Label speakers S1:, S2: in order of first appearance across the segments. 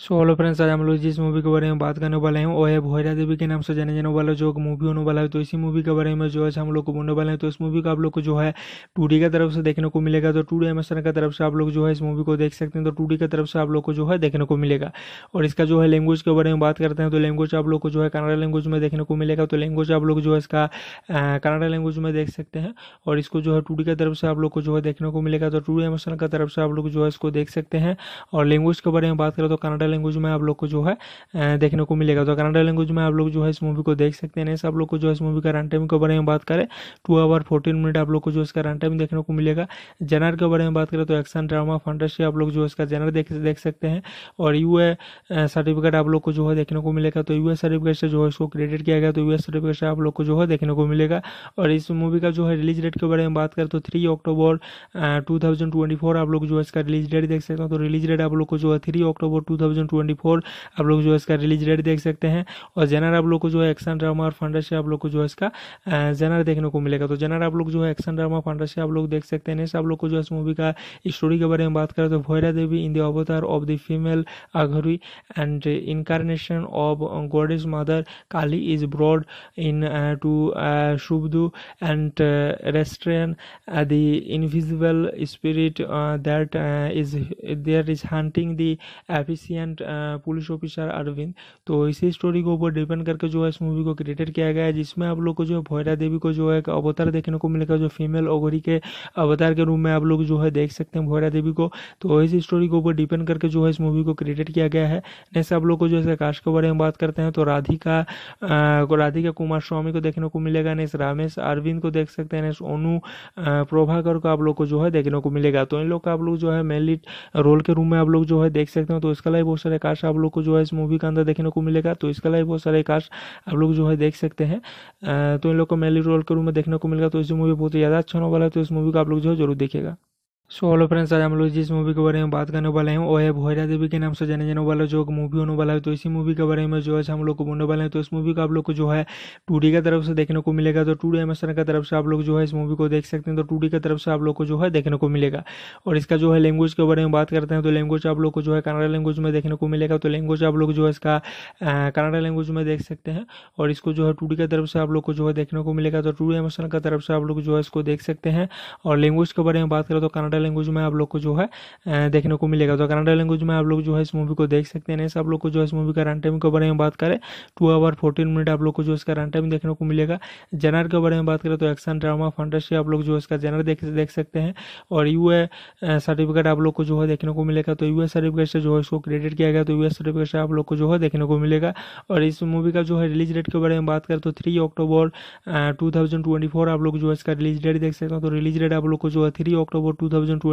S1: so hello friends आज हम लोग जिस मूवी के बारे में बात करने वाले हैं वो है भोरा देवी के नाम से जाने जाने वाला जो मूवी होने वाला है तो इसी मूवी के बारे में जो है हम लोग को बोलने वाले हैं तो इस मूवी का आप लोग को जो है टू की तरफ से देखने को मिलेगा तो टू डी एमेशन की तरफ से आप लोग जो है इस मूवी को देख सकते हैं तो टू की तरफ से आप लोग को जो है देखने को मिलेगा और इसका जो है लैंग्वेज के बारे में बात करते हैं तो लैंग्वेज आप लोग को जो है कनाडा लैंग्वेज में देखने को मिलेगा तो लैंग्वेज आप लोग जो है इसका कनाडा लैंग्वेज में देख सकते हैं और इसको जो है टू की तरफ से आप लोग को जो है देखने को मिलेगा तो टू डी एमेशन तरफ से आप लोग जो है इसको देख सकते हैं और लैंग्वेज के बारे में बात करें तो कनाडा कनाडा लैंग्वेज में आप लोग को जो है देखने को मिलेगा तो कनाडा लैंग्वेज में आप लोग जो है इस मूवी को देख सकते हैं आप लोग को जो है इस मूवी का रन टाइम के बारे में बात करें टू आवर फोर्टीन मिनट आप लोग को जो इसका रन टाइम देखने को मिलेगा जनर के बारे में बात करें तो एक्शन ड्रामा फंटेसी आप लोग जो है इसका जनर देख सकते हैं और यू सर्टिफिकेट आप लोग को जो है देखने को मिलेगा तो यू सर्टिफिकेट से जो है इसको क्रेडिट किया गया तो यू सर्टिफिकेट से आप लोग को जो है देखने को मिलेगा और इस मूवी का जो है रिलीज डेट के बारे में बात करें तो थ्री अक्टूबर टू आप लोग जो है इसका रिलीज डेट देख सकते हैं तो रिलीज डेट आप लोग को जो है थ्री अक्टूबर टू 2024 आप लोग जो है इसका रिलीज डेट देख सकते हैं और जेनर आप लोग को जो है एक्शन ड्रामा और फंडर से आप लोग को जो है इसका जेनर देखने को मिलेगा तो जेनर आप लोग जो है एक्शन ड्रामा फंडर से आप लोग देख सकते हैं आप लोग को जो है इस मूवी का स्टोरी के बारे में बात करें तो भोयरा देवी in the avatar of the female Aghori and incarnation of goddess mother Kali is brought in to subdue and restrain the invisible spirit that is there is haunting the एफिशियन and police officer Arvind तो इसी story के ऊपर depend करके जो है इस movie को created किया गया है जिसमें आप लोग को जो है भोयरा देवी को जो है अवतार देखने को मिलेगा जो फीमेल ओगरी के अवतार के रूप में आप लोग जो है देख सकते हैं भोयरा देवी को तो इसी स्टोरी के ऊपर डिपेंड करके जो है इस मूवी को क्रिएटेड किया गया है नेक्स्ट आप लोग को जो है कास्ट के बारे में बात करते हैं तो राधिका uh, राधिका कुमार स्वामी को देखने को मिलेगा नेक्स्ट रामेश अरविंद को देख सकते हैं नेक्स्ट ओनू uh, प्रभाकर को आप लोग को जो है देखने को मिलेगा तो इन लोग का आप लोग जो है मेन लीड रोल के रूम में आप लोग जो है देख सकते हैं तो इसका लाइव बहुत सारे कार्स आप लोग को जो है इस मूवी के अंदर देखने को मिलेगा तो इसके अलावा बहुत सारे कार्स आप लोग जो है देख सकते हैं तो इन लोग को मेली रोल के रूम में देखने को मिलेगा तो इस मूवी बहुत ही ज़्यादा अच्छा होने वाला है तो इस मूवी को आप लोग जो है जरूर देखेगा सो हेलो फ्रेंड्स आज हम लोग जिस मूवी के बारे में बात करने वाले हैं वो है भोरा देवी के नाम से जाने जाने वाला जो मूवी होने वाला है तो इसी मूवी के बारे में जो है हम लोग को बोलने वाले हैं तो इस मूवी को आप लोग को जो है टू का तरफ से देखने को मिलेगा तो टू डी एमेशन तरफ से आप लोग जो है इस मूवी को देख सकते हैं तो टू की तरफ से आप लोग को जो है देखने को मिलेगा और इसका जो है लैंग्वेज के बारे में बात करते हैं तो लैंग्वेज आप लोग को जो है कनाडा लैंग्वेज में देखने को मिलेगा तो लैंग्वेज आप लोग जो है इसका कनाडा लैंग्वेज में देख सकते हैं और इसको जो है टू की तरफ से आप लोग को जो है देखने को मिलेगा तो टू डी एमेशन तरफ से आप लोग जो है इसको देख सकते हैं और लैंग्वेज के बारे में बात करें तो कनाडा कनाडा लैंग्वेज में आप लोग को जो है देखने को मिलेगा तो कनाडा लैंग्वेज में आप लोग जो है इस मूवी को देख सकते हैं आप लोग को जो है इस मूवी का रन टाइम के बारे में बात करें टू आवर फोर्टीन मिनट आप लोग को जो इसका रन टाइम देखने को मिलेगा जनर के बारे में बात करें तो एक्शन ड्रामा फंटेसी आप लोग जो है इसका जनर देख देख सकते हैं और यू सर्टिफिकेट आप लोग को जो है देखने को मिलेगा तो यू सर्टिफिकेट से जो है इसको क्रेडिट किया गया तो यू सर्टिफिकेट से आप लोग को जो है देखने को मिलेगा और इस मूवी का जो है रिलीज डेट के बारे में बात करें तो थ्री अक्टूबर टू आप लोग जो है इसका रिलीज डेट देख सकते हैं तो रिलीज डेट आप लोग को जो है थ्री अक्टूबर टू आप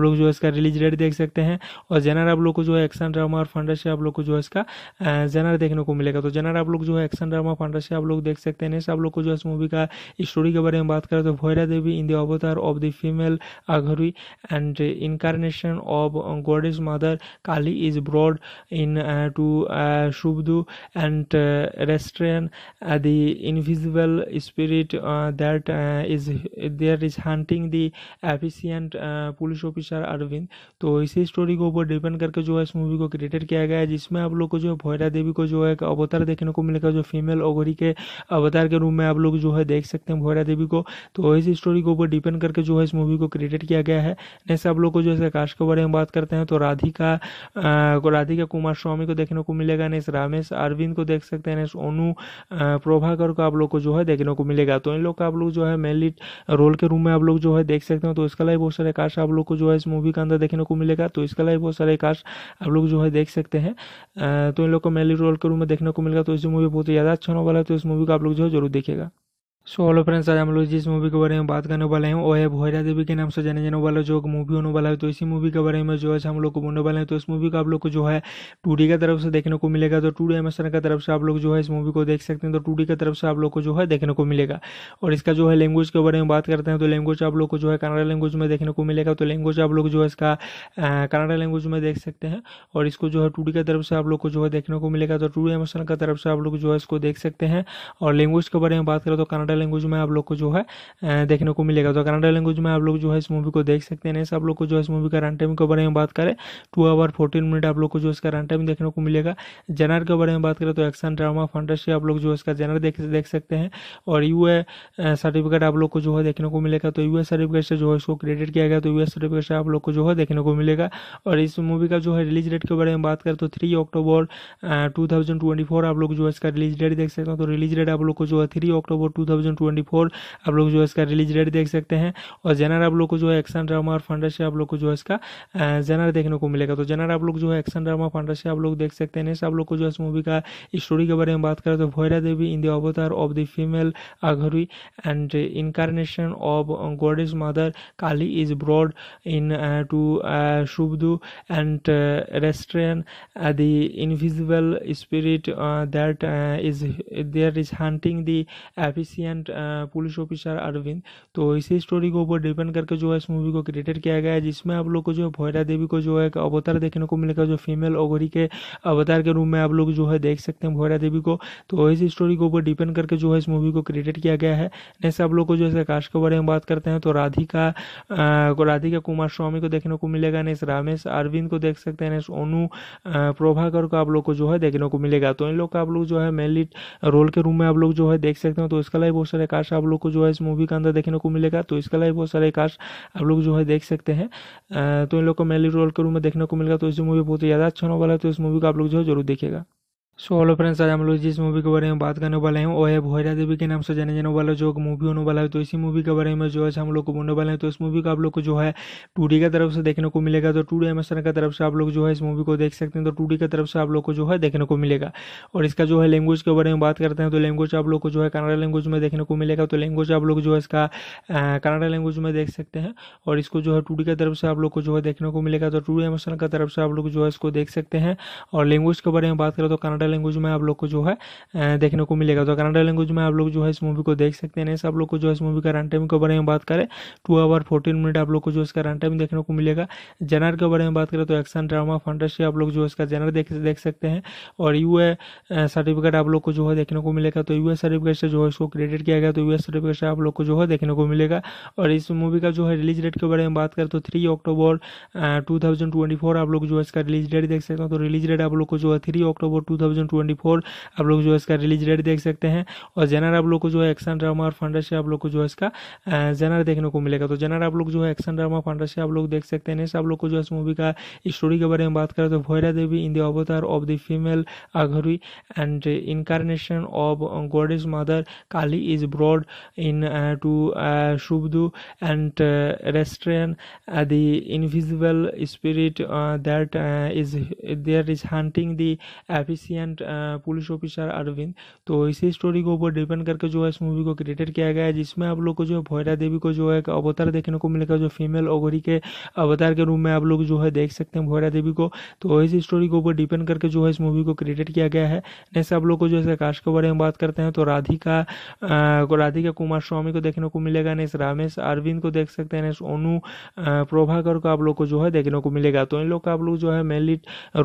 S1: लोग जो है इसका रिलीज डेट देख सकते हैं और जेनर आप लोग को जो है एक्शन ड्रामा और फंडा से आप लोग को जो है इसका जेनर देखने को मिलेगा तो जेनर आप लोग जो है एक्शन ड्रामा फंडा से आप लोग देख सकते हैं आप लोग को जो है इस मूवी का स्टोरी के बारे में बात करें तो भैरा देवी in the avatar of the female Aghori and incarnation of goddess mother Kali is brought in to subdue and restrain the invisible spirit that is there is haunting the एफिशियन and police officer Arvind तो इसी story के ऊपर depend करके जो है इस movie को created किया गया है जिसमें आप लोग को जो है भोयरा देवी को जो है एक अवतार देखने को मिलेगा जो फीमेल ओगरी के अवतार के रूप में आप लोग जो है देख सकते हैं भोयरा देवी को तो इसी स्टोरी के ऊपर डिपेंड करके जो है इस मूवी को क्रिएटेड किया गया है नेक्स्ट आप लोग को जो है कास्ट के बारे में बात करते हैं तो राधिका uh, राधिका कुमार स्वामी को देखने को मिलेगा नेक्स्ट रामेश अरविंद को देख सकते हैं नेक्स्ट ओनू uh, प्रोभाकर को आप लोग को जो है देखने को मिलेगा तो इन लोग का आप लोग जो है मेनली रोल के रूम में आप लोग जो है देख सकते हैं तो इसका लाइव बहुत सारे कार्स आप लोग को जो है इस मूवी के अंदर देखने को मिलेगा तो इसके अलावा बहुत सारे कार्स आप लोग जो है देख सकते हैं तो इन लोग को मेली रोल के रूम में देखने को मिलेगा तो इस मूवी बहुत ही ज़्यादा अच्छा होने वाला है तो इस मूवी को आप लोग जो है जरूर देखेगा सो हेलो फ्रेंड्स आज हम लोग जिस मूवी के बारे में बात करने वाले हैं वो है भोरा देवी के नाम से जाने जाने वाला जो मूवी होने वाला है तो इसी मूवी के बारे में जो है हम लोग को बोलने वाले हैं तो इस मूवी का आप लोग को जो है टू की तरफ से देखने को मिलेगा तो टू डी की तरफ से आप लोग जो है इस मूवी को देख सकते हैं तो टू की तरफ से आप लोग को जो है देखने को मिलेगा और इसका जो है लैंग्वेज के बारे में बात करते हैं तो लैंग्वेज आप लोग को जो है कनाडा लैंग्वेज में देखने को मिलेगा तो लैंग्वेज आप लोग जो है इसका कनाडा लैंग्वेज में देख सकते हैं और इसको जो है टू की तरफ से आप लोग को जो है देखने को मिलेगा तो टू डी की तरफ से आप लोग जो है इसको देख सकते हैं और लैंग्वेज के बारे में बात करें तो कनाडा लैंग्वेज में आप लोग को जो है देखने को मिलेगा तो कनाडा लैंग्वेज में आप लोग जो है इस मूवी को देख सकते हैं आप लोग को जो है इस मूवी का रन टाइम के बारे में बात करें टू आवर फोर्टीन मिनट आप लोग को जो इसका रन टाइम देखने को मिलेगा जेनर के बारे में बात करें तो एक्शन ड्रामा फंटेसी आप लोग जो इसका जेनर देख देख सकते हैं और यू सर्टिफिकेट आप लोग को जो है देखने को मिलेगा तो यू सर्टिफिकेट से जो है इसको क्रेडिट किया गया तो यू सर्टिफिकेट से आप लोग को जो है देखने को मिलेगा और इस मूवी का जो है रिलीज डेट के बारे में बात करें तो थ्री अक्टूबर टू आप लोग जो है इसका रिलीज डेट देख सकते हैं तो रिलीज डेट आप लोग को जो है थ्री अक्टूबर टू 2024 आप लोग जो है इसका रिलीज डेट देख सकते हैं और जेनर आप लोग को जो है एक्शन ड्रामा और फंडर से आप लोग को जो है इसका जेनर देखने को मिलेगा तो जेनर आप लोग जो है एक्शन ड्रामा फंडर से आप लोग देख सकते हैं नेक्स्ट आप लोग को जो है इस मूवी का स्टोरी के बारे में बात करें तो भैरा देवी in the avatar of the female Aghori and incarnation of God is mother Kali is brought in to subdue and restrain the invisible spirit that is there is haunting the एफिशियन and police officer Arvind तो इसी story के ऊपर depend करके जो है इस movie को created किया गया है जिसमें आप लोग को जो है भोयरा देवी को जो है अवतार देखने को मिलेगा जो फीमेल ओगरी के अवतार के रूप में आप लोग जो है देख सकते हैं भोयरा देवी को तो इस स्टोरी के ऊपर डिपेंड करके जो है इस मूवी को क्रिएटेड किया गया है नेक्स्ट आप लोग को जो है कास्ट के बारे में बात करते हैं तो राधिका राधिका कुमार स्वामी को देखने को मिलेगा नेक्स्ट रामेश अरविंद को देख सकते हैं नेक्स्ट ओनू प्रभाकर को आप लोग को जो है देखने को मिलेगा तो इन लोग का आप लोग जो है मेनली रोल के रूम में आप लोग जो है देख सकते हैं तो इसका लाइव बहुत सारे कास्ट आप लोग को जो है इस मूवी के अंदर देखने को मिलेगा तो इसके अलावा बहुत सारे कास्ट आप लोग जो है देख सकते हैं तो इन लोग को मेली रोल के रूम में देखने को मिलेगा तो इस मूवी बहुत ज़्यादा अच्छा होने वाला है तो इस मूवी को आप लोग जो है जरूर देखेगा सो हेलो फ्रेंड्स आज हम लोग जिस मूवी के बारे में बात करने वाले हैं वो है भोरा देवी के नाम से जाने जाने वाला जो मूवी होने वाला है तो इसी मूवी के बारे में जो है हम लोग को बोलने वाले हैं तो इस मूवी का आप लोग को जो है टू की तरफ से देखने को मिलेगा तो टू डी की तरफ से आप लोग जो है इस मूवी को देख सकते हैं तो टू की तरफ से आप लोग को जो है देखने को मिलेगा और इसका जो है लैंग्वेज के बारे में बात करते हैं तो लैंग्वेज आप लोग को जो है कनाडा लैंग्वेज में देखने को मिलेगा तो लैंग्वेज आप लोग जो है इसका कनाडा लैंग्वेज में देख सकते हैं और इसको जो है टू की तरफ से आप लोग को जो है देखने को मिलेगा तो टू डी की तरफ से आप लोग जो है इसको देख सकते हैं और लैंग्वेज के बारे में बात करें तो कनाडा कनाडा लैंग्वेज में आप लोग को जो है देखने को मिलेगा तो कनाडा लैंग्वेज में आप लोग जो है इस मूवी को देख सकते हैं आप लोग को जो है इस मूवी का रन टाइम के बारे में बात करें टू आवर फोर्टीन मिनट आप लोग को जो इसका रन टाइम देखने को मिलेगा जनर के बारे में बात करें तो एक्शन ड्रामा फंटेसी आप लोग जो इसका जनर देख देख सकते हैं और यू सर्टिफिकेट आप लोग को जो है देखने को मिलेगा तो यू सर्टिफिकेट से जो है इसको क्रेडिट किया गया तो यू सर्टिफिकेट से आप लोग को जो है देखने को मिलेगा और इस मूवी का जो है रिलीज डेट के बारे में बात करें तो थ्री अक्टूबर टू आप लोग जो है इसका रिलीज डेट देख सकते हैं तो रिलीज डेट आप लोग को जो है थ्री अक्टूबर टू 2024 आप लोग जो है इसका रिलीज डेट देख सकते हैं और जेनर आप लोग को जो है एक्शन ड्रामा और फंडर से आप लोग को जो है इसका जेनर देखने को मिलेगा तो जेनर आप लोग जो है एक्शन ड्रामा फंडर से आप लोग देख सकते हैं आप लोग को जो है इस मूवी का स्टोरी के बारे में बात करें तो भैरा देवी in the avatar of the female Aghori and incarnation of God is mother Kali is brought in to subdue and restrain the invisible spirit that is there is haunting the एफिशियन assistant police officer Arvind तो इसी story के ऊपर depend करके जो है इस movie को created किया गया है जिसमें आप लोग को जो है भोयरा देवी को जो है एक अवतार देखने को मिलेगा जो फीमेल ओगरी के अवतार के रूप में आप लोग जो है देख सकते हैं भोयरा देवी को तो इसी स्टोरी के ऊपर डिपेंड करके जो है इस मूवी को क्रिएटेड किया गया है नेक्स्ट आप लोग को जो है कास्ट के बारे में बात करते हैं तो राधिका uh, राधिका कुमार स्वामी को देखने को मिलेगा नेक्स्ट रामेश अरविंद को देख सकते हैं नेक्स्ट ओनू uh, प्रभाकर को आप लोग को जो है देखने को मिलेगा तो इन लोग का आप लोग जो है मेनली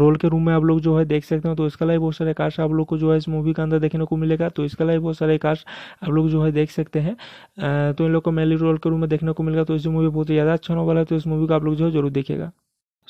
S1: रोल के रूम में आप लोग जो है देख सकते हैं तो इसका लाइव बहुत सारे कार्स आप लोग को जो है इस मूवी के अंदर देखने को मिलेगा तो इसके अलावा बहुत सारे कार्स आप लोग जो है देख सकते हैं तो इन लोग को मेली रोल के रूम में देखने को मिलेगा तो इस मूवी बहुत ज़्यादा अच्छा होने वाला है तो इस मूवी को आप लोग जो है जरूर देखेगा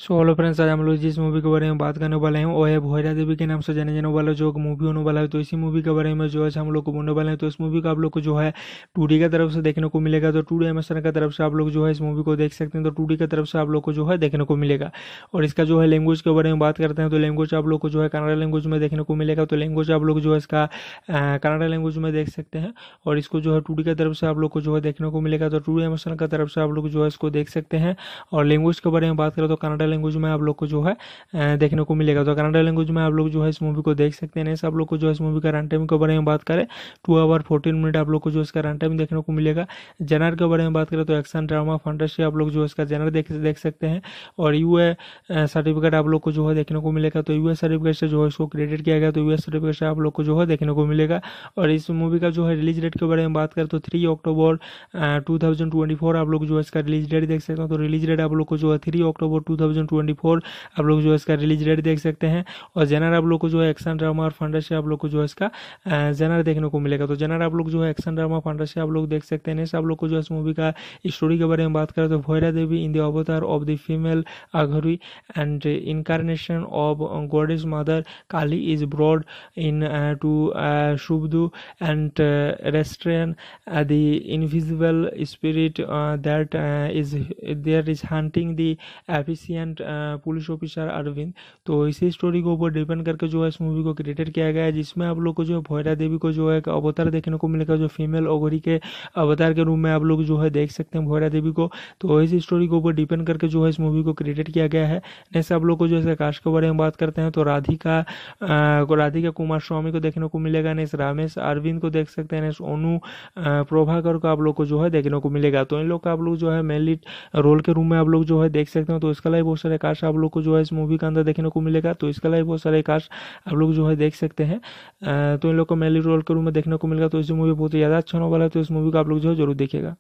S1: सो हेलो फ्रेंड्स आज हम लोग जिस मूवी के बारे में बात करने वाले हैं वो है भोरा देवी के नाम से जाने जाने वाला जो मूवी होने वाला है तो इसी मूवी के बारे में जो है हम लोग को बोलने वाले हैं तो इस मूवी को आप लोग को जो है टू की तरफ से देखने को मिलेगा तो टू डी एमेशन की तरफ से आप लोग जो है इस मूवी को देख सकते हैं तो टू की तरफ से आप लोग को जो है देखने को मिलेगा और इसका जो है लैंग्वेज के बारे में बात करते हैं तो लैंग्वेज आप लोग को जो है कनाडा लैंग्वेज में देखने को मिलेगा तो लैंग्वेज आप लोग जो है इसका कनाडा लैंग्वेज में देख सकते हैं और इसको जो है टू की तरफ से आप लोग को जो है देखने को मिलेगा तो टू डी एमेशन की तरफ से आप लोग जो है इसको देख सकते हैं और लैंग्वेज के बारे में बात करें तो कनाडा कनाडा लैंग्वेज में आप लोग को जो है देखने को मिलेगा तो कनाडा लैंग्वेज में आप लोग जो है इस मूवी को देख सकते हैं आप लोग को जो है इस मूवी का रन टाइम के बारे में बात करें टू आवर फोर्टीन मिनट आप लोग को जो इसका रन टाइम देखने को मिलेगा जनर के बारे में बात करें तो एक्शन ड्रामा फंटेसी आप लोग जो है इसका जेनर देख सकते हैं और यू सर्टिफिकेट आप लोग को जो है देखने को मिलेगा तो यू सर्टिफिकेट से जो है इसको क्रेडिट किया गया तो यू सर्टिफिकेट से आप लोग को जो है देखने को मिलेगा और इस मूवी का जो है रिलीज डेट के बारे में बात करें तो थ्री अक्टूबर टू आप लोग जो है इसका रिलीज डेट देख सकते हैं तो रिलीज डेट आप लोग को जो है थ्री अक्टूबर टू 2024 आप लोग जो है इसका रिलीज डेट देख सकते हैं और जेनर आप लोग को जो है एक्शन ड्रामा और फंडर से आप लोग को जो है इसका जेनर देखने को मिलेगा तो जेनर आप लोग जो है एक्शन ड्रामा फंडर से आप लोग देख सकते हैं आप लोग को जो है इस मूवी का स्टोरी के बारे में बात करें तो भैरा देवी in the avatar of the female Aghori and incarnation of God is mother Kali is brought in to subdue and restrain the invisible spirit that is there is haunting the एफिशियन and police officer Arvind तो इसी story के ऊपर depend करके जो है इस movie को created किया गया है जिसमें आप लोग को जो है भोयरा देवी को जो है एक अवतार देखने को मिलेगा जो फीमेल ओगरी के अवतार के रूप में आप लोग जो है देख सकते हैं भोयरा देवी को तो इसी स्टोरी के ऊपर डिपेंड करके जो है इस मूवी को क्रिएटेड किया गया है नेक्स्ट आप लोग को जो है कास्ट के बारे में बात करते हैं तो राधिका uh, राधिका कुमार स्वामी को देखने को मिलेगा नेक्स्ट रामेश अरविंद को देख सकते हैं नेक्स्ट ओनू uh, प्रोभाकर को आप लोग को जो है देखने को मिलेगा तो इन लोग का आप लोग जो है मेनली रोल के रूम में आप लोग जो है देख सकते हैं तो इसका लाइव बहुत सारे कार्स आप लोग को जो है इस मूवी के अंदर देखने को मिलेगा तो इसके अलावा बहुत सारे कार्स आप लोग जो है देख सकते हैं तो इन लोग को मेली रोल के रूम में देखने को मिलेगा तो इस मूवी बहुत ही ज़्यादा अच्छा होने वाला है तो इस मूवी को आप लोग जो है जरूर देखेगा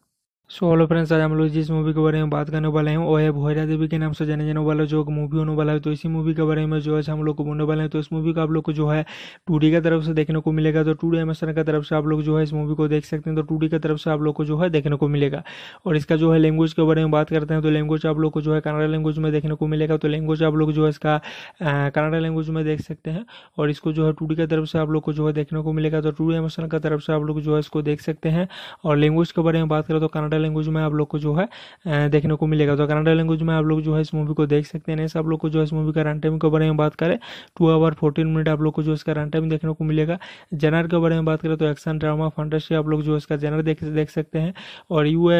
S1: सो हेलो फ्रेंड्स आज हम लोग जिस मूवी के बारे में बात करने वाले हैं वो है भोरा देवी के नाम से जाने जाने वाला जो मूवी होने वाला है तो इसी मूवी के बारे में जो है हम लोग को बोलने वाले हैं तो इस मूवी का आप लोग को जो है टू की तरफ से देखने को मिलेगा तो डी एमेसन की तरफ से आप लोग जो है इस मूवी को देख सकते हैं तो टू की तरफ से आप लोग को जो है देखने को मिलेगा और इसका जो है लैंग्वेज के बारे में बात करते हैं तो लैंग्वेज आप लोग को जो है कनाडा लैंग्वेज में देखने को मिलेगा तो लैंग्वेज आप लोग जो है इसका कनाडा लैंग्वेज में देख सकते हैं और इसको जो है टू की तरफ से आप लोग को जो है देखने को मिलेगा तो टू डी की तरफ से आप लोग जो है इसको देख सकते हैं और लैंग्वेज के बारे में बात करें तो कनाडा कनाडा लैंग्वेज में आप लोग को जो है देखने को मिलेगा तो कनाडा लैंग्वेज में आप लोग जो है इस मूवी को देख सकते हैं नहीं आप लोग को जो है इस मूवी का रन टाइम के बारे में बात करें टू आवर फोर्टीन मिनट आप लोग को जो इसका रन टाइम देखने को मिलेगा जेनर के बारे में बात करें तो एक्शन ड्रामा फंटेसी आप लोग जो इसका जेनर देख देख सकते हैं और यू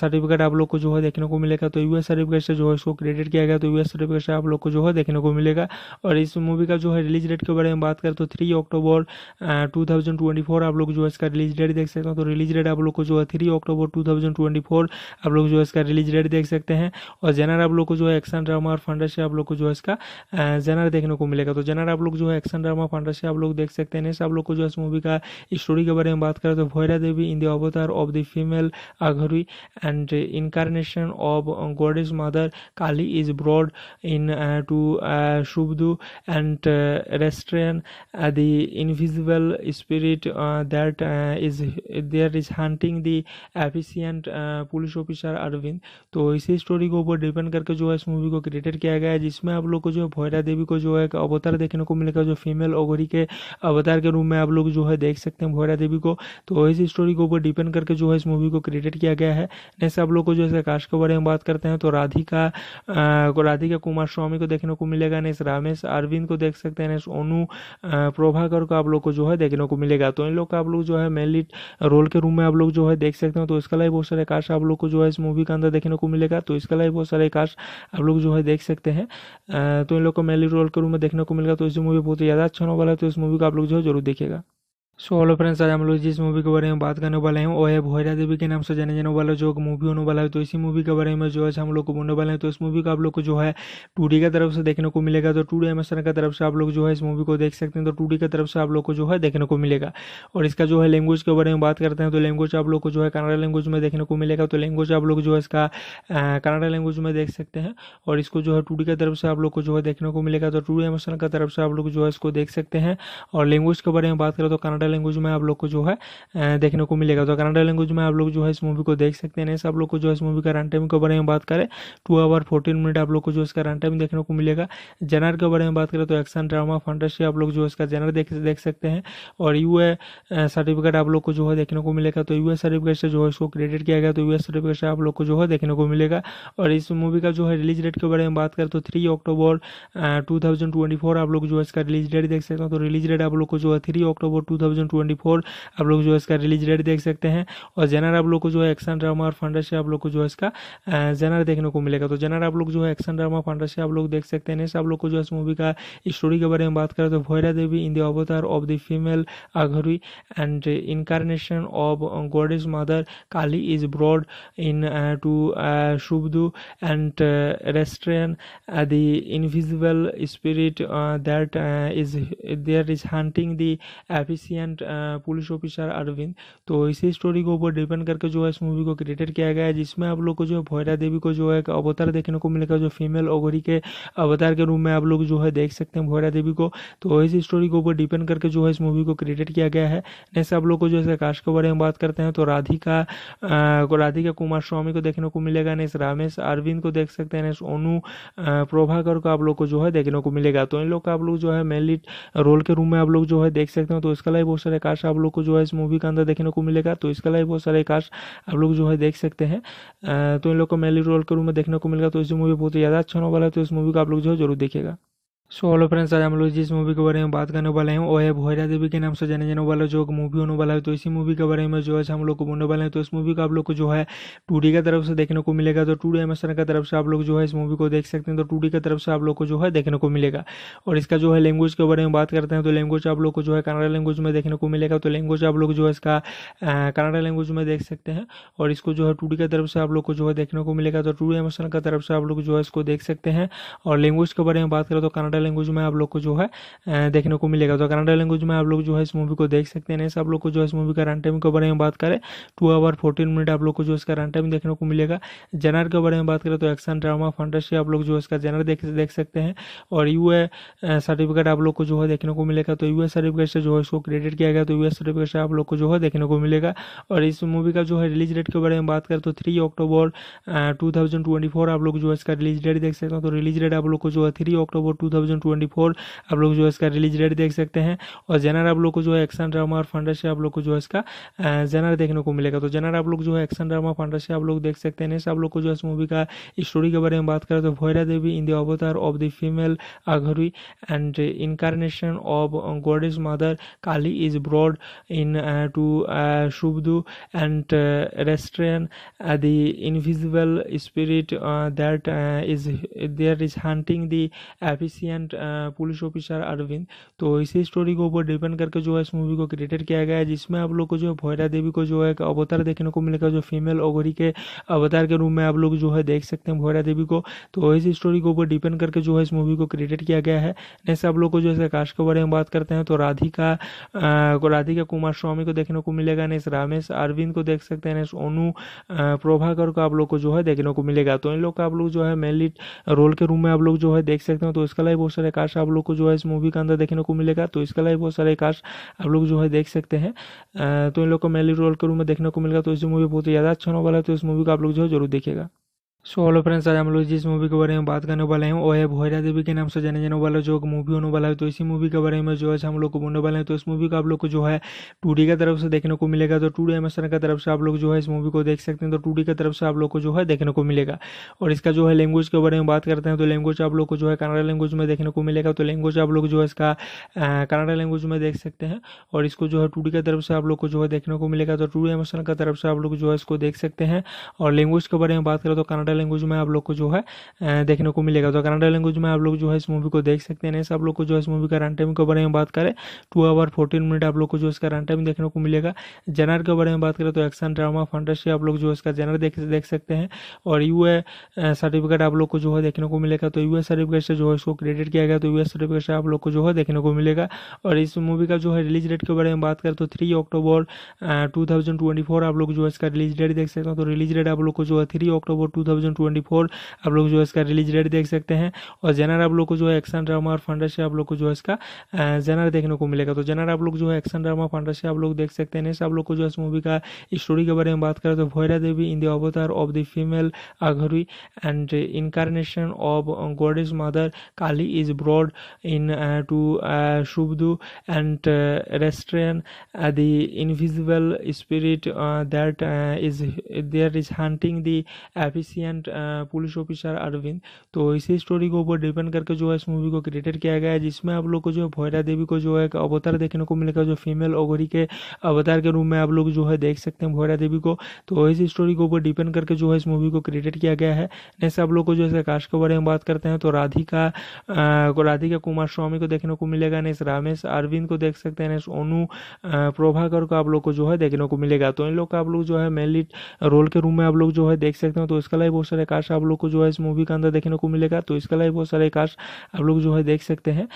S1: सर्टिफिकेट आप लोग को जो है देखने को मिलेगा तो यू सर्टिफिकेट से जो है इसको क्रेडिट किया गया तो यू सर्टिफिकेट से आप लोग को जो है देखने को मिलेगा और इस मूवी का जो है रिलीज डेट के बारे में बात करें तो थ्री अक्टूबर टू आप लोग जो है इसका रिलीज डेट देख सकते हैं तो रिलीज डेट आप लोग को जो है three October two thousand twenty four आप लोग जो है इसका रिलीज डेट देख सकते हैं और जेनर आप लोग को जो है एक्शन ड्रामा और फंडर से आप लोग को जो है इसका जेनर देखने को मिलेगा तो जेनर आप लोग जो है एक्शन ड्रामा फंडर से आप लोग देख सकते हैं नेक्स्ट आप लोग को जो है इस मूवी का स्टोरी के बारे में बात करें तो भैरा देवी in the avatar of the female Aghori and incarnation of God is mother Kali is brought in to subdue and restrain the invisible spirit that is there is haunting the एफिशियन and police officer Arvind तो इसी story के ऊपर depend करके जो है इस movie को created किया गया है जिसमें आप लोग को जो है भोयरा देवी को जो है एक अवतार देखने को मिलेगा जो फीमेल ओगरी के अवतार के रूप में आप लोग जो है देख सकते हैं भोयरा देवी को तो इसी स्टोरी के ऊपर डिपेंड करके जो है इस मूवी को क्रिएटेड किया गया है नेक्स्ट आप लोग को जो है कास्ट के बारे में बात करते हैं तो राधिका राधिका कुमार स्वामी को देखने को मिलेगा नेक्स्ट रामेश अरविंद को देख सकते हैं नेक्स्ट ओनू प्रभाकर को आप लोग को जो है देखने को मिलेगा तो इन लोग का आप लोग जो है मेनली रोल के रूम में आप लोग जो है देख सकते हैं तो इसका लाइव बहुत सारे कार्स आप लोग को जो है इस मूवी के अंदर देखने को मिलेगा तो इसके अलावा बहुत सारे कार्स आप लोग जो है देख सकते हैं तो इन लोग को मेली रोल के रूम में देखने को मिलेगा तो इस मूवी बहुत ही ज़्यादा अच्छा होने वाला है तो इस मूवी को आप लोग जो है जरूर देखेगा सो हेलो फ्रेंड्स आज हम लोग जिस मूवी के बारे में बात करने वाले हैं वो है भोरा देवी के नाम से जाने जाने वाला जो मूवी होने वाला है तो इसी मूवी के बारे में जो है हम लोग को बोलने वाले हैं तो इस मूवी का आप लोग को जो है टू की तरफ से देखने को मिलेगा तो टू डी एमेशन की तरफ से आप लोग जो है इस मूवी को देख सकते हैं तो टू की तरफ से आप लोग को जो है देखने को मिलेगा और इसका जो है लैंग्वेज के बारे में बात करते हैं तो लैंग्वेज आप लोग को जो है कनाडा लैंग्वेज में देखने को मिलेगा तो लैंग्वेज आप लोग जो है इसका कनाडा लैंग्वेज में देख सकते हैं और इसको जो है टू की तरफ से आप लोग को जो है देखने को मिलेगा तो टू डी एमेशन की तरफ से आप लोग जो है इसको देख सकते हैं और लैंग्वेज के बारे में बात करें तो कनाडा कनाडा लैंग्वेज में आप लोग को जो है देखने को मिलेगा तो कनाडा लैंग्वेज में आप लोग जो है इस मूवी को देख सकते हैं आप लोग को जो है इस मूवी का रन टाइम के बारे में बात करें टू आवर फोर्टीन मिनट आप लोग को जो इसका रन टाइम देखने को मिलेगा जनर के बारे में बात करें तो एक्शन ड्रामा फंटेसी आप लोग जो इसका जनर देख सकते हैं और यू सर्टिफिकेट आप लोग को जो है देखने को मिलेगा तो यू सर्टिफिकेट से जो है इसको क्रेडिट किया गया तो यू सर्टिफिकेट से आप लोग को जो है देखने को मिलेगा और इस मूवी का जो है रिलीज डेट के बारे में बात करें तो थ्री अक्टूबर टू आप लोग जो है इसका रिलीज डेट देख सकते हैं तो रिलीज डेट आप लोग को जो है थ्री अक्टूबर टू 2024 आप लोग जो है इसका रिलीज डेट देख सकते हैं और जेनर आप लोग को जो है एक्शन ड्रामा और फंडर से आप लोग को जो है इसका जेनर देखने को मिलेगा तो जेनर आप लोग जो है एक्शन ड्रामा फंडर से आप लोग देख सकते हैं आप लोग को जो है इस मूवी का स्टोरी के बारे में बात करें तो भोयरा देवी in the avatar of the female Aghori and incarnation of God is mother Kali is brought in to subdue and restrain the invisible spirit that is there is haunting the एफिशियन and police officer Arvind तो इसी story के ऊपर depend करके जो है इस movie को created किया गया है जिसमें आप लोग को जो है भोयरा देवी को जो है अवतार देखने को मिलेगा जो फीमेल ओगरी के अवतार के रूप में आप लोग जो है देख सकते हैं भोयरा देवी को तो इसी स्टोरी के ऊपर डिपेंड करके जो है इस मूवी को क्रिएटेड किया गया है नेक्स्ट आप लोग को जो है कास्ट के बारे में बात करते हैं तो राधिका uh, राधिका कुमार स्वामी को देखने को मिलेगा नेक्स्ट रामेश अरविंद को देख सकते हैं नेक्स्ट ओनू uh, प्रभाकर को आप लोग को जो है देखने को मिलेगा तो इन लोग का आप लोग जो है मेनली रोल के रूम में आप लोग जो है देख सकते हैं तो इसका लाइव बहुत सारे कार्स आप लोग को जो है इस मूवी के अंदर देखने को मिलेगा तो इसके अलावा बहुत सारे कार्स आप लोग जो है देख सकते हैं तो इन लोग को मेली रोल के रूम में देखने को मिलेगा तो इस मूवी बहुत ही ज़्यादा अच्छा होने वाला है तो इस मूवी को आप लोग जो है जरूर देखेगा सो हेलो फ्रेंड्स आज हम लोग जिस मूवी के बारे में बात करने वाले हैं वो है भोरा देवी के नाम से जाने जाने वाला जो मूवी होने वाला है तो इसी मूवी के बारे में जो है हम लोग को बोलने वाले हैं तो इस मूवी का आप लोग को जो है टू की तरफ से देखने को मिलेगा तो टू डी एमेशन की तरफ से आप लोग जो है इस मूवी को देख सकते हैं तो टू की तरफ से आप लोग को जो है देखने को मिलेगा और इसका जो है लैंग्वेज के बारे में बात करते हैं तो लैंग्वेज आप लोग को जो है कनाडा लैंग्वेज में देखने को मिलेगा तो लैंग्वेज आप लोग जो है इसका कनाडा लैंग्वेज में देख सकते हैं और इसको जो है टू की तरफ से आप लोग को जो है देखने को मिलेगा तो टू डी एमेशन की तरफ से आप लोग जो है इसको देख सकते हैं और लैंग्वेज के बारे में बात करें तो कनाडा कनाडा लैंग्वेज में आप लोग को जो है देखने को मिलेगा तो कनाडा लैंग्वेज में आप लोग जो है इस मूवी को देख सकते हैं सब लोग को जो है इस मूवी का रन टाइम के बारे में बात करें टू आवर फोर्टीन मिनट आप लोग को जो इसका रन टाइम देखने को मिलेगा जनर के बारे में बात करें तो एक्शन ड्रामा फंटेसी आप लोग जो इसका जनर देख सकते हैं और यू सर्टिफिकेट आप लोग को जो है देखने को मिलेगा तो यू सर्टिफिकेट से जो है इसको क्रेडिट किया गया तो यू सर्टिफिकेट से आप लोग को जो है देखने को मिलेगा और इस मूवी का जो है रिलीज डेट के बारे में बात करें तो थ्री अक्टूबर टू आप लोग जो है इसका रिलीज डेट देख सकते हैं तो रिलीज डेट आप लोग को जो है थ्री अक्टूबर टू 2024 आप लोग जो है इसका रिलीज डेट देख सकते हैं और जेनर आप लोग को जो है एक्शन ड्रामा और फंडर से आप लोग को जो है इसका जेनर देखने को मिलेगा तो जेनर आप लोग जो है एक्शन ड्रामा फंडर से आप लोग देख सकते हैं आप लोग को जो है इस मूवी का स्टोरी के बारे में बात करें तो भैरा देवी in the avatar of the female Aghori and incarnation of goddess mother Kali is brought in to subdue and restrain the invisible spirit that is there is haunting the एफिशियन and police officer Arvind तो इसी story के ऊपर depend करके जो है इस movie को created किया गया है जिसमें आप लोग को जो है भोयरा देवी को जो है अवतार देखने को मिलेगा जो फीमेल ओगरी के अवतार के रूप में आप लोग जो है देख सकते हैं भोयरा देवी को तो इसी स्टोरी के ऊपर डिपेंड करके जो है इस मूवी को क्रिएटेड किया गया है नेक्स्ट आप लोग को जो है कास्ट के बारे में बात करते हैं तो राधिका uh, राधिका कुमार स्वामी को देखने को मिलेगा नेक्स्ट रामेश अरविंद को देख सकते हैं नेक्स्ट ओनू uh, प्रभाकर को आप लोग को जो है देखने को मिलेगा तो इन लोग का आप लोग जो है मेनली रोल के रूम में आप लोग जो है देख सकते हैं तो इसका लाइव बहुत सारे कार्स आप लोग को जो है इस मूवी के अंदर देखने को मिलेगा तो इसके अलावा बहुत सारे कार्स आप लोग जो है देख सकते हैं तो इन लोग को मेली रोल के रूम में देखने को मिलेगा तो इस मूवी बहुत ही ज़्यादा अच्छा होने वाला है तो इस मूवी को आप लोग जो है जरूर देखेगा सो हेलो फ्रेंड्स आज हम लोग जिस मूवी के बारे में बात करने वाले हैं वो है भोरा देवी के नाम से जाने जाने वाला जो मूवी होने वाला है तो इसी मूवी के बारे में जो है हम लोग को बोलने वाले हैं तो इस मूवी को आप लोग को जो है टू की तरफ से देखने को मिलेगा तो टू डी की तरफ से आप लोग जो है इस मूवी को देख सकते हैं तो टू की तरफ से आप लोग को जो है देखने को मिलेगा और इसका जो है लैंग्वेज के बारे में बात करते हैं तो लैंग्वेज आप लोग को जो है कनाडा लैंग्वेज में देखने को मिलेगा तो लैंग्वेज आप लोग जो है इसका कनाडा लैंग्वेज में देख सकते हैं और इसको जो है टू की तरफ से आप लोग को जो है देखने को मिलेगा तो टू डी की तरफ से आप लोग जो है इसको देख सकते हैं और लैंग्वेज के बारे में बात करें तो कनाडा लैंग्वेज में आप लोग को जो है देखने को मिलेगा तो कनाडा लैंग्वेज में आप लोग जो है इस मूवी को देख सकते हैं आप लोग को जो है इस मूवी का रन टाइम के बारे में बात करें टू आवर फोर्टीन मिनट आप लोग को जो इसका रन टाइम देखने को मिलेगा जेनर के बारे में बात करें तो एक्शन ड्रामा फंटेसी आप लोग जो इसका जेनर देख देख सकते हैं और यू सर्टिफिकेट आप लोग को जो है देखने को मिलेगा तो यू सर्टिफिकेट से जो है इसको क्रेडिट किया गया तो यू सर्टिफिकेट से आप लोग को जो है देखने को मिलेगा और इस मूवी का जो है रिलीज डेट के बारे में बात करें तो थ्री अक्टूबर टू आप लोग जो है इसका रिलीज डेट देख सकते हैं तो रिलीज डेट आप लोग को जो है three October two thousand twenty आप लोग जो है इसका रिलीज डेट देख सकते हैं और जेनर आप लोग को जो है एक्शन ड्रामा और फंडा से आप लोग को जो है इसका जेनर देखने को मिलेगा तो जेनर आप लोग जो है एक्शन ड्रामा फंडा से आप लोग देख सकते हैं नेक्स्ट आप लोग को जो है इस मूवी का स्टोरी के बारे में बात करें तो भैरा देवी in the avatar of the female Aghori and incarnation of goddess mother Kali is brought in to subdue and restrain the invisible spirit that is there is haunting the एफिशियन and police officer Arvind तो इसी story के ऊपर depend करके जो है इस movie को created किया गया है जिसमें आप लोग को जो है भोयरा देवी को जो है एक अवतार देखने को मिलेगा जो फीमेल ओगरी के अवतार के रूप में आप लोग जो है देख सकते हैं भोयरा देवी को तो इसी स्टोरी के ऊपर डिपेंड करके जो है इस मूवी को क्रिएटेड किया गया है नेक्स्ट आप लोग को जो है कास्ट के बारे में बात करते हैं तो राधिका uh, राधिका कुमार स्वामी को देखने को मिलेगा नेक्स्ट रामेश अरविंद को देख सकते हैं नेक्स्ट ओनू uh, प्रभाकर को आप लोग को जो है देखने को मिलेगा तो इन लोग का आप लोग जो है मेनली रोल के रूम में आप लोग जो है देख सकते हैं तो इसका लाइव बहुत सारे कार्स आप लोग को जो है इस मूवी के अंदर देखने को मिलेगा तो इसके अलावा बहुत सारे कार्स आप लोग जो है देख सकते हैं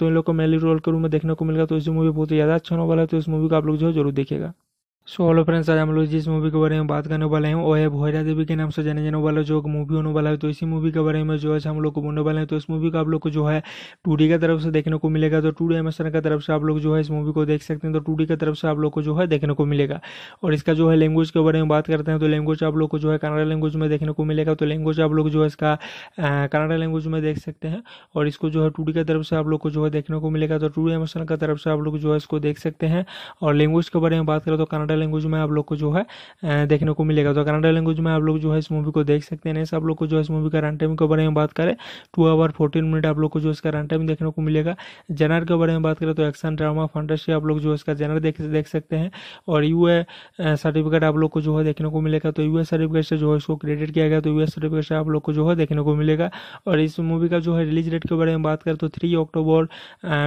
S1: तो इन लोग को मेली रोल के रूम में देखने को मिलेगा तो इस मूवी बहुत ही ज़्यादा अच्छा होने वाला है तो इस मूवी को आप लोग जो है जरूर देखेगा सो हेलो फ्रेंड्स आज हम लोग जिस मूवी के बारे में बात करने वाले हैं वो है भोरा देवी के नाम से जाने जाने वाला जो मूवी होने वाला है तो इसी मूवी के बारे में जो है हम लोग को बोलने वाले हैं तो इस मूवी का आप लोग को जो है टू की तरफ से देखने को मिलेगा तो टू एमेशन की तरफ से आप लोग जो है इस मूवी को देख सकते हैं तो टू की तरफ से आप लोग को जो है देखने को मिलेगा और इसका जो है लैंग्वेज के बारे में बात करते हैं तो लैंग्वेज आप लोग को जो है कनाडा लैंग्वेज में देखने को मिलेगा तो लैंग्वेज आप लोग जो है इसका कनाडा लैंग्वेज में देख सकते हैं और इसको जो है टू की तरफ से आप लोग को जो है देखने को मिलेगा तो टू एमेशन की तरफ से आप लोग जो है इसको देख सकते हैं और लैंग्वेज के बारे में बात करें तो कनाडा कनाडा लैंग्वेज में आप लोग को जो है देखने को मिलेगा तो कनाडा लैंग्वेज में आप लोग जो है इस मूवी को देख सकते हैं आप लोग को जो है इस मूवी का रन टाइम के बारे में बात करें टू आवर फोर्टीन मिनट आप लोग को जो इसका रन टाइम देखने को मिलेगा जेनर के बारे में बात करें तो एक्शन ड्रामा फंटेसी आप लोग जो इसका जेनर देख देख सकते हैं और यू सर्टिफिकेट आप लोग को जो है देखने को मिलेगा तो यू सर्टिफिकेट से जो है इसको क्रेडिट किया गया तो यू सर्टिफिकेट से आप लोग को जो है देखने को मिलेगा और इस मूवी का जो है रिलीज डेट के बारे में बात करें तो थ्री अक्टूबर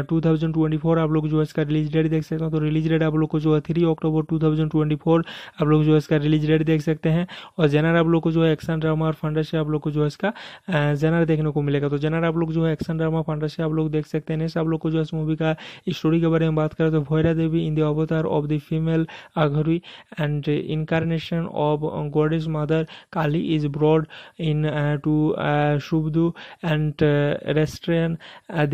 S1: टू आप लोग जो है इसका रिलीज डेट देख सकते हैं तो रिलीज डेट आप लोग को जो है थ्री अक्टूबर टू थाउजेंड आप लोग जो है इसका रिलीज डेट देख सकते हैं और जेनर आप लोग को जो है एक्शन ड्रामा और फंडर से आप लोग को जो है इसका जेनर देखने को मिलेगा तो जेनर आप लोग जो है एक्शन ड्रामा फंडर से आप लोग देख सकते हैं नेक्स्ट आप लोग को जो है इस मूवी का स्टोरी के बारे में बात करें तो भैरा देवी in the avatar of the female Aghori and incarnation of God is mother Kali is brought in to subdue and restrain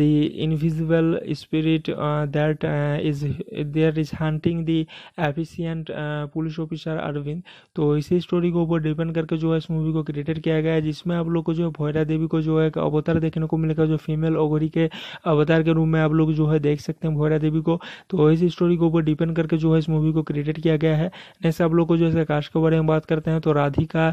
S1: the invisible spirit that is there is haunting the एफिशियन and police officer Arvind तो इसी story के ऊपर depend करके जो है इस movie को created किया गया है जिसमें आप लोग को जो है भोयरा देवी को जो है अवतार देखने को मिलेगा जो फीमेल ओगरी के अवतार के रूप में आप लोग जो है देख सकते हैं भोयरा देवी को तो इस स्टोरी के ऊपर डिपेंड करके जो है इस मूवी को क्रिएटेड किया गया है नेक्स्ट आप लोग को जो है कास्ट के बारे में बात करते हैं तो राधिका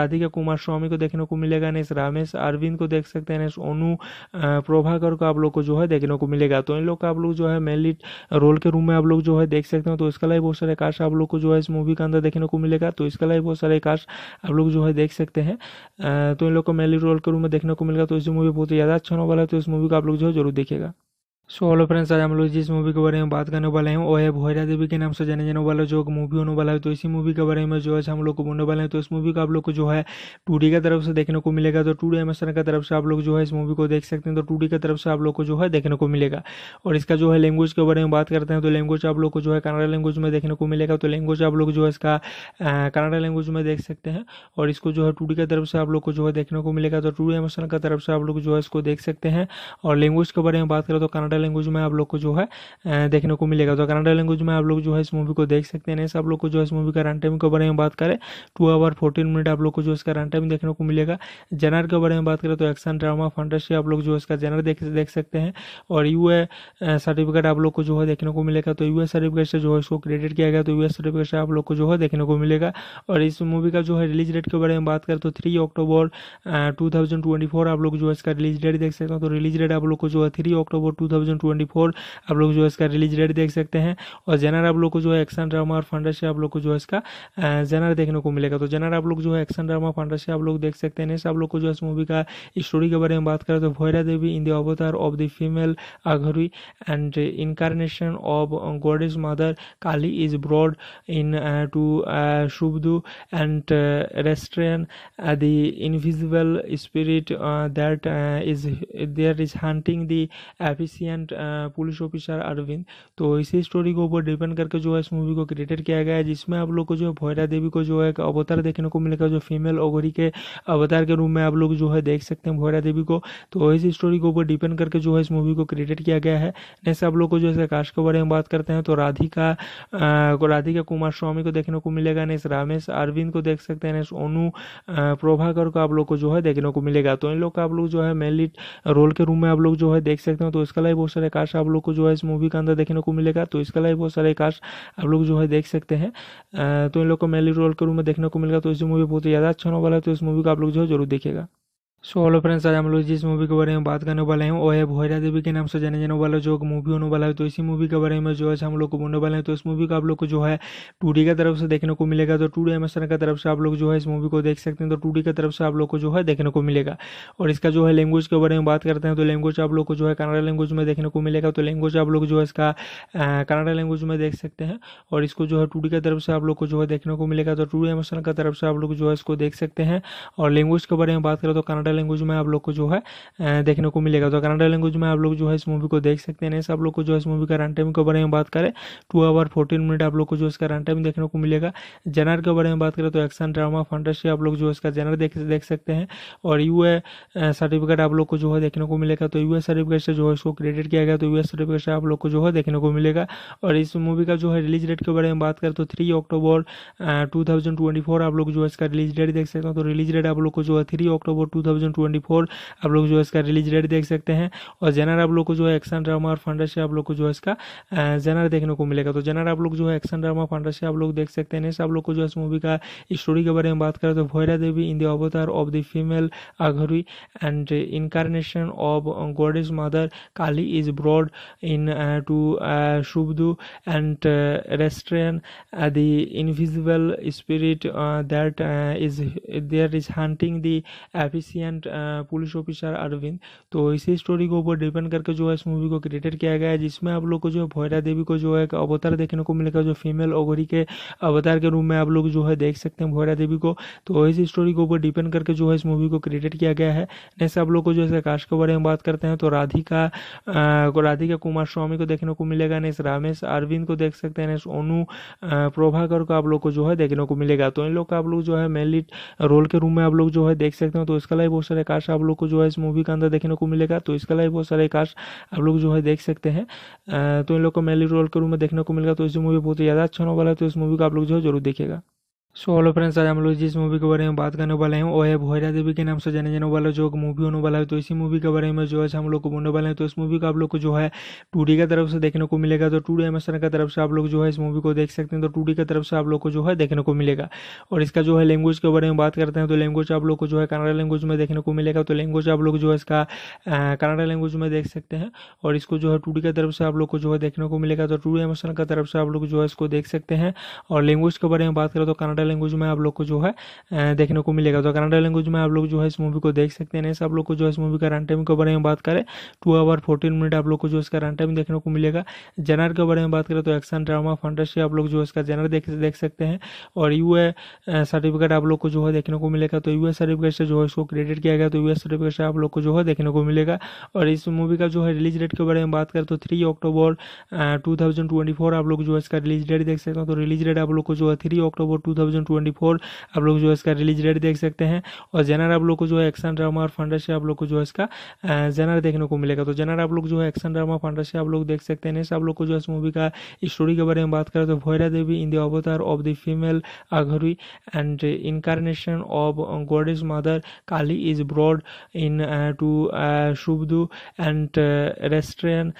S1: राधिका कुमार स्वामी को देखने को मिलेगा नेक्स्ट रामेश अरविंद को देख सकते हैं नेक्स्ट ओनू प्रभाकर को आप लोग को जो है देखने को मिलेगा तो इन लोग का आप लोग जो है मेनली रोल के रूम में आप लोग जो है देख सकते हैं तो इसका लाइव बहुत सारे कास्ट आप लोग को जो है इस मूवी के अंदर देखने को मिलेगा तो इसके अलावा बहुत सारे कास्ट आप लोग जो है देख सकते हैं तो इन लोग को मेली रोल के रूप में देखने को मिलेगा तो इस मूवी बहुत ज़्यादा अच्छा होने वाला है तो इस मूवी को आप लोग जो है जरूर देखेगा सो हेलो फ्रेंड्स आज हम लोग जिस मूवी के बारे में बात करने वाले हैं वो है भोरा देवी के नाम से जाने जाने वाला जो मूवी होने वाला है तो इसी मूवी के बारे में जो है हम लोग को बोलने वाले हैं तो इस मूवी का आप लोग को जो है टू की तरफ से देखने को मिलेगा तो टू डी एमेशन की तरफ से आप लोग जो है इस मूवी को देख सकते हैं तो टू की तरफ से आप लोग को जो है देखने को मिलेगा और इसका जो है लैंग्वेज के बारे में बात करते हैं तो लैंग्वेज आप लोग को जो है कनाडा लैंग्वेज में देखने को मिलेगा तो लैंग्वेज आप लोग जो है इसका कनाडा लैंग्वेज में देख सकते हैं और इसको जो है टू की तरफ से आप लोग को जो है देखने को मिलेगा तो टू डी की तरफ से आप लोग जो है इसको देख सकते हैं और लैंग्वेज के बारे में बात करें तो कनाडा कनाडा लैंग्वेज में आप लोग को जो है देखने को मिलेगा तो कनाडा लैंग्वेज में आप लोग जो है इस मूवी को देख सकते हैं सब लोग को जो है इस मूवी का रन टाइम के बारे में बात करें टू आवर फोर्टीन मिनट आप लोग को जो इसका रन टाइम देखने को मिलेगा जनर के बारे में बात करें तो एक्शन ड्रामा फंटेसी आप लोग जो है इसका जनर देख सकते हैं और यू सर्टिफिकेट आप लोग को जो है देखने को मिलेगा तो यू सर्टिफिकेट से जो है इसको क्रेडिट किया गया तो यू सर्टिफिकेट से आप लोग को जो है देखने को मिलेगा और इस मूवी का जो है रिलीज डेट के बारे में बात करें तो थ्री अक्टूबर टू आप लोग जो है इसका रिलीज डेट देख सकते हैं तो रिलीज डेट आप लोग को जो है थ्री अक्टूबर टू 2024 आप लोग जो है इसका रिलीज डेट देख सकते हैं और जेनर आप लोग को जो है एक्शन ड्रामा और फंडर से आप लोग को जो है इसका जेनर देखने को मिलेगा तो जेनर आप लोग जो है एक्शन ड्रामा फंडर से आप लोग देख सकते हैं नेक्स्ट आप लोग को जो है इस मूवी का स्टोरी के बारे में बात करें तो भैरा देवी in the avatar of the female Aghori and incarnation of goddess mother Kali is brought in to subdue and restrain the invisible spirit that is there is haunting the एफिशियन and police officer Arvind तो इसी story के ऊपर depend करके जो है इस movie को created किया गया है जिसमें आप लोग को जो है भोयरा देवी को जो है एक अवतार देखने को मिलेगा जो फीमेल ओगरी के अवतार के रूप में आप लोग जो है देख सकते हैं भोयरा देवी को तो इसी स्टोरी के ऊपर डिपेंड करके जो है इस मूवी को क्रिएटेड किया गया है नेक्स्ट आप लोग को जो है कास्ट के बारे में बात करते हैं तो राधिका uh, राधिका कुमार स्वामी को देखने को मिलेगा नेक्स्ट रामेश अरविंद को देख सकते हैं नेक्स्ट ओनू uh, प्रभाकर को आप लोग को जो है देखने को मिलेगा तो इन लोग का आप लोग जो है मेन लीड रोल के रूम में आप लोग जो है देख सकते हैं तो इसका लाइव बहुत सारे कार्स आप लोग को जो है इस मूवी के अंदर देखने को मिलेगा तो इसके अलावा बहुत सारे कार्स आप लोग जो है देख सकते हैं तो इन लोग को मेली रोल के रूम में देखने को मिलेगा तो इस मूवी बहुत ही ज़्यादा अच्छा होने वाला है तो इस मूवी को आप लोग जो है जरूर देखेगा सो हेलो फ्रेंड्स आज हम लोग जिस मूवी के बारे में बात करने वाले हैं वो है भोरा देवी के नाम से जाने जाने वाला जो मूवी होने वाला है तो इसी मूवी के बारे में जो है हम लोग को बोलने वाले हैं तो इस मूवी का आप लोग को जो है टू की तरफ से देखने को मिलेगा तो टूडी एमेसन की तरफ से आप लोग जो है इस मूवी को देख सकते हैं तो टू की तरफ से आप लोग को जो है देखने को मिलेगा और इसका जो है लैंग्वेज के बारे में बात करते हैं तो लैंग्वेज आप लोग को जो है कनाडा लैंग्वेज में देखने को मिलेगा तो लैंग्वेज आप लोग जो है इसका कनाडा लैंग्वेज में देख सकते हैं और इसको जो है टू की तरफ से आप लोग को जो है देखने को मिलेगा तो टू एमेसन की तरफ से आप लोग जो है इसको देख सकते हैं और लैंग्वेज के बारे में बात करें तो कनाडा कनाडा लैंग्वेज में आप लोग को जो है देखने को मिलेगा तो कनाडा लैंग्वेज में आप लोग जो है इस मूवी को देख सकते हैं आप लोग को जो है इस मूवी का रन टाइम के बारे में बात करें टू आवर फोर्टीन मिनट आप लोग को जो इसका रन टाइम देखने को मिलेगा जेनर के बारे में बात करें तो एक्शन ड्रामा फंटेसी आप लोग जो इसका जेनर देख सकते हैं और यू सर्टिफिकेट आप लोग को जो है देखने को मिलेगा तो यू सर्टिफिकेट से जो है इसको क्रेडिट किया गया तो यू सर्टिफिकेट से आप लोग को जो है देखने को मिलेगा और इस मूवी का जो है रिलीज डेट के बारे में बात करें तो थ्री अक्टूबर टू आप लोग जो है इसका रिलीज डेट देख सकते हैं तो रिलीज डेट आप लोग को जो है थ्री अक्टूबर टू आप लोग जो है इसका रिलीज डेट देख सकते हैं और जेनर आप लोग को जो है एक्शन ड्रामा और फंडर से आप लोग को जो है इसका जेनर देखने को मिलेगा तो जेनर आप लोग जो है एक्शन ड्रामा फंडर से आप लोग देख सकते हैं नेक्स्ट आप लोग को जो है इस मूवी का स्टोरी के बारे में बात करें तो भैरा देवी in the avatar of the female Aghori and incarnation of goddess mother Kali is brought in to subdue and restrain the invisible spirit that is there is haunting the एफिशियन and police officer Arvind तो इसी story के ऊपर depend करके जो है इस movie को created किया गया है जिसमें आप लोग को जो है भोयरा देवी को जो है एक अवतार देखने को मिलेगा जो फीमेल ओगरी के अवतार के रूप में आप लोग जो है देख सकते हैं भोयरा देवी को तो इसी स्टोरी के ऊपर डिपेंड करके जो है इस मूवी को क्रिएटेड किया गया है नेक्स्ट आप लोग को जो है कास्ट के बारे में बात करते हैं तो राधिका uh, राधिका कुमार स्वामी को देखने को मिलेगा नेक्स्ट रामेश अरविंद को देख सकते हैं नेक्स्ट ओनू uh, प्रभाकर को आप लोग को जो है देखने को मिलेगा तो इन लोग का आप लोग जो है मेनली रोल के रूम में आप लोग जो है देख सकते हैं तो इसका लाइव बहुत सारे कार्स आप लोग को जो है इस मूवी के अंदर देखने को मिलेगा तो इसके अलावा बहुत सारे कार्स आप लोग जो है देख सकते हैं तो इन लोग को मेली रोल के रूम में देखने को मिलेगा तो इस मूवी बहुत ही ज़्यादा अच्छा होने वाला है तो इस मूवी को आप लोग जो है जरूर देखेगा सो हेलो फ्रेंड्स आज हम लोग जिस मूवी के बारे में बात करने वाले हैं वो है भोरा देवी के नाम से जाने जाने वाला जो मूवी होने वाला है तो इसी मूवी के बारे में जो है हम लोग को बोलने वाले हैं तो इस मूवी का आप लोग को जो है टू की तरफ से देखने को मिलेगा तो टू डी की तरफ से आप लोग जो है इस मूवी को देख सकते हैं तो टू की तरफ से आप लोग को जो है देखने को मिलेगा और इसका जो है लैंग्वेज के बारे में बात करते हैं तो लैंग्वेज आप लोग को जो है कनाडा लैंग्वेज में देखने को मिलेगा तो लैंग्वेज आप लोग जो है इसका कनाडा लैंग्वेज में देख सकते हैं और इसको जो है टू की तरफ से आप लोग को जो है देखने को मिलेगा तो टू डी की तरफ से आप लोग जो है इसको देख सकते हैं और लैंग्वेज के बारे में बात करें तो कनाडा कनाडा लैंग्वेज में आप लोग को जो है देखने को मिलेगा तो कनाडा लैंग्वेज में आप लोग जो है इस मूवी को देख सकते हैं नहीं आप लोग को जो है इस मूवी का रन टाइम के बारे में बात करें टू आवर फोर्टीन मिनट आप लोग को जो इसका रन टाइम देखने को मिलेगा जनर के बारे में बात करें तो एक्शन ड्रामा फंटेसी आप लोग जो इसका जनर देख देख सकते हैं और यू सर्टिफिकेट आप लोग को जो है देखने को मिलेगा तो यू सर्टिफिकेट से जो है इसको क्रेडिट किया गया तो यू सर्टिफिकेट से आप लोग को जो है देखने को मिलेगा और इस मूवी का जो है रिलीज डेट के बारे में बात करें तो थ्री अक्टूबर टू आप लोग जो है इसका रिलीज डेट देख सकते हैं तो रिलीज डेट आप लोग को जो है थ्री अक्टूबर टू 2024 आप लोग जो है इसका रिलीज डेट देख सकते हैं और जेनर आप लोग को जो है एक्शन ड्रामा और फंडर से आप लोग को जो है इसका जेनर देखने को मिलेगा तो जेनर आप लोग जो है एक्शन ड्रामा फंडर से आप लोग देख सकते हैं आप लोग को जो है इस मूवी का स्टोरी के बारे में बात करें तो भैरा देवी in the avatar of the female Aghori and incarnation of God is mother Kali is brought in to subdue and restrain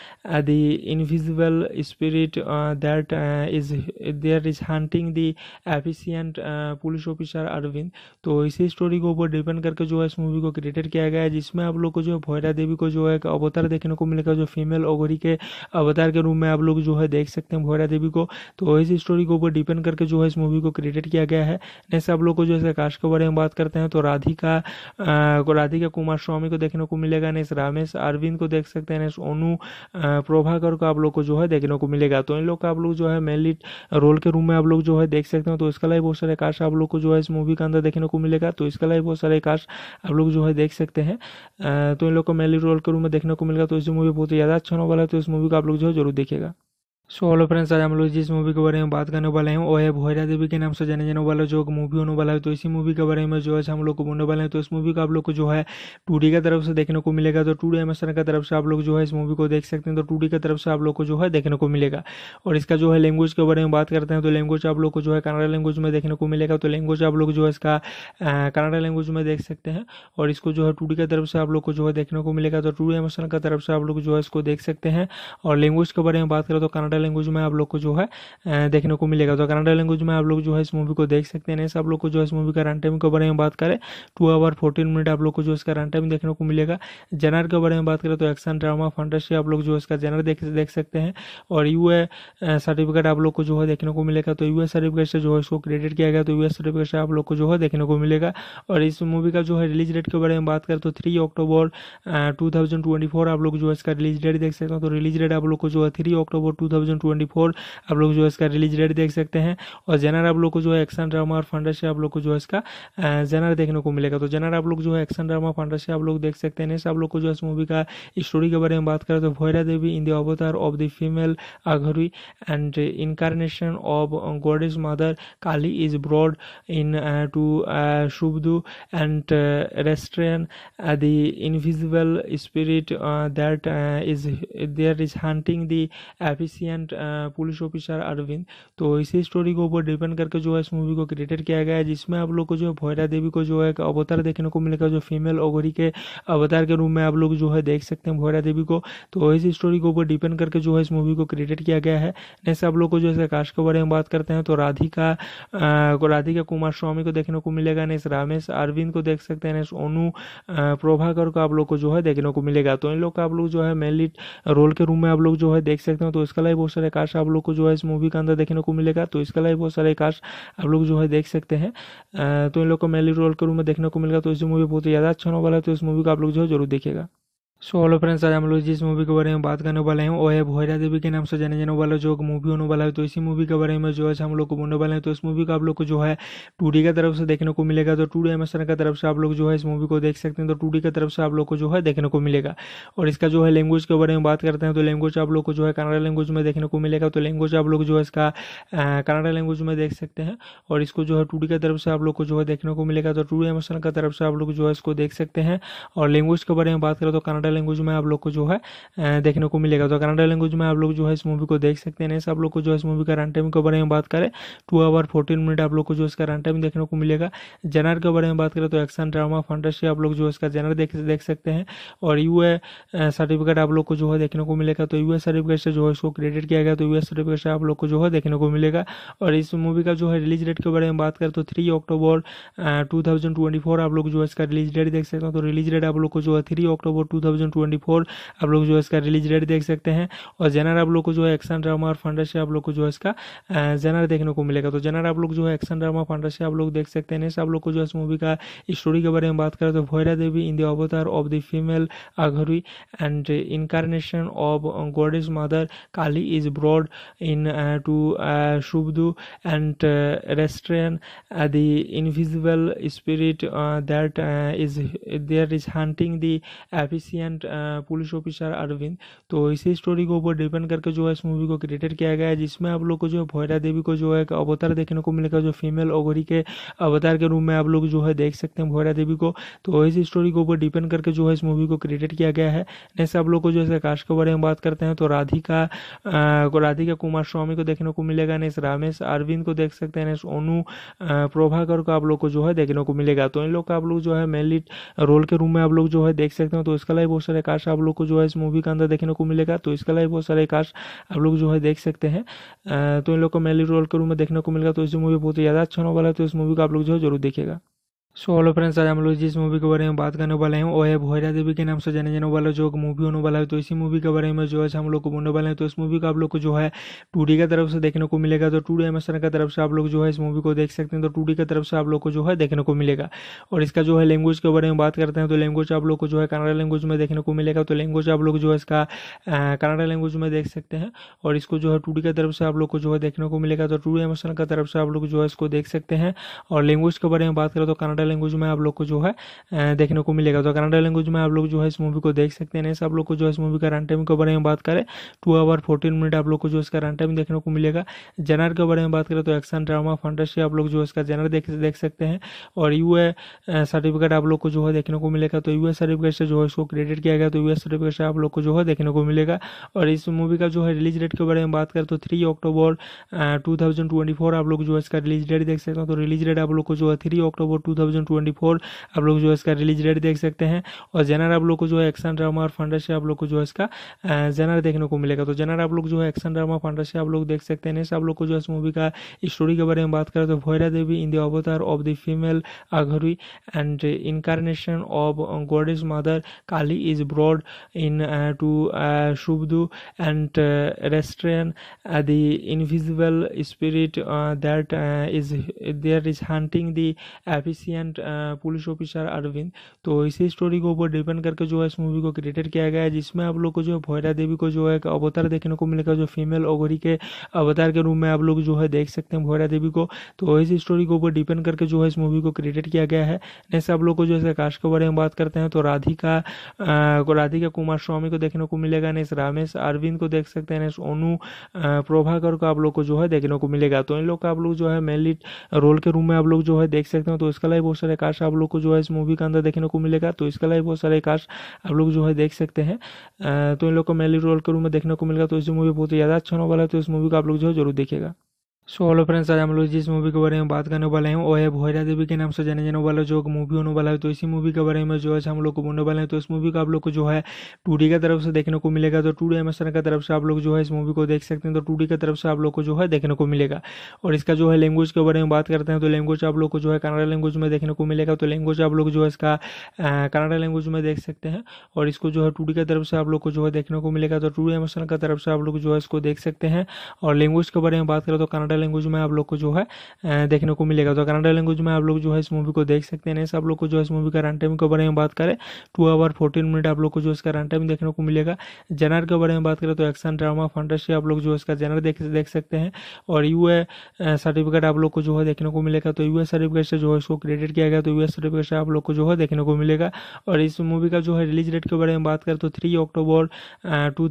S1: the invisible spirit that is there is haunting the एफिशियन and police officer Arvind तो इसी story के ऊपर depend करके जो है इस movie को created किया गया है जिसमें आप लोग को जो है भोयरा देवी को जो है अवतार देखने को मिलेगा जो फीमेल ओगरी के अवतार के रूप में आप लोग जो है देख सकते हैं भोयरा देवी को तो इसी स्टोरी के ऊपर डिपेंड करके जो है इस मूवी को क्रिएटेड किया गया है नेक्स्ट आप लोग को जो है कास्ट के बारे में बात करते हैं तो राधिका uh, राधिका कुमार स्वामी को देखने को मिलेगा नेक्स्ट रामेश अरविंद को देख सकते हैं नेक्स्ट ओनू uh, प्रभाकर को आप लोग को जो है देखने को मिलेगा तो इन लोग का आप लोग जो है मेन रोल के रूम में आप लोग जो है देख सकते हैं तो इसका लाइव बहुत सारे कार्स आप लोग को जो है इस मूवी के अंदर देखने को मिलेगा तो इसके अलावा बहुत सारे कार्स आप लोग जो है देख सकते हैं तो इन लोग को मेनली रोल के रूप में देखने को मिलेगा तो इस मूवी बहुत ज़्यादा अच्छा होने वाला है तो इस मूवी को आप लोग जो है जरूर देखेगा सो हेलो फ्रेंड्स आज हम लोग जिस मूवी के बारे में बात करने वाले हैं वो है भोरा देवी के नाम से जाने जाने वाला जो मूवी होने वाला है तो इसी मूवी के बारे में जो है हम लोग को बोलने वाले हैं तो इस मूवी का आप लोग को जो है टू का तरफ से देखने को मिलेगा तो टू डी एमेशन की तरफ से आप लोग जो है इस मूवी को देख सकते हैं तो टू की तरफ से आप लोग को जो है देखने को मिलेगा और इसका जो है लैंग्वेज के बारे में बात करते हैं तो लैंग्वेज आप लोग को जो है कनाडा लैंग्वेज में देखने को मिलेगा तो लैंग्वेज आप लोग जो है इसका कनाडा लैंग्वेज में देख सकते हैं और इसको जो है टू की तरफ से आप लोग को जो है देखने को मिलेगा तो टू डी एमेशन की तरफ से आप लोग जो है इसको देख सकते हैं और लैंग्वेज के बारे में बात करें तो कनाडा कनाडा लैंग्वेज में आप लोग को जो है देखने को मिलेगा तो कनाडा लैंग्वेज में आप लोग जो है इस मूवी को देख सकते हैं आप लोग को जो है इस मूवी का रन टाइम के बारे में बात करें टू आवर फोर्टीन मिनट आप लोग को जो इसका रन टाइम देखने को मिलेगा जनर के बारे में बात करें तो एक्शन ड्रामा फंटेसी आप लोग जो है इसका जेनर देख सकते हैं और यू सर्टिफिकेट आप लोग को जो है देखने को मिलेगा तो यू सर्टिफिकेट से जो है इसको क्रेडिट किया गया तो यू सर्टिफिकेट से आप लोग को जो है देखने को मिलेगा और इस मूवी का जो है रिलीज डेट के बारे में बात करें तो थ्री अक्टूबर टू आप लोग जो है इसका रिलीज डेट देख सकते हैं तो रिलीज डेट आप लोग को जो है थ्री अक्टूबर टू आप लोग जो है इसका रिलीज डेट देख सकते हैं और जेनर आप लोग को जो है एक्शन ड्रामा और फंडर से आप लोग को जो है इसका जेनर देखने को मिलेगा तो जेनर आप लोग जो है एक्शन ड्रामा फंडर से आप लोग देख सकते हैं आप लोग को जो है इस मूवी का स्टोरी के बारे में बात करें तो भैरा देवी in the avatar of the female Aghori and incarnation of goddess mother Kali is brought in to subdue and restrain the invisible spirit that is there is haunting the एफिशियन and police officer Arvind तो इसी story के ऊपर depend करके जो है इस movie को created किया गया है जिसमें आप लोग को जो है भोयरा देवी को जो है एक अवतार देखने को मिलेगा जो फीमेल ओगरी के अवतार के रूप में आप लोग जो है देख सकते हैं भोयरा देवी को तो इसी स्टोरी के ऊपर डिपेंड करके जो है इस मूवी को क्रिएटेड किया गया है नेक्स्ट आप लोग को जो है कास्ट के बारे में बात करते हैं तो राधिका uh, राधिका कुमार स्वामी को देखने को मिलेगा नेक्स्ट रामेश अरविंद को देख सकते हैं नेक्स्ट ओनू uh, प्रभाकर को आप लोग को जो है देखने को मिलेगा तो इन लोग का आप लोग जो है मेनली रोल के रूम में आप लोग जो है देख सकते हैं तो इसका लाइव बहुत सारे कार्स आप लोग को जो है इस मूवी के अंदर देखने को मिलेगा तो इसके अलावा बहुत सारे कार्स आप लोग जो है देख सकते हैं तो इन लोग को मेली रोल के रूम में देखने को मिलेगा तो इस मूवी बहुत ही ज़्यादा अच्छा होने वाला है तो इस मूवी को आप लोग जो है जरूर देखेगा सो हेलो फ्रेंड्स आज हम लोग जिस मूवी के बारे में बात करने वाले हैं वो है भोरा देवी के नाम से जाने जाने वाला जो मूवी होने वाला है तो इसी मूवी के बारे में जो है हम लोग को बोलने वाले हैं तो इस मूवी का आप लोग को जो है टू की तरफ से देखने को मिलेगा तो टू एमेसन की तरफ से आप लोग जो है इस मूवी को देख सकते हैं तो टू की तरफ से आप लोग को जो है देखने को मिलेगा और इसका जो है लैंग्वेज के बारे में बात करते हैं तो लैंग्वेज आप लोग को जो है कनाडा लैंग्वेज में देखने को मिलेगा तो लैंग्वेज आप लोग जो है इसका कनाडा लैंग्वेज में देख सकते हैं और इसको जो है टू की तरफ से आप लोग को जो है देखने को मिलेगा तो टू एमेसन की तरफ से आप लोग जो है इसको देख सकते हैं और लैंग्वेज के बारे में बात करें तो कनाडा कनाडा लैंग्वेज में आप लोग को जो है देखने को मिलेगा तो कनाडा लैंग्वेज में आप लोग जो है इस मूवी को देख सकते हैं नेक्स्ट आप लोग को जो है इस मूवी का रन टाइम के बारे में बात करें टू आवर फोर्टीन मिनट आप लोग को जो इसका रन टाइम देखने को मिलेगा जेनर के बारे में बात करें तो एक्शन ड्रामा फंटेसी आप लोग जो है इसका जेनर देख सकते हैं और यू सर्टिफिकेट आप लोग को जो है देखने को मिलेगा तो यू सर्टिफिकेट से जो है इसको क्रेडिट किया गया तो यू सर्टिफिकेट से आप लोग को जो है देखने को मिलेगा और इस मूवी का जो है रिलीज डेट के बारे में बात करें तो थ्री अक्टूबर टू आप लोग जो है इसका रिलीज डेट देख सकते हैं तो रिलीज डेट आप लोग को जो है थ्री अक्टूबर टू आप लोग जो है इसका रिलीज डेट देख सकते हैं और जेनर आप लोग को जो है एक्शन ड्रामा और फंडर से आप लोग को जो है इसका जेनर देखने को मिलेगा तो जेनर आप लोग जो है एक्शन ड्रामा फंडर से आप लोग देख सकते हैं आप लोग को जो है इस मूवी का स्टोरी के बारे में बात करें तो भैरा देवी in the avatar of the female Aghori and incarnation of God is mother Kali is brought in to subdue and restrain the invisible spirit that is there is haunting the एफिशियन and police officer Arvind तो इसी story के ऊपर depend करके जो है इस movie को created किया गया है जिसमें आप लोग को जो है भोयरा देवी को जो है एक अवतार देखने को मिलेगा जो फीमेल ओगरी के अवतार के रूप में आप लोग जो है देख सकते हैं भोयरा देवी को तो इसी स्टोरी के ऊपर डिपेंड करके जो है इस मूवी को क्रिएटेड किया गया है नेक्स्ट आप लोग को जो है कास्ट के बारे में बात करते हैं तो राधिका uh, राधिका कुमार स्वामी को देखने को मिलेगा नेक्स्ट रामेश अरविंद को देख सकते हैं नेक्स्ट ओनू uh, प्रभाकर को आप लोग को जो है देखने को मिलेगा तो इन लोग का आप लोग जो है मेनली रोल के रूम में आप लोग जो है देख सकते हैं तो इसका लाइव बहुत सारे कार्स आप लोग को जो है इस मूवी के अंदर देखने को मिलेगा तो इसके अलावा बहुत सारे कार्स आप लोग जो है देख सकते हैं तो इन लोग को मेली रोल के रूम में देखने को मिलेगा तो इस मूवी बहुत ही ज़्यादा अच्छा होने वाला है तो इस मूवी को आप लोग जो है जरूर देखेगा सो हेलो फ्रेंड्स आज हम लोग जिस मूवी के बारे में बात करने वाले हैं वो है भोरा देवी के नाम से जाने जाने वाला जो मूवी होने वाला है तो इसी मूवी के बारे में जो है हम लोग को बोलने वाले हैं तो इस मूवी का आप लोग को जो है टू की तरफ से देखने को मिलेगा तो टूडी एमेसन की तरफ से आप लोग जो है इस मूवी को देख सकते हैं तो टू की तरफ से आप लोग को जो है देखने को मिलेगा और इसका जो है लैंग्वेज के बारे में बात करते हैं तो लैंग्वेज आप लोग को जो है कनाडा लैंग्वेज में देखने को मिलेगा तो लैंग्वेज आप लोग जो है इसका कनाडा लैंग्वेज में देख सकते हैं और इसको जो है टू की तरफ से आप लोग को जो है देखने को मिलेगा तो टू एमेसन की तरफ से आप लोग जो है इसको देख सकते हैं और लैंग्वेज के बारे में बात करें तो कनाडा कनाडा लैंग्वेज में आप लोग को जो है देखने को मिलेगा तो कनाडा लैंग्वेज में आप लोग जो है इस मूवी को देख सकते हैं आप लोग को जो है इस मूवी का रन टाइम के बारे में बात करें टू आवर फोर्टीन मिनट आप लोग को जो इसका रन टाइम देखने को मिलेगा जनर के बारे में बात करें तो एक्शन ड्रामा फंटेसी आप लोग जो इसका जनर देख देख सकते हैं और यू सर्टिफिकेट आप लोग को जो है देखने को मिलेगा तो यू सर्टिफिकेट से जो है इसको क्रेडिट किया गया तो यू सर्टिफिकेट से आप लोग को जो है देखने को मिलेगा और इस मूवी का जो है रिलीज डेट के बारे में बात करें तो थ्री अक्टूबर टू आप लोग जो है इसका रिलीज डेट देख सकते हैं तो रिलीज डेट आप लोग को जो है थ्री अक्टूबर टू 2024 आप लोग जो है इसका रिलीज डेट देख सकते हैं और जेनर आप लोग को जो है एक्शन ड्रामा और फंडर से आप लोग को जो है इसका जेनर देखने को मिलेगा तो जेनर आप लोग जो है एक्शन ड्रामा फंडर से आप लोग देख सकते हैं आप लोग को जो है इस मूवी का स्टोरी के बारे में बात करें तो भैरा देवी in the avatar of the female Aghori and incarnation of God is mother Kali is brought in to subdue and restrain the invisible spirit that is there is haunting the एफिशियन assistant police officer Arvind तो इसी story के ऊपर depend करके जो है इस movie को created किया गया है जिसमें आप लोग को जो है भोयरा देवी को जो है एक अवतार देखने को मिलेगा जो फीमेल ओगरी के अवतार के रूप में आप लोग जो है देख सकते हैं भोयरा देवी को तो इसी स्टोरी के ऊपर डिपेंड करके जो है इस मूवी को क्रिएटेड किया गया है नेक्स्ट आप लोग को जो है कास्ट के बारे में बात करते हैं तो राधिका uh, राधिका कुमार स्वामी को देखने को मिलेगा नेक्स्ट रामेश अरविंद को देख सकते हैं नेक्स्ट ओनू uh, प्रभाकर को आप लोग को जो है देखने को मिलेगा तो इन लोग का आप लोग जो है मेनली रोल के रूम में आप लोग जो है देख सकते हैं तो इसका लाइव बहुत सारे कार्स आप लोग को जो है इस मूवी के अंदर देखने को मिलेगा तो इसके अलावा बहुत सारे कार्स आप लोग जो है देख सकते हैं तो इन लोग को मेनली रोल के रूम में देखने को मिलेगा तो इस मूवी बहुत ज़्यादा अच्छा होने वाला है तो इस मूवी को आप लोग जो है जरूर देखेगा सो हेलो फ्रेंड्स आज हम लोग जिस मूवी के बारे में बात करने वाले हैं वो है भोरा देवी के नाम से जाने जाने वाला जो मूवी होने वाला है तो इसी मूवी के बारे में जो है हम लोग को बोलने वाले हैं तो इस मूवी का आप लोग को जो है टू का तरफ से देखने को मिलेगा तो टू डी एमेशन तरफ से आप लोग जो है इस मूवी को देख सकते हैं तो टू की तरफ से आप लोग को जो है देखने को मिलेगा और इसका जो है लैंग्वेज के बारे में बात करते हैं तो लैंग्वेज आप लोग को जो है कनाडा लैंग्वेज में देखने को मिलेगा तो लैंग्वेज आप लोग जो है इसका कनाडा लैंग्वेज में देख सकते हैं और इसको जो है टू की तरफ से आप लोग को जो है देखने को मिलेगा तो टू डी की तरफ से आप लोग जो है इसको देख सकते हैं और लैंग्वेज के बारे में बात करें तो कनाडा लैंग्वेज में आप लोग को जो है देखने को मिलेगा तो कनाडा लैंग्वेज में आप लोग जो है इस मूवी को देख सकते हैं आप लोग को जो है इस मूवी का रन टाइम के बारे में बात करें टू आवर फोर्टीन मिनट आप लोग को जो इसका रन टाइम देखने को मिलेगा जनर के बारे में बात करें तो एक्शन ड्रामा फंटेसी आप लोग जो इसका जनर देख सकते हैं और यू सर्टिफिकेट आप लोग को जो है देखने को मिलेगा तो यू सर्टिफिकेट से जो है इसको क्रेडिट किया गया तो यू सर्टिफिकेट से आप लोग को जो है देखने को मिलेगा और इस मूवी का जो है रिलीज डेट के बारे में बात करें तो थ्री अक्टूबर टू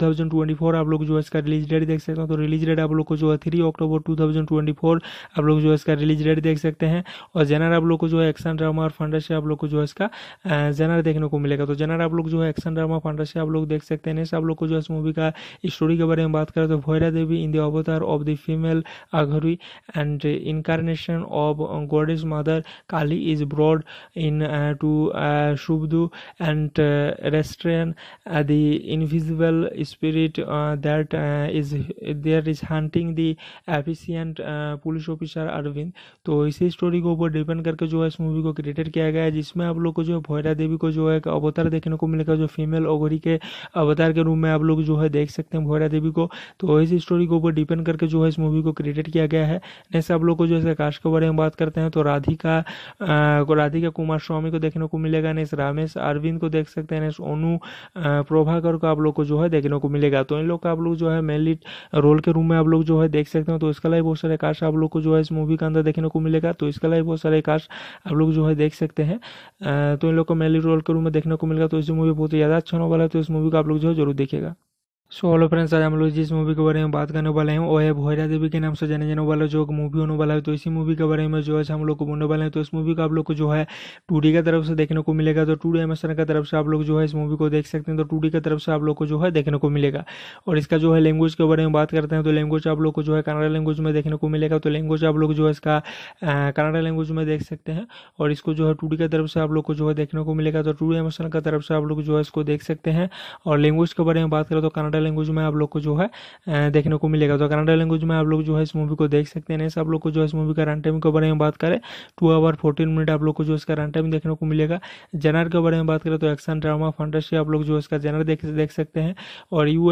S1: आप लोग जो है इसका रिलीज डेट देख सकते हैं तो रिलीज डेट आप लोग को जो है थ्री अक्टूबर टू 2024 आप लोग जो है इसका रिलीज डेट देख सकते हैं और जेनर आप लोग को जो है एक्शन ड्रामा और फंडर से आप लोग को जो है इसका जेनर देखने को मिलेगा तो जेनर आप लोग जो है एक्शन ड्रामा फंडर से आप लोग देख सकते हैं आप लोग को जो है इस मूवी का स्टोरी के बारे में बात करें तो भोयरा देवी in the avatar of the female Aghori and incarnation of goddess mother Kali is brought in to subdue and restrain the invisible spirit that is there is haunting the एफिशियन and police officer Arvind तो इसी story के ऊपर depend करके जो है इस movie को created किया गया है जिसमें आप लोग को जो है भोयरा देवी को जो है अवतार देखने को मिलेगा जो फीमेल ओगरी के अवतार के रूप में आप लोग जो है देख सकते हैं भोयरा देवी को तो इसी स्टोरी के ऊपर डिपेंड करके जो है इस मूवी को क्रिएटेड किया गया है नेक्स्ट आप लोग को जो है कास्ट के बारे में बात करते हैं तो राधिका uh, राधिका कुमार स्वामी को देखने को मिलेगा नेक्स्ट रामेश अरविंद को देख सकते हैं नेक्स्ट ओनू uh, प्रभाकर को आप लोग को जो है देखने को मिलेगा तो इन लोग का आप लोग जो है मेनली रोल के रूम में आप लोग जो है देख सकते हैं तो इसका लाइव बहुत सारे कार्स आप लोग को जो है इस मूवी के अंदर देखने को मिलेगा तो इसके अलावा बहुत सारे कार्स आप लोग जो है देख सकते हैं तो इन लोग को मेली रोल के रूम में देखने को मिलेगा तो इस मूवी बहुत ही ज़्यादा अच्छा होने वाला है तो इस मूवी को आप लोग जो है जरूर देखेगा सो हेलो फ्रेंड्स आज हम लोग जिस मूवी के बारे में बात करने वाले हैं वो है भोरा देवी के नाम से जाने जाने वाला जो मूवी होने वाला है तो इसी मूवी के बारे में जो है हम लोग को बोलने वाले हैं तो इस मूवी का आप लोग को जो है टू की तरफ से देखने को मिलेगा तो टूडी एमेसन की तरफ से आप लोग जो है इस मूवी को देख सकते हैं तो टू की तरफ से आप लोग को जो है देखने को मिलेगा और इसका जो है लैंग्वेज के बारे में बात करते हैं तो लैंग्वेज आप लोग को जो है कनाडा लैंग्वेज में देखने को मिलेगा तो लैंग्वेज आप लोग जो है इसका कनाडा लैंग्वेज में देख सकते हैं और इसको जो है टू की तरफ से आप लोग को जो है देखने को मिलेगा तो टू एमेसन की तरफ से आप लोग जो है इसको देख सकते हैं और लैंग्वेज के बारे में बात करें तो कनाडा कनाडा लैंग्वेज में आप लोग को जो है देखने को मिलेगा तो कनाडा लैंग्वेज में आप लोग जो है इस मूवी को देख सकते हैं आप लोग को जो है इस मूवी का रन टाइम के बारे में बात करें टू आवर फोर्टीन मिनट आप लोग को जो इसका रन टाइम देखने को मिलेगा जेनर के बारे में बात करें तो एक्शन ड्रामा फंटेसी आप लोग जो इसका जेनर देख सकते हैं और यू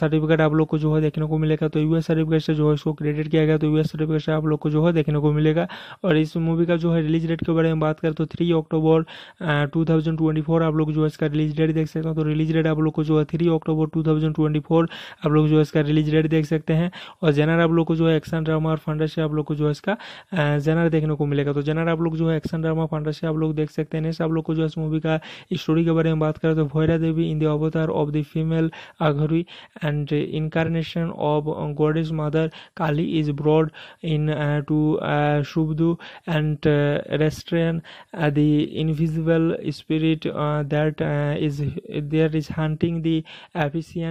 S1: सर्टिफिकेट आप लोग को जो है देखने को मिलेगा तो यू सर्टिफिकेट से जो है इसको क्रेडिट किया गया तो यू सर्टिफिकेट से आप लोग को जो है देखने को मिलेगा और इस मूवी का जो है रिलीज डेट के बारे में बात करें तो थ्री अक्टूबर टू आप लोग जो है इसका रिलीज डेट देख सकते हैं तो रिलीज डेट आप लोग को जो है थ्री अक्टूबर टू 2024 आप लोग जो है इसका रिलीज डेट देख सकते हैं और जेनर आप लोग को जो है एक्शन ड्रामा और फंडा से आप लोग को जो है इसका जेनर देखने को मिलेगा तो जेनर आप लोग जो है एक्शन ड्रामा फंडा से आप लोग देख सकते हैं नेक्स्ट आप लोग को जो है इस मूवी का स्टोरी के बारे में बात करें तो भैरा देवी in the avatar of the female Aghori and incarnation of goddess mother Kali is brought in to subdue and restrain the invisible spirit that is there is haunting the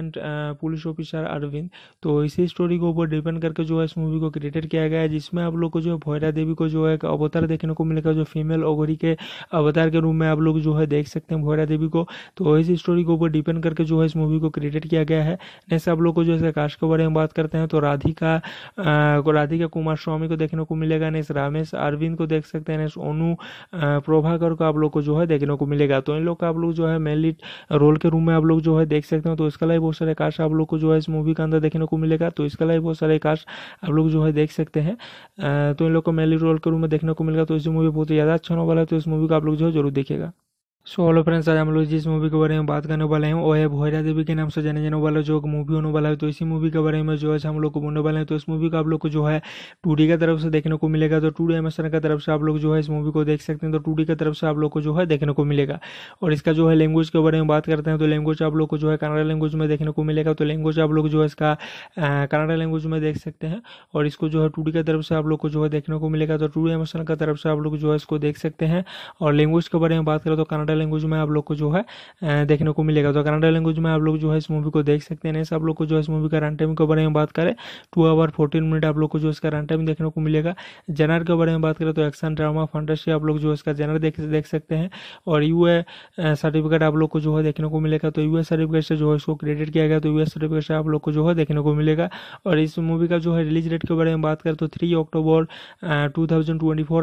S1: and police officer Arvind तो इसी story के ऊपर depend करके जो है इस movie को created किया गया है जिसमें आप लोग को जो है भोयरा देवी को जो है एक अवतार देखने को मिलेगा जो फीमेल ओगरी के अवतार के रूप में आप लोग जो है देख सकते हैं भोयरा देवी को तो इसी स्टोरी के ऊपर डिपेंड करके जो है इस मूवी को क्रिएटेड किया गया है नेक्स्ट आप लोग को जो है कास्ट के बारे में बात करते हैं तो राधिका राधिका कुमार स्वामी को देखने को मिलेगा नेक्स्ट रामेश अरविंद को देख सकते हैं नेक्स्ट ओनू प्रभाकर को आप लोग को जो है देखने को मिलेगा तो इन लोग का आप लोग जो है मेनली रोल के रूम में आप लोग जो है देख सकते हैं तो इसका लाइव बहुत सारे कार्स आप लोग को जो है इस मूवी के अंदर देखने को मिलेगा तो इसके अलावा बहुत सारे कार्स आप लोग जो है देख सकते हैं तो इन लोग को मेली रोल के रूम में देखने को मिलेगा तो इस मूवी बहुत ही ज़्यादा अच्छा होने वाला है तो इस मूवी को आप लोग जो है जरूर देखेगा सो हेलो फ्रेंड्स आज हम लोग जिस मूवी के बारे में बात करने वाले हैं वो है भोरा देवी के नाम से जाने जाने वाला जो मूवी होने वाला है तो इसी मूवी के बारे में जो है हम लोग को बोलने वाले हैं तो इस मूवी का आप लोग को जो है टू की तरफ से देखने को मिलेगा तो डी एमेसन की तरफ से आप लोग जो है इस मूवी को देख सकते हैं तो टू की तरफ से आप लोग को जो है देखने को मिलेगा और इसका जो है लैंग्वेज के बारे में बात करते हैं तो लैंग्वेज आप लोग को जो है कनाडा लैंग्वेज में देखने को मिलेगा तो लैंग्वेज आप लोग जो है इसका कनाडा लैंग्वेज में देख सकते हैं और इसको जो है टू की तरफ से आप लोग को जो है देखने को मिलेगा तो टू डी की तरफ से आप लोग जो है इसको देख सकते हैं और लैंग्वेज के बारे में बात करें तो कनाडा कनाडा लैंग्वेज में आप लोग को जो है देखने को मिलेगा तो कनाडा लैंग्वेज में आप लोग जो है इस मूवी को देख सकते हैं आप लोग को जो है इस मूवी का रन टाइम के बारे में बात करें टू आवर फोर्टीन मिनट आप लोग को जो इसका रन टाइम देखने को मिलेगा जेनर के बारे में बात करें तो एक्शन ड्रामा फंटेसी आप लोग जो इसका जेनर देख देख सकते हैं और यू सर्टिफिकेट आप लोग को जो है देखने को मिलेगा तो यू सर्टिफिकेट से जो है इसको क्रेडिट किया गया तो यू सर्टिफिकेट से आप लोग को जो है देखने को मिलेगा और इस मूवी का जो है रिलीज डेट के बारे में बात करें तो थ्री अक्टूबर टू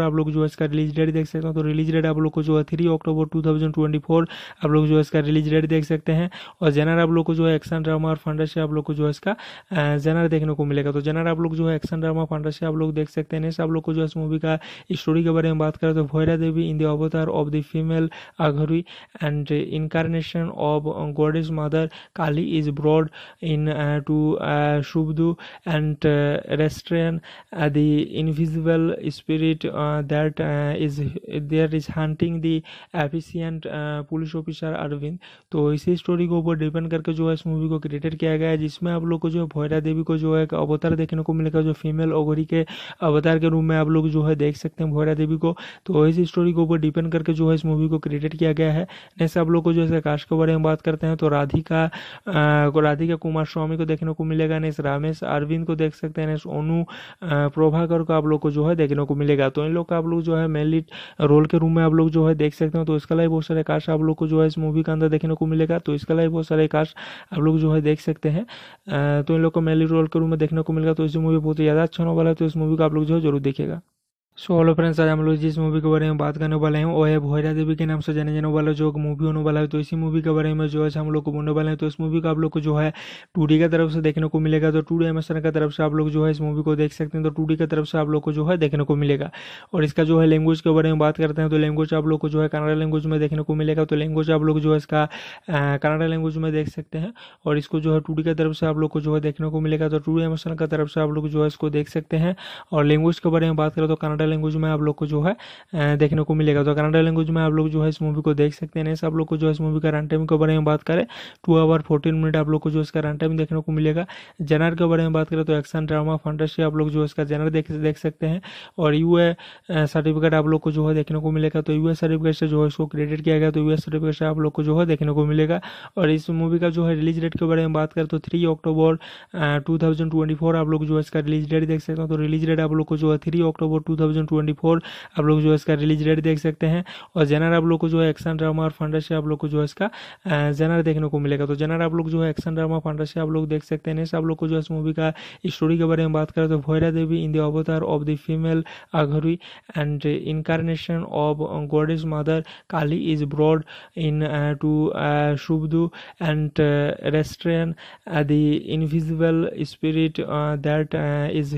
S1: आप लोग जो है इसका रिलीज डेट देख सकते हैं तो रिलीज डेट आप लोग को जो है थ्री अक्टूबर टू 2024 आप लोग जो है इसका रिलीज डेट देख सकते हैं और जेनर आप लोग को जो है एक्शन ड्रामा और फंडर से आप लोग को जो है इसका जेनर देखने को मिलेगा तो जेनर आप लोग जो है एक्शन ड्रामा फंडर से आप लोग देख सकते हैं नेक्स्ट आप लोग को जो है इस मूवी का स्टोरी के बारे में बात करें तो भैरा देवी in the avatar of the female Aghori and incarnation of God is mother Kali is brought in to subdue and restrain the invisible spirit that is there is haunting the एफिशियन and police officer Arvind तो इसी story के ऊपर depend करके जो है इस movie को created किया गया है जिसमें आप लोग को जो है भोयरा देवी को जो है अवतार देखने को मिलेगा जो फीमेल ओगरी के अवतार के रूप में आप लोग जो है देख सकते हैं भोयरा देवी को तो इस स्टोरी के ऊपर डिपेंड करके जो है इस मूवी को क्रिएटेड किया गया है नेक्स्ट आप लोग को जो है कास्ट के बारे में बात करते हैं तो राधिका uh, राधिका कुमार स्वामी को देखने को मिलेगा नेक्स्ट रामेश अरविंद को देख सकते हैं नेक्स्ट ओनू uh, प्रभाकर को आप लोग को जो है देखने को मिलेगा तो इन लोग का आप लोग जो है मेनली रोल के रूम में आप लोग जो है देख सकते हैं तो इसका लाइव बहुत सारे कार्ड्स आप लोग को जो है इस मूवी के अंदर देखने को मिलेगा तो इसके अलावा बहुत सारे कार्ड्स आप लोग जो है देख सकते हैं तो इन लोग को मेली रोल के रूम में देखने को मिलेगा तो इस मूवी बहुत ही ज़्यादा अच्छा होने वाला है तो इस मूवी को आप लोग जो है जरूर देखेगा सो हेलो फ्रेंड्स आज हम लोग जिस मूवी के बारे में बात करने वाले हैं वो है भोरा देवी के नाम से जाने जाने वाला जो मूवी होने वाला है तो इसी मूवी के बारे में जो है हम लोग को बोलने वाले हैं तो इस मूवी का आप लोग को जो है टू की तरफ से देखने को मिलेगा तो टू डी एमेशन तरफ से आप लोग जो है इस मूवी को देख सकते हैं तो टू की तरफ से आप लोग को जो है देखने को मिलेगा और इसका जो है लैंग्वेज के बारे में बात करते हैं तो लैंग्वेज आप लोग को जो है कनाडा लैंग्वेज में देखने को मिलेगा तो लैंग्वेज आप लोग जो है इसका कनाडा लैंग्वेज में देख सकते हैं और इसको जो है टू की तरफ से आप लोग को जो है देखने को मिलेगा तो टू डी एमेशन तरफ से आप लोग जो है इसको देख सकते हैं और लैंग्वेज के बारे में बात करें तो कनाडा कनाडा लैंग्वेज में आप लोग को जो है देखने को मिलेगा तो कनाडा लैंग्वेज में आप लोग जो है इस मूवी को देख सकते हैं आप लोग को जो है इस मूवी का रन टाइम के बारे में बात करें टू आवर फोर्टीन मिनट आप लोग को जो इसका रन टाइम देखने को मिलेगा जनर के बारे में बात करें तो एक्शन ड्रामा फंटेसी आप लोग जो है इसका जनर देख सकते हैं और यू सर्टिफिकेट आप लोग को जो है देखने को मिलेगा तो यू सर्टिफिकेट से जो है इसको क्रेडिट किया गया तो यू सर्टिफिकेट से आप लोग को जो है देखने को मिलेगा और इस मूवी का जो है रिलीज डेट के बारे में बात करें तो थ्री अक्टूबर टू आप लोग जो है इसका रिलीज डेट देख सकते हैं तो रिलीज डेट आप लोग को जो है थ्री अक्टूबर टू 2024 आप लोग जो है इसका रिलीज डेट देख सकते हैं और जेनर आप लोग को जो है एक्शन ड्रामा और फंडर से आप लोग को जो है इसका जेनर देखने को मिलेगा तो जेनर आप लोग जो है एक्शन ड्रामा फंडर से आप लोग देख सकते हैं आप लोग को जो है इस मूवी का स्टोरी के बारे में बात करें तो भोयरा देवी in the avatar of the female Aghori and incarnation of goddess mother Kali is brought in to subdue and restrain the invisible spirit that is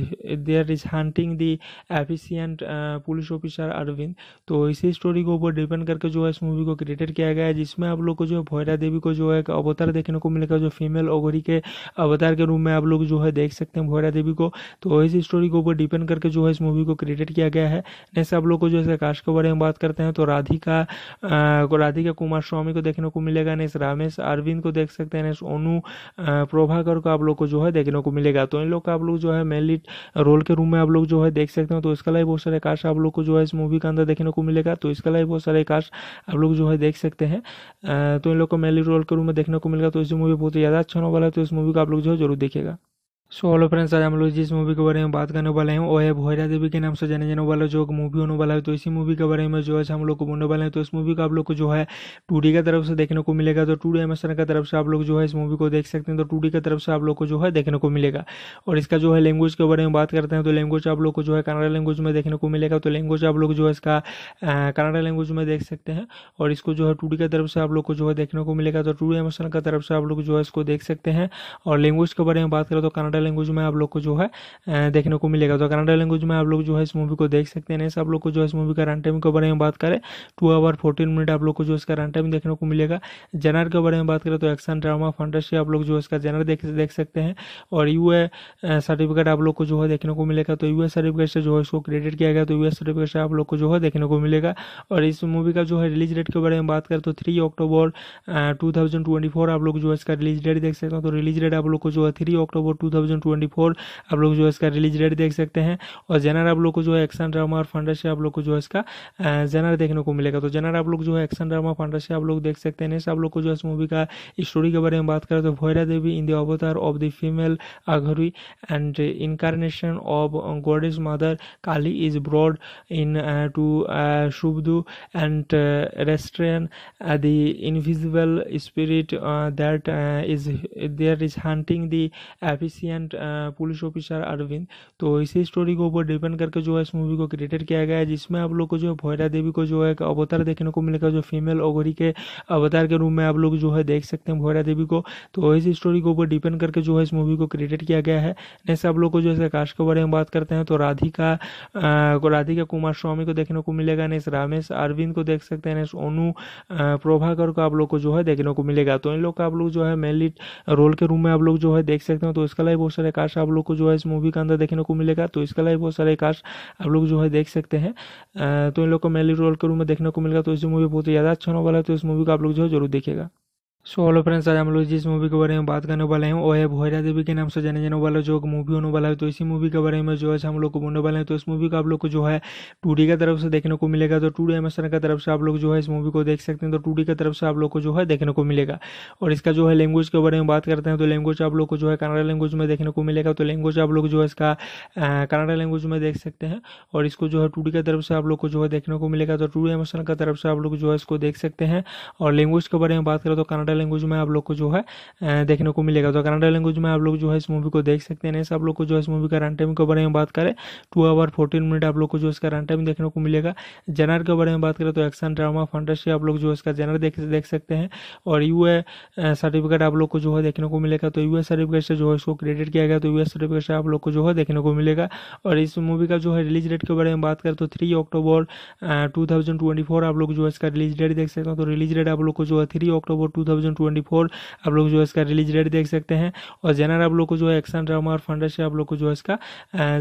S1: there is haunting the एफिशियन and police officer Arvind तो इसी story के ऊपर depend करके जो है इस movie को created किया गया है जिसमें आप लोग को जो है भोयरा देवी को जो है अवतार देखने को मिलेगा जो फीमेल ओगरी के अवतार के रूप में आप लोग जो है देख सकते हैं भोयरा देवी को तो इसी स्टोरी के ऊपर डिपेंड करके जो है इस मूवी को क्रिएटेड किया गया है नेक्स्ट आप लोग को जो है कास्ट के बारे में बात करते हैं तो राधिका uh, राधिका कुमार स्वामी को देखने को मिलेगा नेक्स्ट रामेश अरविंद को देख सकते हैं नेक्स्ट ओनू uh, प्रभाकर को आप लोग को जो है देखने को मिलेगा तो इन लोग का आप लोग जो है मेन लीड रोल के रूम में आप लोग जो है देख सकते हैं तो इसका लाइव बहुत सारे कार्स आप लोग को जो है इस मूवी के अंदर देखने को मिलेगा तो इसके अलावा बहुत सारे कार्स आप लोग जो है देख सकते हैं तो इन लोग को मेली रोल के रूम में देखने को मिलेगा तो इस मूवी बहुत ही ज़्यादा अच्छा होने वाला है तो इस मूवी को आप लोग जो है जरूर देखेगा सो हेलो फ्रेंड्स आज हम लोग जिस मूवी के बारे में बात करने वाले हैं वो है भोरा देवी के नाम से जाने जाने वाला जो मूवी होने वाला है तो इसी मूवी के बारे में जो है हम लोग को बोलने वाले हैं तो इस मूवी को आप लोग को जो है टू का तरफ से देखने को मिलेगा तो टू डी एमेशन तरफ से आप लोग जो है इस मूवी को देख सकते हैं तो टू की तरफ से आप लोग को जो है देखने को मिलेगा और इसका जो है लैंग्वेज के बारे में बात करते हैं तो लैंग्वेज आप लोग को जो है कनाडा लैंग्वेज में देखने को मिलेगा तो लैंग्वेज आप लोग जो है इसका कनाडा लैंग्वेज में देख सकते हैं और इसको जो है टू की तरफ से आप लोग को जो है देखने को मिलेगा तो टू डी एमेशन तरफ से आप लोग जो है इसको देख सकते हैं और लैंग्वेज के बारे में बात करें तो कनाडा कनाडा लैंग्वेज में आप लोग को जो है देखने को मिलेगा तो कनाडा लैंग्वेज में आप लोग जो है इस मूवी को देख सकते हैं आप लोग को जो है इस मूवी का रन टाइम के बारे में बात करें टू आवर फोर्टीन मिनट आप लोग को जो इसका रन टाइम देखने को मिलेगा जनर के बारे में बात करें तो एक्शन ड्रामा फंटेसी आप लोग जो है इसका जेनर देख देख सकते हैं और यू सर्टिफिकेट आप लोग को जो है देखने को मिलेगा तो यू सर्टिफिकेट से जो है इसको क्रेडिट किया गया तो यू सर्टिफिकेट से आप लोग को जो है देखने को मिलेगा और इस मूवी का जो है रिलीज डेट के बारे में बात करें तो थ्री अक्टूबर टू आप लोग जो है इसका रिलीज डेट देख सकते हैं तो रिलीज डेट आप लोग को जो है थ्री अक्टूबर टू आप लोग जो है इसका रिलीज डेट देख सकते हैं और जेनर आप लोग को जो है एक्शन ड्रामा और फंडा से आप लोग को जो है इसका जेनर देखने को मिलेगा तो जेनर आप लोग जो है एक्शन ड्रामा फंडा से आप लोग देख सकते हैं नेक्स्ट आप लोग को जो है इस मूवी का स्टोरी के बारे में बात करें तो भैरा देवी in the avatar of the female Aghori and incarnation of goddess mother Kali is brought in to subdue and restrain the invisible spirit that is there is haunting the एफिशियन and police officer Arvind तो इसी story के ऊपर depend करके जो है इस movie को created किया गया है जिसमें आप लोग को जो है भोयरा देवी को जो है एक अवतार देखने को मिलेगा जो फीमेल ओगरी के अवतार के रूप में आप लोग जो है देख सकते हैं भोयरा देवी को तो इसी स्टोरी के ऊपर डिपेंड करके जो है इस मूवी को क्रिएटेड किया गया है नेक्स्ट आप लोग को जो है कास्ट के बारे में बात करते हैं तो राधिका uh, राधिका कुमार स्वामी को देखने को मिलेगा नेक्स्ट रामेश अरविंद को देख सकते हैं नेक्स्ट ओनू uh, प्रोभाकर को आप लोग को जो है देखने को मिलेगा तो इन लोग का आप लोग जो है मेन रोल के रूम में आप लोग जो है देख सकते हैं तो इसका लाइव बहुत सारे कार्स आप लोग को जो है इस मूवी के अंदर देखने को मिलेगा तो इसके अलावा बहुत सारे कार्स आप लोग जो है देख सकते हैं तो इन लोग को मेली रोल के रूम में देखने को मिलेगा तो इस मूवी बहुत ही ज़्यादा अच्छा होने वाला है तो इस मूवी को आप लोग जो है जरूर देखेगा सो हेलो फ्रेंड्स आज हम लोग जिस मूवी के बारे में बात करने वाले हैं वो है भोरा देवी के नाम से जाने जाने वाला जो मूवी होने वाला है तो इसी मूवी के बारे में जो है हम लोग को बोलने वाले हैं तो इस मूवी का आप लोग को जो है टू की तरफ से देखने को मिलेगा तो डी एमेसन की तरफ से आप लोग जो है इस मूवी को देख सकते हैं तो टू की तरफ से आप लोग को जो है देखने को मिलेगा और इसका जो है लैंग्वेज के बारे में बात करते हैं तो लैंग्वेज आप लोग को जो है कनाडा लैंग्वेज में देखने को मिलेगा तो लैंग्वेज आप लोग जो है इसका कनाडा लैंग्वेज में देख सकते हैं और इसको जो है टू की तरफ से आप लोग को जो है देखने को मिलेगा तो टू डी की तरफ से आप लोग जो है इसको देख सकते हैं और लैंग्वेज के बारे में बात करें तो कनाडा कनाडा लैंग्वेज में आप लोग को जो है देखने को मिलेगा तो कनाडा लैंग्वेज में आप लोग जो है इस मूवी को देख सकते हैं आप लोग को जो है इस मूवी का रन टाइम के बारे में बात करें टू आवर फोर्टीन मिनट आप लोग को जो इसका रन टाइम देखने को मिलेगा जेनर के बारे में बात करें तो एक्शन ड्रामा फंटेसी आप लोग जो इसका जेनर देख देख सकते हैं और यू सर्टिफिकेट आप लोग को जो है देखने को मिलेगा तो यू सर्टिफिकेट से जो है इसको क्रेडिट किया गया तो यू सर्टिफिकेट से आप लोग को जो है देखने को मिलेगा और इस मूवी का जो है रिलीज डेट के बारे में बात करें तो थ्री अक्टूबर टू आप लोग जो है इसका रिलीज डेट देख सकते हैं तो रिलीज डेट आप लोग को जो है थ्री अक्टूबर टू 2024 आप लोग जो है इसका रिलीज डेट देख सकते हैं और जेनर आप लोग को जो है एक्शन ड्रामा और फंडर से आप लोग को जो है इसका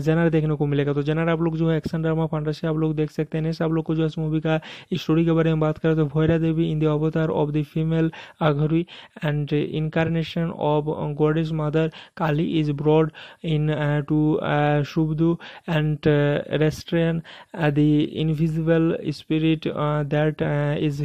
S1: जेनर देखने को मिलेगा तो जेनर आप लोग जो है एक्शन ड्रामा फंडर से आप लोग देख सकते हैं नेक्स्ट आप लोग को जो है इस मूवी का स्टोरी के बारे में बात करें तो भोयरा देवी in the avatar of the female Aghori and incarnation of God is mother Kali is brought in to subdue and restrain the invisible spirit that is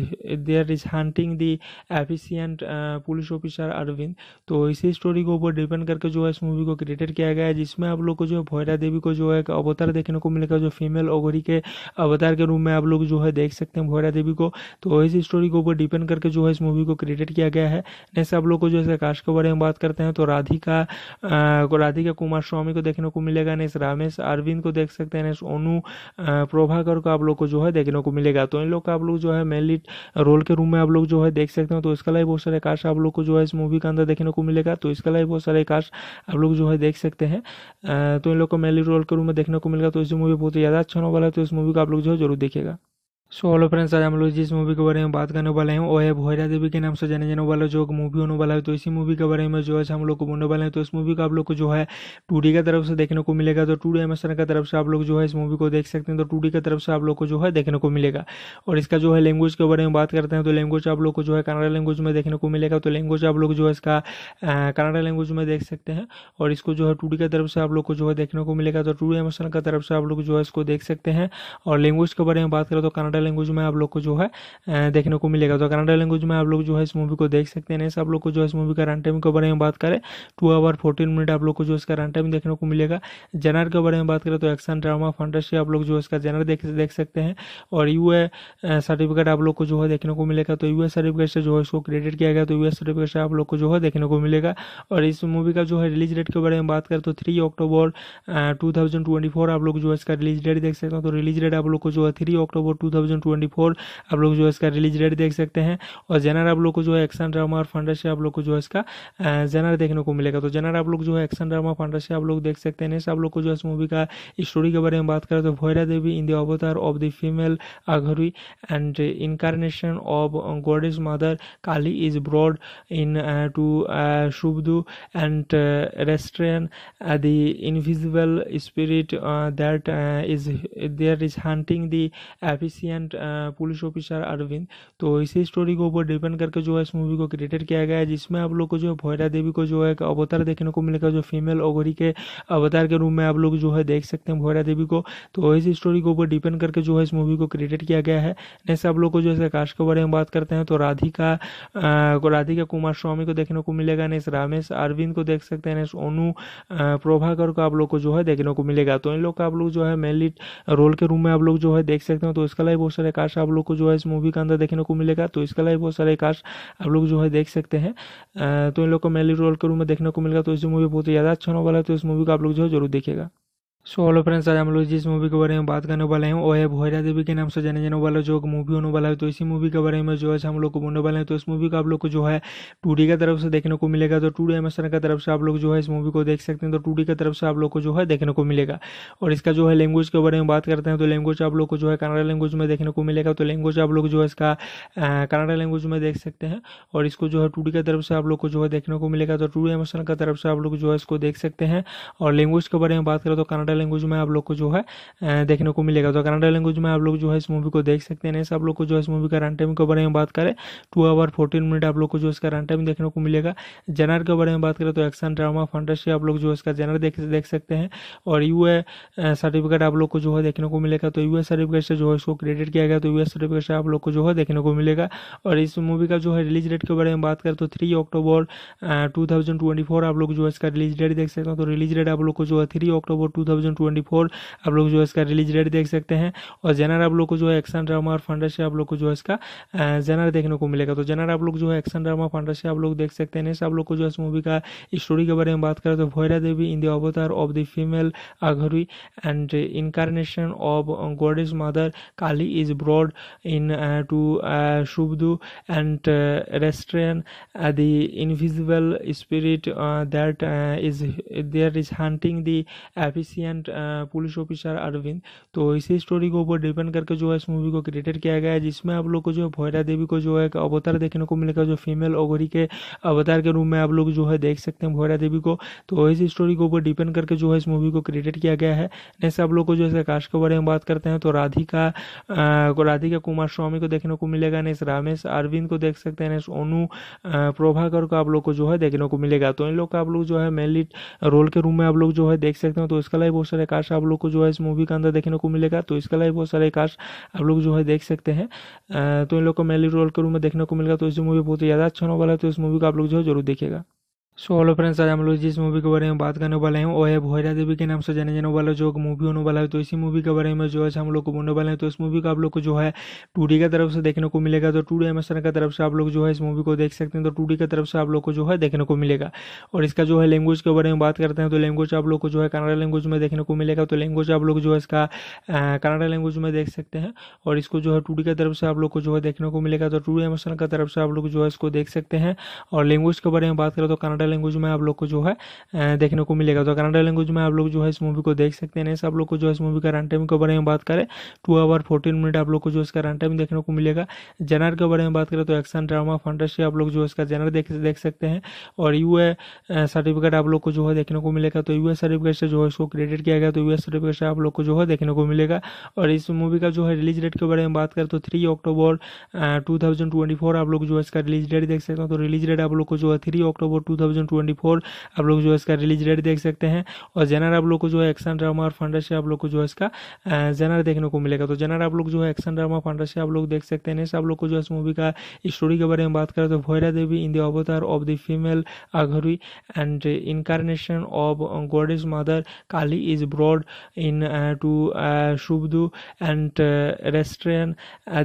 S1: there is haunting the एफिशियन and police officer Arvind तो इसी story के ऊपर depend करके जो है इस movie को created किया गया है जिसमें आप लोग को जो है भोयरा देवी को जो है अवतार देखने को मिलेगा जो फीमेल ओगरी के अवतार के रूप में आप लोग जो है देख सकते हैं भोयरा देवी को तो इस स्टोरी के ऊपर डिपेंड करके जो है इस मूवी को क्रिएटेड किया गया है नेक्स्ट आप लोग को जो है कास्ट के बारे में बात करते हैं तो राधिका राधिका कुमार स्वामी को देखने को मिलेगा नेक्स्ट रामेश अरविंद को देख सकते हैं नेक्स्ट ओनू प्रभाकर को आप लोग को जो है देखने को मिलेगा तो इन लोग का आप लोग जो है मेनली रोल के रूम में आप लोग जो है देख सकते हैं तो इसका लाइव बहुत सारे कास्ट आप लोग को जो है इस मूवी के अंदर देखने को मिलेगा तो इसके अलावा बहुत सारे कास्ट आप लोग जो है देख सकते हैं तो इन लोग को मेली रोल के रूम में देखने को मिलेगा तो इस मूवी बहुत ज़्यादा अच्छा होने वाला है तो इस मूवी को आप लोग जो है जरूर देखेगा सो हेलो फ्रेंड्स आज हम लोग जिस मूवी के बारे में बात करने वाले हैं वो है भोरा देवी के नाम से जाने जाने वाला जो मूवी होने वाला है तो इसी मूवी के बारे में जो है हम लोग को बोलने वाले हैं तो इस मूवी का आप लोग को जो है टू की तरफ से देखने को मिलेगा तो टूडी एमेसन की तरफ से आप लोग जो है इस मूवी को देख सकते हैं तो टू की तरफ से आप लोग को जो है देखने को मिलेगा और इसका जो है लैंग्वेज के बारे में बात करते हैं तो लैंग्वेज आप लोग को जो है कनाडा लैंग्वेज में देखने को मिलेगा तो लैंग्वेज आप लोग जो है इसका कनाडा लैंग्वेज में देख सकते हैं और इसको जो है टू की तरफ से आप लोग को जो है देखने को मिलेगा तो टू एमेसन की तरफ से आप लोग जो है इसको देख सकते हैं और लैंग्वेज के बारे में बात करें तो कनाडा कनाडा लैंग्वेज में आप लोग को जो है देखने को मिलेगा तो कनाडा लैंग्वेज में आप लोग जो है इस मूवी को देख सकते हैं आप लोग को जो है इस मूवी का रन टाइम के बारे में बात करें टू आवर फोर्टीन मिनट आप लोग को जो इसका रन टाइम देखने को मिलेगा जनर के बारे में बात करें तो एक्शन ड्रामा फंटेसी आप लोग जो इसका जनर देख देख सकते हैं और यू सर्टिफिकेट आप लोग को जो है देखने को मिलेगा तो यू सर्टिफिकेट से जो है इसको क्रेडिट किया गया तो यू सर्टिफिकेट से आप लोग को जो है देखने को मिलेगा और इस मूवी का जो है रिलीज डेट के बारे में बात करें तो थ्री अक्टूबर टू आप लोग जो है इसका रिलीज डेट देख सकते हैं तो रिलीज डेट आप लोग को जो है थ्री अक्टूबर टू 2024 आप लोग जो है इसका रिलीज डेट देख सकते हैं और जेनर आप लोग को जो है एक्शन ड्रामा और फंडर से आप लोग को जो है इसका जेनर देखने को मिलेगा तो जेनर आप लोग जो है एक्शन ड्रामा फंडर से आप लोग देख सकते हैं आप लोग को जो है इस मूवी का स्टोरी के बारे में बात करें तो भैरा देवी in the avatar of the female Aghori and incarnation of God is mother Kali is brought in to subdue and restrain the invisible spirit that is there is haunting the एफिशियन assistant police officer Arvind तो इसी story के ऊपर depend करके जो है इस movie को created किया गया है जिसमें आप लोग को जो है भोयरा देवी को जो है एक अवतार देखने को मिलेगा जो फीमेल ओगरी के अवतार के रूप में आप लोग जो है देख सकते हैं भोयरा देवी को तो इसी स्टोरी के ऊपर डिपेंड करके जो है इस मूवी को क्रिएटेड किया गया है नेक्स्ट आप लोग को जो है कास्ट के बारे में बात करते हैं तो राधिका राधिका कुमार स्वामी को देखने को मिलेगा नेक्स्ट रामेश अरविंद को देख सकते हैं नेक्स्ट ओनू प्रभाकर को आप लोग को जो है देखने को मिलेगा तो इन लोग का आप लोग जो है मेनली रोल के रूम में आप लोग जो है देख सकते हैं तो इसका लाइव बहुत सारे कार्स आप लोग को जो है इस मूवी के अंदर देखने को मिलेगा तो इसके अलावा बहुत सारे कार्स आप लोग जो है देख सकते हैं तो इन लोग को मेली रोल के रूम में देखने को मिलेगा तो इस मूवी बहुत ही ज़्यादा अच्छा होने वाला है तो इस मूवी को आप लोग जो है जरूर देखेगा सो हेलो फ्रेंड्स आज हम लोग जिस मूवी के बारे में बात करने वाले हैं वो है भोरा देवी के नाम से जाने जाने वाला जो मूवी होने वाला है तो इसी मूवी के बारे में जो है हम लोग को बोलने वाले हैं तो इस मूवी को आप लोग को जो है टू की तरफ से देखने को मिलेगा तो टू डी एमेशन की तरफ से आप लोग जो है इस मूवी को देख सकते हैं तो टू की तरफ से आप लोग को जो है देखने को मिलेगा और इसका जो है लैंग्वेज के बारे में बात करते हैं तो लैंग्वेज आप लोग को जो है कनाडा लैंग्वेज में देखने को मिलेगा तो लैंग्वेज आप लोग जो है इसका कनाडा लैंग्वेज में देख सकते हैं और इसको जो है टू की तरफ से आप लोग को जो है देखने को मिलेगा तो टू डी एमेशन की तरफ से आप लोग जो है इसको देख सकते हैं और लैंग्वेज के बारे में बात करें तो कनाडा कनाडा लैंग्वेज में आप लोग को जो है देखने को मिलेगा तो कनाडा लैंग्वेज में आप लोग जो है इस मूवी को देख सकते हैं आप लोग को जो है इस मूवी का रन टाइम के बारे में बात करें टू आवर फोर्टीन मिनट आप लोग को जो इसका रन टाइम देखने को मिलेगा जनर के बारे में बात करें तो एक्शन ड्रामा फंटेसी आप लोग जो है इसका जेनर देख सकते हैं और यू सर्टिफिकेट आप लोग को जो है देखने को मिलेगा तो यू सर्टिफिकेट से जो है इसको क्रेडिट किया गया तो यू सर्टिफिकेट से आप लोग को जो है देखने को मिलेगा और इस मूवी का जो है रिलीज डेट के बारे में बात करें तो थ्री अक्टूबर टू आप लोग जो है इसका रिलीज डेट देख सकते हैं तो रिलीज डेट आप लोग को जो है थ्री अक्टूबर टू 2024 आप लोग जो है इसका रिलीज डेट देख सकते हैं और जेनर आप लोग को जो है एक्शन ड्रामा और फंडर से आप लोग को जो है इसका जेनर देखने को मिलेगा तो जेनर आप लोग जो है एक्शन ड्रामा फंडर से आप लोग देख सकते हैं आप लोग को जो है इस मूवी का स्टोरी के बारे में बात करें तो भैरा देवी in the avatar of the female Aghori and incarnation of God is mother Kali is brought in to subdue and restrain the invisible spirit that is there is haunting the एफिशियन and police officer Arvind तो इसी story के ऊपर depend करके जो है इस movie को created किया गया है जिसमें आप लोग को जो है भोयरा देवी को जो है एक अवतार देखने को मिलेगा जो फीमेल ओगरी के अवतार के रूप में आप लोग जो है देख सकते हैं भोयरा देवी को तो इसी स्टोरी के ऊपर डिपेंड करके जो है इस मूवी को क्रिएटेड किया गया है नेक्स्ट आप लोग को जो है कास्ट के बारे में बात करते हैं तो राधिका uh, राधिका कुमार स्वामी को देखने को मिलेगा नेक्स्ट रामेश अरविंद को देख सकते हैं नेक्स्ट ओनू uh, प्रोभाकर को आप लोग को जो है देखने को मिलेगा तो इन लोग का आप लोग जो है मेनली रोल के रूम में आप लोग जो है देख सकते हैं तो इसका लाइव बहुत सारे कार्स आप लोग को जो है इस मूवी के अंदर देखने को मिलेगा तो इसके अलावा बहुत सारे कार्स आप लोग जो है देख सकते हैं तो इन लोग को मेली रोल के रूम में देखने को मिलेगा तो इस मूवी बहुत ही ज़्यादा अच्छा होने वाला है तो इस मूवी को आप लोग जो है जरूर देखेगा सो हेलो फ्रेंड्स आज हम लोग जिस मूवी के बारे में बात करने वाले हैं वो है भोरा देवी के नाम से जाने जाने वाला जो मूवी होने वाला है तो इसी मूवी के बारे में जो है हम लोग को बोलने वाले हैं तो इस मूवी का आप लोग को जो है टू की तरफ से देखने को मिलेगा तो डी एमेसन की तरफ से आप लोग जो है इस मूवी को देख सकते हैं तो टू की तरफ से आप लोग को जो है देखने को मिलेगा और इसका जो है लैंग्वेज के बारे में बात करते हैं तो लैंग्वेज आप लोग को जो है कनाडा लैंग्वेज में देखने को मिलेगा तो लैंग्वेज आप लोग जो है इसका कनाडा लैंग्वेज में देख सकते हैं और इसको जो है टू की तरफ से आप लोग को जो है देखने को मिलेगा तो टू डी की तरफ से आप लोग जो है इसको देख सकते हैं और लैंग्वेज के बारे में बात करें तो कनाडा कनाडा लैंग्वेज में आप लोग को जो है देखने को मिलेगा तो कनाडा लैंग्वेज में आप लोग जो है इस मूवी को देख सकते हैं नहीं आप लोग को जो है इस मूवी का रन टाइम के बारे में बात करें टू आवर फोर्टीन मिनट आप लोग को जो इसका रन टाइम देखने को मिलेगा जेनर के बारे में बात करें तो एक्शन ड्रामा फंटेसी आप लोग जो इसका जेनर देख देख सकते हैं और यू सर्टिफिकेट आप लोग को जो है देखने को मिलेगा तो यू सर्टिफिकेट से जो है इसको क्रेडिट किया गया तो यू सर्टिफिकेट से आप लोग को जो है देखने को मिलेगा और इस मूवी का जो है रिलीज डेट के बारे में बात करें तो थ्री अक्टूबर टू आप लोग जो है इसका रिलीज डेट देख सकते हैं तो रिलीज डेट आप लोग को जो है थ्री अक्टूबर टू आप लोग जो है इसका रिलीज डेट देख सकते हैं और जेनर आप लोग को जो है एक्शन ड्रामा और फंडर से आप लोग को जो है इसका जेनर देखने को मिलेगा तो जेनर आप लोग जो है एक्शन ड्रामा फंडर से आप लोग देख सकते हैं नेक्स्ट आप लोग को जो है इस मूवी का स्टोरी के बारे में बात करें तो भैरा देवी in the avatar of the female Aghori and incarnation of goddess mother Kali is brought in to subdue and restrain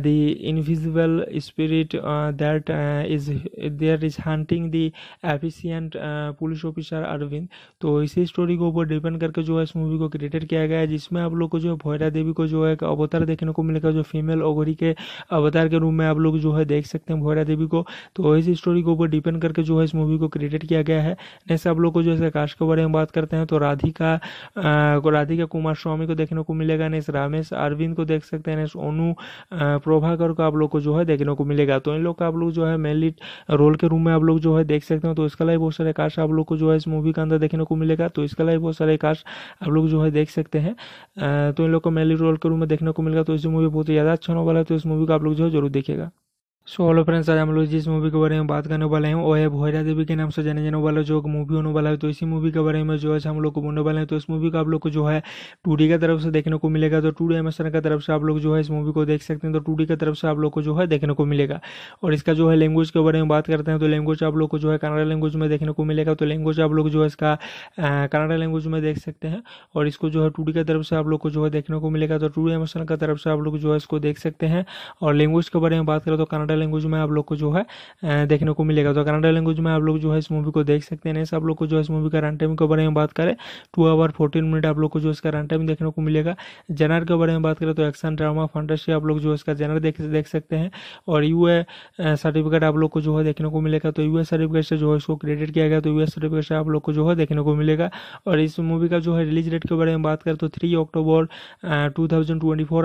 S1: the invisible spirit that is there is haunting the एफिशियन and police officer Arvind तो इसी story के ऊपर depend करके जो है इस movie को created किया गया है जिसमें आप लोग को जो है भोयरा देवी को जो है एक अवतार देखने को मिलेगा जो फीमेल ओगरी के अवतार के रूप में आप लोग जो है देख सकते हैं भोयरा देवी को तो इसी स्टोरी के ऊपर डिपेंड करके जो है इस मूवी को क्रिएटेड किया गया है नेक्स्ट आप लोग को जो है कास्ट के बारे में बात करते हैं तो राधिका राधिका कुमार स्वामी को देखने को मिलेगा नेक्स्ट रामेश अरविंद को देख सकते हैं नेक्स्ट ओनू प्रभाकर को आप लोग को जो है देखने को मिलेगा तो इन लोग का आप लोग जो है मेनली रोल के रूम में आप लोग जो है देख सकते हैं तो इसका लाइव बहुत सारे कार्स आप लोग को जो है इस मूवी के अंदर देखने को मिलेगा तो इसके अलावा बहुत सारे कार्स आप लोग जो है देख सकते हैं तो इन लोग को मेली रोल के रूम में देखने को मिलेगा तो इस मूवी बहुत ही ज़्यादा अच्छा होने वाला है तो इस मूवी को आप लोग जो है जरूर देखेगा सो हेलो फ्रेंड्स आज हम लोग जिस मूवी के बारे में बात करने वाले हैं वो है भोरा देवी के नाम से जाने जाने वाला जो मूवी होने वाला है तो इसी मूवी के बारे में जो है हम लोग को बोलने वाले हैं तो इस मूवी का आप लोग को जो है टू की तरफ से देखने को मिलेगा तो टू डी एमेशन की तरफ से आप लोग जो है इस मूवी को देख सकते हैं तो टू की तरफ से आप लोग को जो है देखने को मिलेगा और इसका जो है लैंग्वेज के बारे में बात करते हैं तो लैंग्वेज आप लोग को जो है कनाडा लैंग्वेज में देखने को मिलेगा तो लैंग्वेज आप लोग जो है इसका कनाडा लैंग्वेज में देख सकते हैं और इसको जो है टू की तरफ से आप लोग को जो है देखने को मिलेगा तो टू डी एमेशन की तरफ से आप लोग जो है इसको देख सकते हैं और लैंग्वेज के बारे में बात करें तो कनाडा कनाडा लैंग्वेज में आप लोग को जो है देखने को मिलेगा तो कनाडा लैंग्वेज में आप लोग जो है इस मूवी को देख सकते हैं नहीं आप लोग को जो है इस मूवी का रन टाइम के बारे में बात करें टू आवर फोर्टीन मिनट आप लोग को जो इसका रन टाइम देखने को मिलेगा जनर के बारे में बात करें तो एक्शन ड्रामा फंटेसी आप लोग जो इसका जनर देख सकते हैं और यू सर्टिफिकेट आप लोग को जो है देखने को मिलेगा तो यू सर्टिफिकेट से जो है इसको क्रेडिट किया गया तो यू सर्टिफिकेट से आप लोग को जो है देखने को मिलेगा और इस मूवी का जो है रिलीज डेट के बारे में बात करें तो थ्री अक्टूबर टू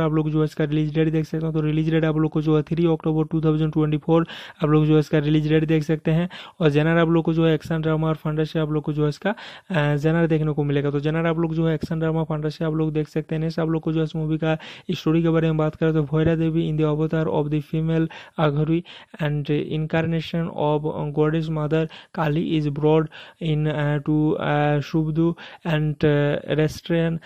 S1: आप लोग जो है इसका रिलीज डेट देख सकते हैं तो रिलीज डेट आप लोग को जो है थ्री अक्टूबर टू 2024 आप लोग जो है इसका रिलीज डेट देख सकते हैं और जेनर आप लोग को जो है एक्शन ड्रामा और फंडर से आप लोग को जो है इसका जेनर देखने को मिलेगा तो जेनर आप लोग जो है एक्शन ड्रामा फंडर से आप लोग देख सकते हैं आप लोग को जो है इस मूवी का स्टोरी के बारे में बात करें तो भैरा देवी in the avatar of the female Aghori and incarnation of God is mother Kali is brought in to subdue and restrain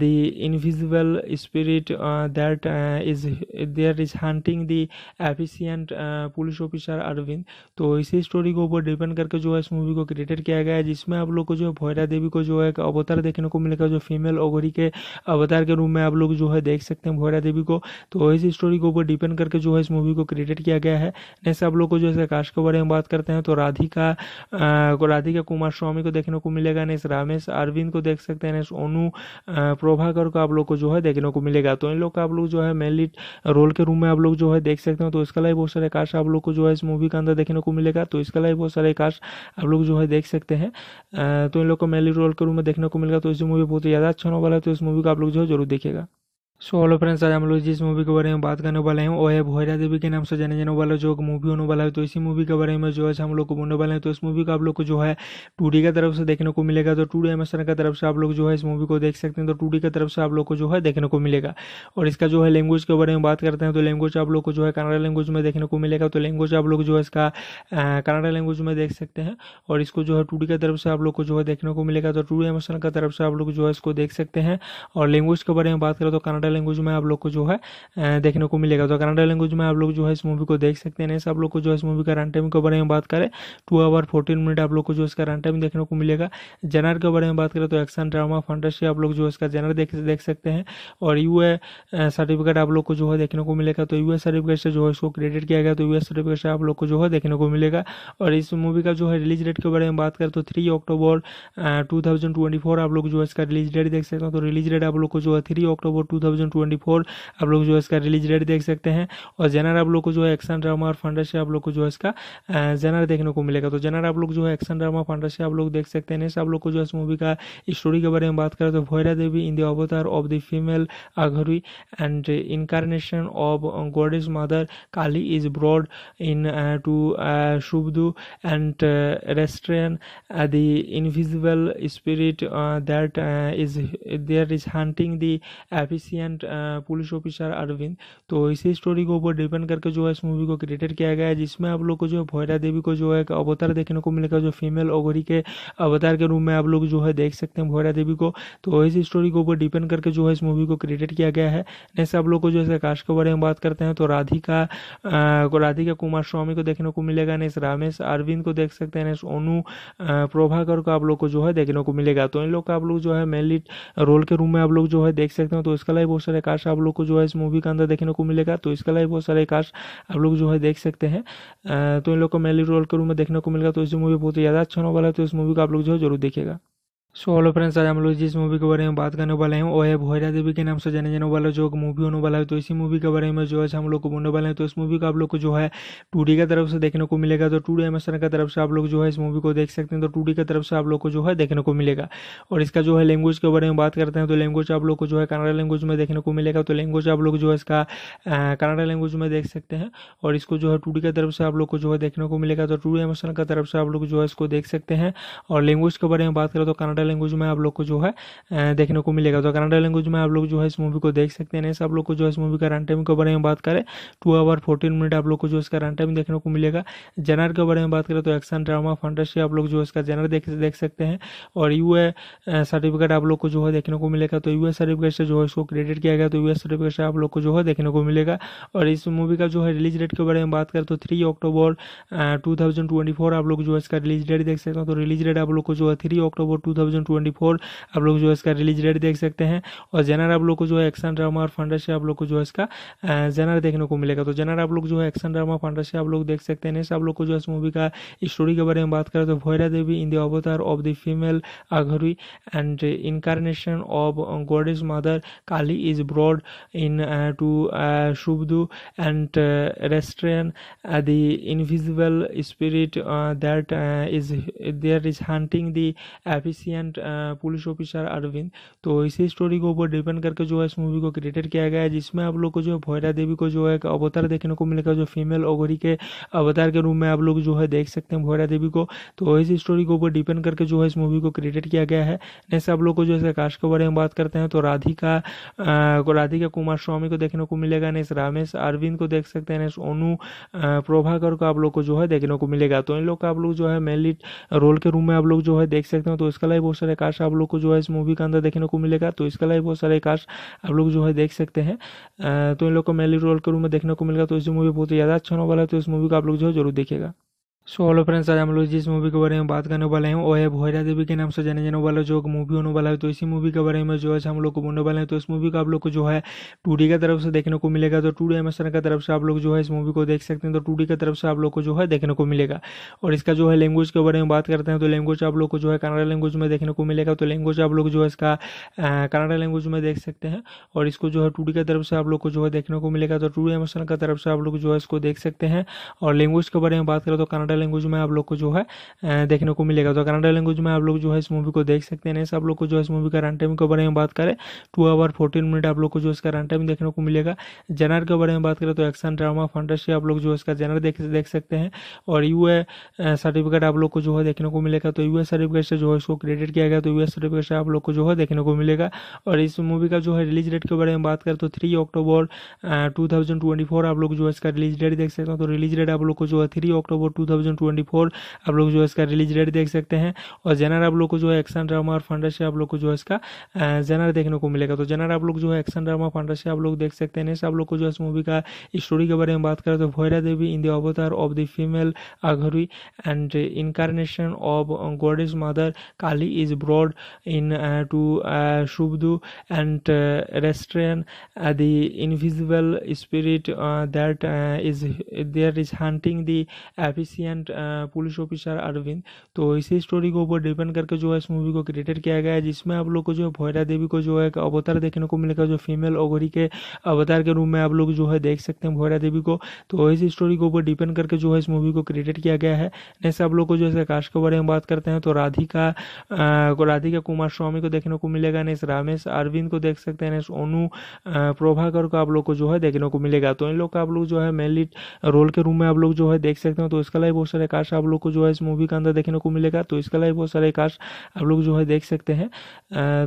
S1: the invisible spirit that is there is haunting the एफिशियन and police officer Arvind तो इसी story के ऊपर depend करके जो है इस movie को created किया गया है जिसमें आप लोग को जो है भोयरा देवी को जो है अवतार देखने को मिलेगा जो फीमेल ओगरी के अवतार के रूप में आप लोग जो है देख सकते हैं भोयरा देवी को तो इसी स्टोरी के ऊपर डिपेंड करके जो है इस मूवी को क्रिएटेड किया गया है नेक्स्ट आप लोग को जो है कास्ट के बारे में बात करते हैं तो राधिका uh, राधिका कुमार स्वामी को देखने को मिलेगा नेक्स्ट रामेश अरविंद को देख सकते हैं नेक्स्ट ओनू uh, प्रभाकर को आप लोग को जो है देखने को मिलेगा तो इन लोग का आप लोग जो है मेनली रोल के रूम में आप लोग जो है देख सकते हैं तो इसका लाइव बहुत सारे कार्स आप लोग को जो है इस मूवी के अंदर देखने को मिलेगा तो इसके अलावा बहुत सारे कार्स आप लोग जो है देख सकते हैं तो इन लोग को मेली रोल के रूम में देखने को मिलेगा तो इस मूवी बहुत ही ज़्यादा अच्छा होने वाला है तो इस मूवी को आप लोग जो है जरूर देखेगा सो हेलो फ्रेंड्स आज हम लोग जिस मूवी के बारे में बात करने वाले हैं वो है भोरा देवी के नाम से जाने जाने वाला जो मूवी होने वाला है तो इसी मूवी के बारे में जो है हम लोग को बोलने वाले हैं तो इस मूवी का आप लोग को जो है टू की तरफ से देखने को मिलेगा तो टू डी एमेशन की तरफ से आप लोग जो है इस मूवी को देख सकते हैं तो टू की तरफ से आप लोग को जो है देखने को मिलेगा और इसका जो है लैंग्वेज के बारे में बात करते हैं तो लैंग्वेज आप लोग को जो है कनाडा लैंग्वेज में देखने को मिलेगा तो लैंग्वेज आप लोग जो है इसका कनाडा लैंग्वेज में देख सकते हैं और इसको जो है टू की तरफ से आप लोग को जो है देखने को मिलेगा तो टू डी एमेशन की तरफ से आप लोग जो है इसको देख सकते हैं और लैंग्वेज के बारे में बात करें तो कनाडा कनाडा लैंग्वेज में आप लोग को जो है देखने को मिलेगा तो कनाडा लैंग्वेज में आप लोग जो है इस मूवी को देख सकते हैं सब लोग को जो है इस मूवी का रन टाइम के बारे में बात करें टू आवर फोर्टीन मिनट आप लोग को जो इसका रन टाइम देखने को मिलेगा जनर के बारे में बात करें तो एक्शन ड्रामा फंटेसी आप लोग जो इसका जनर देख सकते हैं और यू सर्टिफिकेट आप लोग को जो है देखने को मिलेगा तो यू सर्टिफिकेट से जो है इसको क्रेडिट किया गया तो यू सर्टिफिकेट से आप लोग को जो है देखने को मिलेगा और इस मूवी का जो है रिलीज डेट के बारे में बात करें तो थ्री अक्टूबर टू आप लोग जो है इसका रिलीज डेट देख सकते हैं तो रिलीज डेट आप लोग को जो है थ्री अक्टूबर टू 2024 आप लोग जो है इसका रिलीज डेट देख सकते हैं और जेनर आप लोग को जो है एक्शन ड्रामा और फंडर से आप लोग को जो है इसका जेनर देखने को मिलेगा तो जेनर आप लोग जो है एक्शन ड्रामा फंडर से आप लोग देख सकते हैं आप लोग को जो है इस मूवी का स्टोरी के बारे में बात करें तो भैरा देवी in the avatar of the female Aghori and incarnation of goddess mother Kali is brought in to subdue and restrain the invisible spirit that is there is haunting the एफिशियन and police officer Arvind तो इसी story के ऊपर depend करके जो है इस movie को created किया गया है जिसमें आप लोग को जो है भोयरा देवी को जो है अवतार देखने को मिलेगा जो फीमेल ओगरी के अवतार के रूप में आप लोग जो है देख सकते हैं भोयरा देवी को तो इसी स्टोरी के ऊपर डिपेंड करके जो है इस मूवी को क्रिएटेड किया गया है नेक्स्ट आप लोग को जो है कास्ट के बारे में बात करते हैं तो राधिका uh, राधिका कुमार स्वामी को देखने को मिलेगा नेक्स्ट रामेश अरविंद को देख सकते हैं नेक्स्ट ओनू uh, प्रभाकर को आप लोग को जो है देखने को मिलेगा तो इन लोग का आप लोग जो है मेनली रोल के रूम में आप लोग जो है देख सकते हैं तो इसका लाइव बहुत सारे कार्स आप लोग को जो है इस मूवी के अंदर देखने को मिलेगा तो इसके अलावा बहुत सारे कार्स आप लोग जो है देख सकते हैं तो इन लोग को मेली रोल के रूम में देखने को मिलेगा तो इस मूवी बहुत ही ज़्यादा अच्छा होने वाला है तो इस मूवी को आप लोग जो है जरूर देखेगा सो हेलो फ्रेंड्स आज हम लोग जिस मूवी के बारे में बात करने वाले हैं वो है भोरा देवी के नाम से जाने जाने वाला जो मूवी होने वाला है तो इसी मूवी के बारे में जो है हम लोग को बोलने वाले हैं तो इस मूवी को आप लोग को जो है टू की तरफ से देखने को मिलेगा तो टू डी की तरफ से आप लोग जो है इस मूवी को देख सकते हैं तो टू की तरफ से आप लोग को जो है देखने को मिलेगा और इसका जो है लैंग्वेज के बारे में बात करते हैं तो लैंग्वेज आप लोग को जो है कनाडा लैंग्वेज में देखने को मिलेगा तो लैंग्वेज आप लोग जो है इसका कनाडा लैंग्वेज में देख सकते हैं और इसको जो है टू की तरफ से आप लोग को जो है देखने को मिलेगा तो टू डी की तरफ से आप लोग जो है इसको देख सकते हैं और लैंग्वेज के बारे में बात करें तो कनाडा कनाडा लैंग्वेज में आप लोग को जो है देखने को मिलेगा तो कनाडा लैंग्वेज में आप लोग जो है इस मूवी को देख सकते हैं आप लोग को जो है इस मूवी का रन टाइम के बारे में बात करें टू आवर फोर्टीन मिनट आप लोग को जो इसका रन टाइम देखने को मिलेगा जेनर के बारे में बात करें तो एक्शन ड्रामा फंटेसी आप लोग जो इसका जेनर देख सकते हैं और यू सर्टिफिकेट आप लोग को जो है देखने को मिलेगा तो यू सर्टिफिकेट से जो है इसको क्रेडिट किया गया तो यू सर्टिफिकेट से आप लोग को जो है देखने को मिलेगा और इस मूवी का जो है रिलीज डेट के बारे में बात करें तो थ्री अक्टूबर टू आप लोग जो है इसका रिलीज डेट देख सकते हैं तो रिलीज डेट आप लोग को जो है three October two thousand twenty आप लोग जो है इसका रिलीज डेट देख सकते हैं और जेनर आप लोग को जो है एक्शन ड्रामा और फंडा से आप लोग को जो है इसका जेनर देखने को मिलेगा तो जेनर आप लोग जो है एक्शन ड्रामा फंडा से आप लोग देख सकते हैं नेक्स्ट आप लोग को जो है इस मूवी का स्टोरी के बारे में बात करें तो भैरा देवी in the avatar of the female Aghori and incarnation of goddess mother Kali is brought in to subdue and restrain the invisible spirit that is there is haunting the एफिशियन and police officer Arvind तो इसी story के ऊपर depend करके जो है इस movie को created किया गया है जिसमें आप लोग को जो है भोयरा देवी को जो है एक अवतार देखने को मिलेगा जो फीमेल ओगरी के अवतार के रूप में आप लोग जो है देख सकते हैं भोयरा देवी को तो इसी स्टोरी के ऊपर डिपेंड करके जो है इस मूवी को क्रिएटेड किया गया है नेक्स्ट आप लोग को जो है कास्ट के बारे में बात करते हैं तो राधिका uh, राधिका कुमार स्वामी को देखने को मिलेगा नेक्स्ट रामेश अरविंद को देख सकते हैं नेक्स्ट ओनू uh, प्रभाकर को आप लोग को जो है देखने को मिलेगा तो इन लोग का आप लोग जो है मेनली रोल के रूम में आप लोग जो है देख सकते हैं तो इसका लाइव बहुत सारे कार्स आप लोग को जो है इस मूवी के अंदर देखने को मिलेगा तो इसके अलावा बहुत सारे कार्स आप लोग जो है देख सकते हैं तो इन लोग को मेली रोल के रूम में देखने को मिलेगा तो इस मूवी बहुत ही ज़्यादा अच्छा होने वाला है तो इस मूवी को आप लोग जो है जरूर देखेगा सो हेलो फ्रेंड्स आज हम लोग जिस मूवी के बारे में बात करने वाले हैं वो है भोरा देवी के नाम से जाने जाने वाला जो मूवी होने वाला है तो इसी मूवी के बारे में जो है हम लोग को बोलने वाले हैं तो इस मूवी का आप लोग को जो है टू की तरफ से देखने को मिलेगा तो टू एमेसन की तरफ से आप लोग जो है इस मूवी को देख सकते हैं तो टू की तरफ से आप लोग को जो है देखने को मिलेगा और इसका जो है लैंग्वेज के बारे में बात करते हैं तो लैंग्वेज आप लोग को जो है कनाडा लैंग्वेज में देखने को मिलेगा तो लैंग्वेज आप लोग जो है इसका कनाडा लैंग्वेज में देख सकते हैं और इसको जो है टू की तरफ से आप लोग को जो है देखने को मिलेगा तो टू एमेसन की तरफ से आप लोग जो है इसको देख सकते हैं और लैंग्वेज के बारे में बात करें तो कनाडा कनाडा लैंग्वेज में आप लोग को जो है देखने को मिलेगा तो कनाडा लैंग्वेज में आप लोग जो है इस मूवी को देख सकते हैं आप लोग को जो है इस मूवी का रन टाइम के बारे में बात करें टू आवर फोर्टीन मिनट आप लोग को जो इसका रन टाइम देखने को मिलेगा जेनर के बारे में बात करें तो एक्शन ड्रामा फंटेसी आप लोग जो इसका जेनर देख देख सकते हैं और यू सर्टिफिकेट आप लोग को जो है देखने को मिलेगा तो यू सर्टिफिकेट से जो है इसको क्रेडिट किया गया तो यू सर्टिफिकेट से आप लोग को जो है देखने को मिलेगा और इस मूवी का जो है रिलीज डेट के बारे में बात करें तो थ्री अक्टूबर टू आप लोग जो है इसका रिलीज डेट देख सकते हैं तो रिलीज डेट आप लोग को जो है थ्री अक्टूबर टू थाउजेंड आप लोग जो है इसका रिलीज डेट देख सकते हैं और जेनर आप लोग को जो है एक्शन ड्रामा और फंडर से आप लोग को जो है इसका जेनर देखने को मिलेगा तो जेनर आप लोग जो है एक्शन ड्रामा फंडर से आप लोग देख सकते हैं नेक्स्ट आप लोग को जो है इस मूवी का स्टोरी के बारे में बात करें तो भैरा देवी in the avatar of the female Aghori and incarnation of God is mother Kali is brought in to subdue and restrain the invisible spirit that is there is haunting the एफिशियन and police officer Arvind तो इसी story के ऊपर depend करके जो है इस movie को created किया गया है जिसमें आप लोग को जो है भोयरा देवी को जो है अवतार देखने को मिलेगा जो फीमेल ओगरी के अवतार के रूप में आप लोग जो है देख सकते हैं भोयरा देवी को तो इस स्टोरी के ऊपर डिपेंड करके जो है इस मूवी को क्रिएटेड किया गया है नेक्स्ट आप लोग को जो है कास्ट के बारे में बात करते हैं तो राधिका uh, राधिका कुमार स्वामी को देखने को मिलेगा नेक्स्ट रामेश अरविंद को देख सकते हैं नेक्स्ट ओनू uh, प्रभाकर को आप लोग को जो है देखने को मिलेगा तो इन लोग का आप लोग जो है मेनली रोल के रूम में आप लोग जो है देख सकते हैं तो इसका लाइव बहुत सारे कास्ट आप लोग को जो है इस मूवी के अंदर देखने को मिलेगा तो इसके अलावा बहुत सारे कास्ट आप लोग जो है देख सकते हैं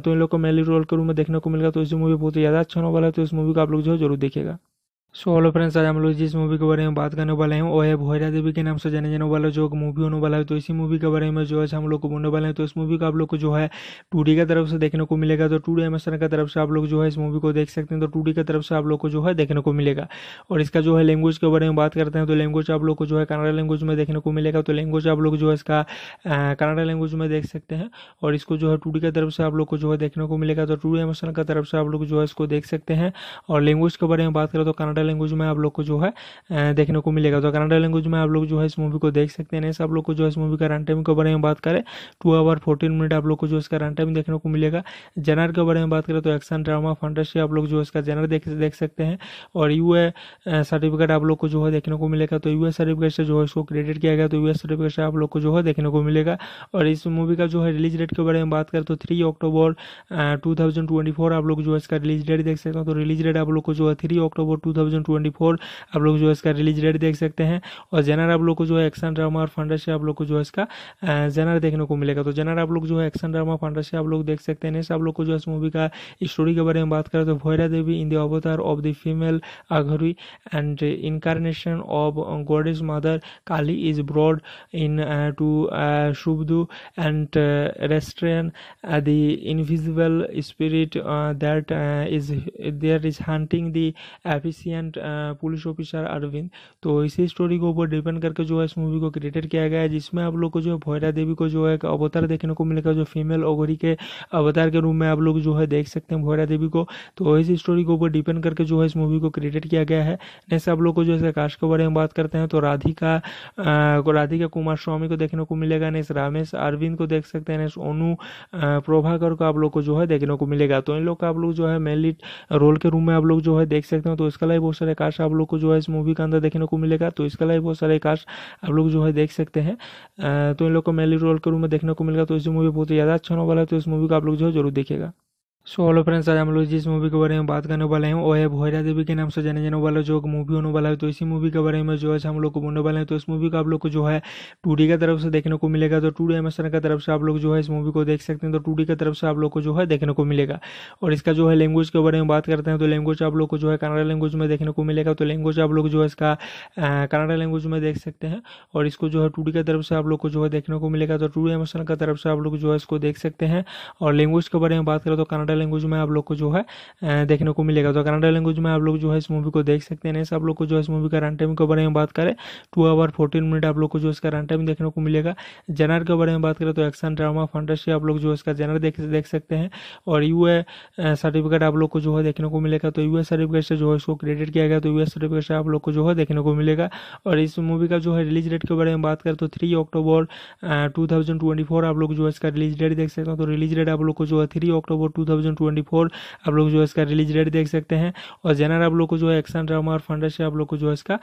S1: तो इन लोग को मेली रोल के रूप में देखने को मिलेगा तो इस मूवी बहुत ज़्यादा अच्छा होने वाला है तो इस मूवी को आप लोग जो है जरूर देखेगा सो हेलो फ्रेंड्स आज हम लोग जिस मूवी के बारे में बात करने वाले हैं वो है भोरा देवी के नाम से जाने जाने वाला जो मूवी होने वाला है तो इसी मूवी के बारे में जो है हम लोग को बोलने वाले हैं तो इस मूवी का आप लोग को जो है टू की तरफ से देखने को मिलेगा तो टू डी एमेशन की तरफ से आप लोग जो है इस मूवी को देख सकते हैं तो टू की तरफ से आप लोग को जो है देखने को मिलेगा और इसका जो है लैंग्वेज के बारे में बात करते हैं तो लैंग्वेज आप लोग को जो है कनाडा लैंग्वेज में देखने को मिलेगा तो लैंग्वेज आप लोग जो है इसका कनाडा लैंग्वेज में देख सकते हैं और इसको जो है टू की तरफ से आप लोग को जो है देखने को मिलेगा तो टू डी एमेशन तरफ से आप लोग जो है इसको देख सकते हैं और लैंग्वेज के बारे में बात करें तो कनाडा कनाडा लैंग्वेज में आप लोग को जो है देखने को मिलेगा तो कनाडा लैंग्वेज में आप लोग जो है इस मूवी को देख सकते हैं सब लोग को जो है इस मूवी का रन टाइम के बारे में बात करें टू आवर फोर्टीन मिनट आप लोग को जो इसका रन टाइम देखने को मिलेगा जनर के बारे में बात करें तो एक्शन ड्रामा फंटेसी आप लोग जो है इसका जनर देख सकते हैं और यू सर्टिफिकेट आप लोग को जो है देखने को मिलेगा तो यू सर्टिफिकेट से जो है इसको क्रेडिट किया गया तो यू सर्टिफिकेट से आप लोग को जो है देखने को मिलेगा और इस मूवी का जो है रिलीज डेट के बारे में बात करें तो थ्री अक्टूबर टू आप लोग जो है इसका रिलीज डेट देख सकते हैं तो रिलीज डेट आप लोग को जो है थ्री अक्टूबर टू 2024 आप लोग जो है इसका रिलीज डेट देख सकते हैं और जेनर आप लोग को जो है एक्शन ड्रामा और फंडर से आप लोग को जो है इसका जेनर देखने को मिलेगा तो जेनर आप लोग जो है एक्शन ड्रामा फंडर से आप लोग देख सकते हैं आप लोग को जो है इस मूवी का स्टोरी के बारे में बात करें तो भैरा देवी in the avatar of the female Aghori and incarnation of goddess mother Kali is brought in to subdue and restrain the invisible spirit that is there is haunting the एफिशियन and police officer Arvind तो इसी story के ऊपर depend करके जो है इस movie को created किया गया है जिसमें आप लोग को जो है भोयरा देवी को जो है एक अवतार देखने को मिलेगा जो फीमेल ओगरी के अवतार के रूप में आप लोग जो है देख सकते हैं भोयरा देवी को तो इसी स्टोरी के ऊपर डिपेंड करके जो है इस मूवी को क्रिएटेड किया गया है नेक्स्ट आप लोग को जो है कास्ट के बारे में बात करते हैं तो राधिका uh, राधिका कुमार स्वामी को देखने को मिलेगा नेक्स्ट रामेश अरविंद को देख सकते हैं नेक्स्ट ओनू uh, प्रभाकर को आप लोग को जो है देखने को मिलेगा तो इन लोग का आप लोग जो है मेनली रोल के रूम में आप लोग जो है देख सकते हैं तो इसका लाइव बहुत सारे कार्स आप लोग को जो है इस मूवी के अंदर देखने को मिलेगा तो इसके अलावा बहुत सारे कार्स आप लोग जो है देख सकते हैं तो इन लोग को मेली रोल के रूम में देखने को मिलेगा तो इस मूवी बहुत ही ज़्यादा अच्छा होने वाला है तो इस मूवी को आप लोग जो है जरूर देखेगा सो हेलो फ्रेंड्स आज हम लोग जिस मूवी के बारे में बात करने वाले हैं वो है भोरा देवी के नाम से जाने जाने वाला जो मूवी होने वाला है तो इसी मूवी के बारे में जो है हम लोग को बोलने वाले हैं तो इस मूवी को आप लोग को जो है टू की तरफ से देखने को मिलेगा तो टू डी एमेशन की तरफ से आप लोग जो है इस मूवी को देख सकते हैं तो टू की तरफ से आप लोग को जो है देखने को मिलेगा और इसका जो है लैंग्वेज के बारे में बात करते हैं तो लैंग्वेज आप लोग को जो है कनाडा लैंग्वेज में देखने को मिलेगा तो लैंग्वेज आप लोग जो है इसका कनाडा लैंग्वेज में देख सकते हैं और इसको जो है टू की तरफ से आप लोग को जो है देखने को मिलेगा तो टू डी एमेशन की तरफ से आप लोग जो है इसको देख सकते हैं और लैंग्वेज के बारे में बात करें तो कनाडा कनाडा लैंग्वेज में आप लोग को जो है देखने को मिलेगा तो कनाडा लैंग्वेज में आप लोग जो है इस मूवी को देख सकते हैं नेक्स्ट आप लोग को जो है इस मूवी का रन टाइम के बारे में बात करें टू आवर फोर्टीन मिनट आप लोग को जो इसका रन टाइम देखने को मिलेगा जेनर के बारे में बात करें तो एक्शन ड्रामा फंटेसी आप लोग जो इसका जेनर देख सकते हैं और यू सर्टिफिकेट आप लोग को जो है देखने को मिलेगा तो यू सर्टिफिकेट से जो है इसको क्रेडिट किया गया तो यू सर्टिफिकेट से आप लोग को जो है देखने को मिलेगा और इस मूवी का जो है रिलीज डेट के बारे में बात करें तो थ्री अक्टूबर टू आप लोग जो है इसका रिलीज डेट देख सकते हैं तो रिलीज डेट आप लोग को जो है थ्री अक्टूबर टू 2024 आप लोग जो है इसका रिलीज डेट देख सकते हैं और जेनर आप लोग को जो है एक्शन ड्रामा और फंडा से आप लोग को जो है इसका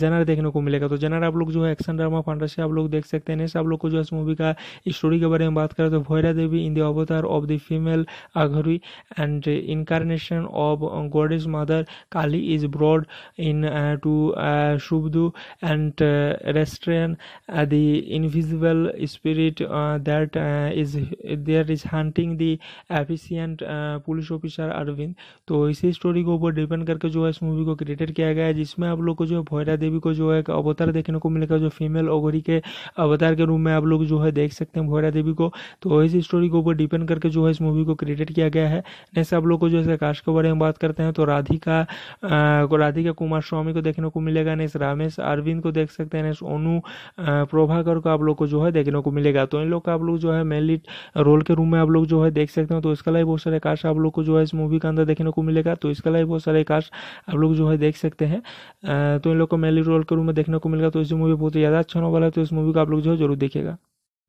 S1: जेनर देखने को मिलेगा तो जेनर आप लोग जो है एक्शन ड्रामा फंडा से आप लोग देख सकते हैं आप लोग को जो है इस मूवी का स्टोरी के बारे में बात करें तो भैरा देवी in the avatar of the female Aghori and incarnation of goddess mother Kali is brought in to subdue and restrain the invisible spirit that is there is haunting the and police officer Arvind तो इसी story के ऊपर depend करके जो है इस movie को created किया गया है जिसमें आप लोग को जो है भोयरा देवी को जो है एक अवतार देखने को मिलेगा जो फीमेल ओगरी के अवतार के रूप में आप लोग जो है देख सकते हैं भोयरा देवी को तो इसी स्टोरी के ऊपर डिपेंड करके जो है इस मूवी को क्रिएटेड किया गया है नेक्स्ट आप लोग को जो है कास्ट के बारे में बात करते हैं तो राधिका uh, राधिका कुमार स्वामी को देखने को मिलेगा नेक्स्ट रामेश अरविंद को देख सकते हैं नेक्स्ट ओनू uh, प्रभाकर को आप लोग को जो है देखने को मिलेगा तो इन लोग का आप लोग जो है मेनली रोल के रूम में आप लोग जो है देख सकते हैं तो इसका लाइव बहुत सारे कार्स आप लोग को जो है इस मूवी के अंदर देखने को मिलेगा तो इसके अलावा बहुत सारे कार्स आप लोग जो है देख सकते हैं तो इन लोग को मेली रोल के रूम में देखने को मिलेगा तो इस मूवी बहुत ही ज़्यादा अच्छा होने वाला है तो इस मूवी को आप लोग जो है जरूर देखेगा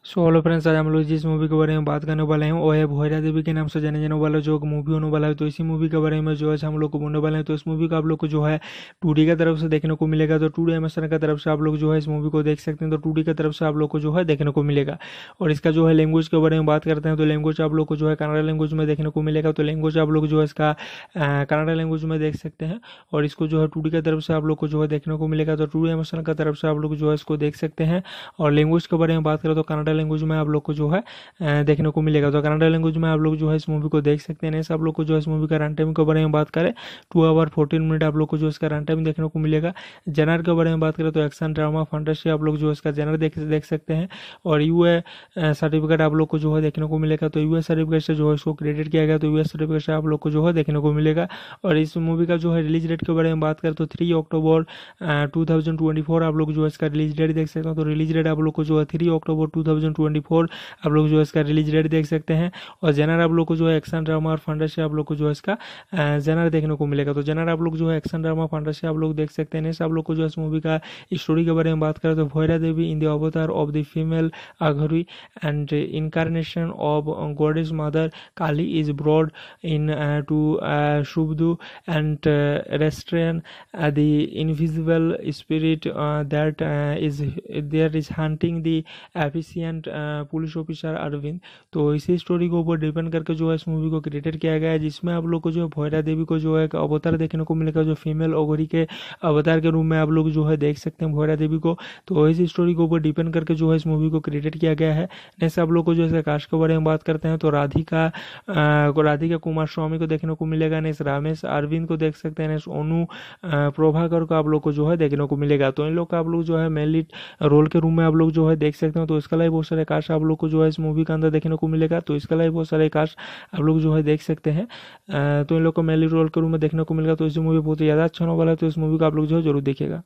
S1: सो हेलो फ्रेंड्स आज हम लोग जिस मूवी के बारे में बात करने वाले हैं वो है भोरा देवी के नाम से जाने जाने वाला जो मूवी होने वाला है तो इसी मूवी के बारे में जो है हम लोग को बोलने वाले हैं तो इस मूवी का आप लोग को जो है टू की तरफ से देखने को मिलेगा तो टू एमेशन की तरफ से आप लोग जो है इस मूवी को देख सकते हैं तो टू की तरफ से आप लोग को जो है देखने को मिलेगा और इसका जो है लैंग्वेज के बारे में बात करते हैं तो लैंग्वेज आप लोग को जो है कनाडा लैंग्वेज में देखने को मिलेगा तो लैंग्वेज आप लोग जो है इसका कनाडा लैंग्वेज में देख सकते हैं और इसको जो है टू की तरफ से आप लोग को जो है देखने को मिलेगा तो टू एमेशन की तरफ से आप लोग जो है इसको देख सकते हैं और लैंग्वेज के बारे में बात करें तो कनाडा कनाडा लैंग्वेज में आप लोग को जो है देखने को मिलेगा तो कनाडा लैंग्वेज में आप लोग जो है इस मूवी को देख सकते हैं नहीं आप लोग को जो है इस मूवी का रन टाइम के बारे में बात करें टू आवर फोर्टीन मिनट आप लोग को जो इसका रन टाइम देखने को मिलेगा जनर के बारे में बात करें तो एक्शन ड्रामा फंटेसी आप लोग जो इसका जनर देख देख सकते हैं और यू सर्टिफिकेट आप लोग को जो है देखने को मिलेगा तो यू सर्टिफिकेट से जो है इसको क्रेडिट किया गया तो यू सर्टिफिकेट से आप लोग को जो है देखने को मिलेगा और इस मूवी का जो है रिलीज डेट के बारे में बात करें तो थ्री अक्टूबर टू आप लोग जो है इसका रिलीज डेट देख सकते हैं तो रिलीज डेट आप लोग को जो है थ्री अक्टूबर टू 2024 आप लोग जो है इसका रिलीज डेट देख सकते हैं और जेनर आप लोग को जो है एक्शन ड्रामा और फंडर से आप लोग को जो है इसका जेनर देखने को मिलेगा तो जेनर आप लोग जो है एक्शन ड्रामा फंडर से आप लोग देख सकते हैं आप लोग को जो है इस मूवी का स्टोरी के बारे में बात करें तो भैरा देवी in the avatar of the female Aghori and incarnation of God is mother Kali is brought in to subdue and restrain the invisible spirit that is there is haunting the एफिशियन and police officer Arvind तो इसी story के ऊपर depend करके जो है इस movie को created किया गया है जिसमें आप लोग को जो है भोयरा देवी को जो है अवतार देखने को मिलेगा जो फीमेल ओगरी के अवतार के रूप में आप लोग जो है देख सकते हैं भोयरा देवी को तो इसी स्टोरी के ऊपर डिपेंड करके जो है इस मूवी को क्रिएटेड किया गया है नेक्स्ट आप लोग को जो है कास्ट के बारे में बात करते हैं तो राधिका uh, राधिका कुमार स्वामी को देखने को मिलेगा नेक्स्ट रामेश अरविंद को देख सकते हैं नेक्स्ट ओनू uh, प्रभाकर को आप लोग को जो है देखने को मिलेगा तो इन लोग का आप लोग जो है मेनली रोल के रूम में आप लोग जो है देख सकते हैं तो इसका लाइव बहुत सारे कार्ड्स आप लोग को जो है इस मूवी के अंदर देखने को मिलेगा तो इसके अलावा बहुत सारे कार्ड्स आप लोग जो है देख सकते हैं तो इन लोग को मेली रोल के रूप में देखने को मिलेगा तो इस मूवी बहुत ज़्यादा अच्छा होने वाला है तो इस मूवी को आप लोग जो है जरूर देखेगा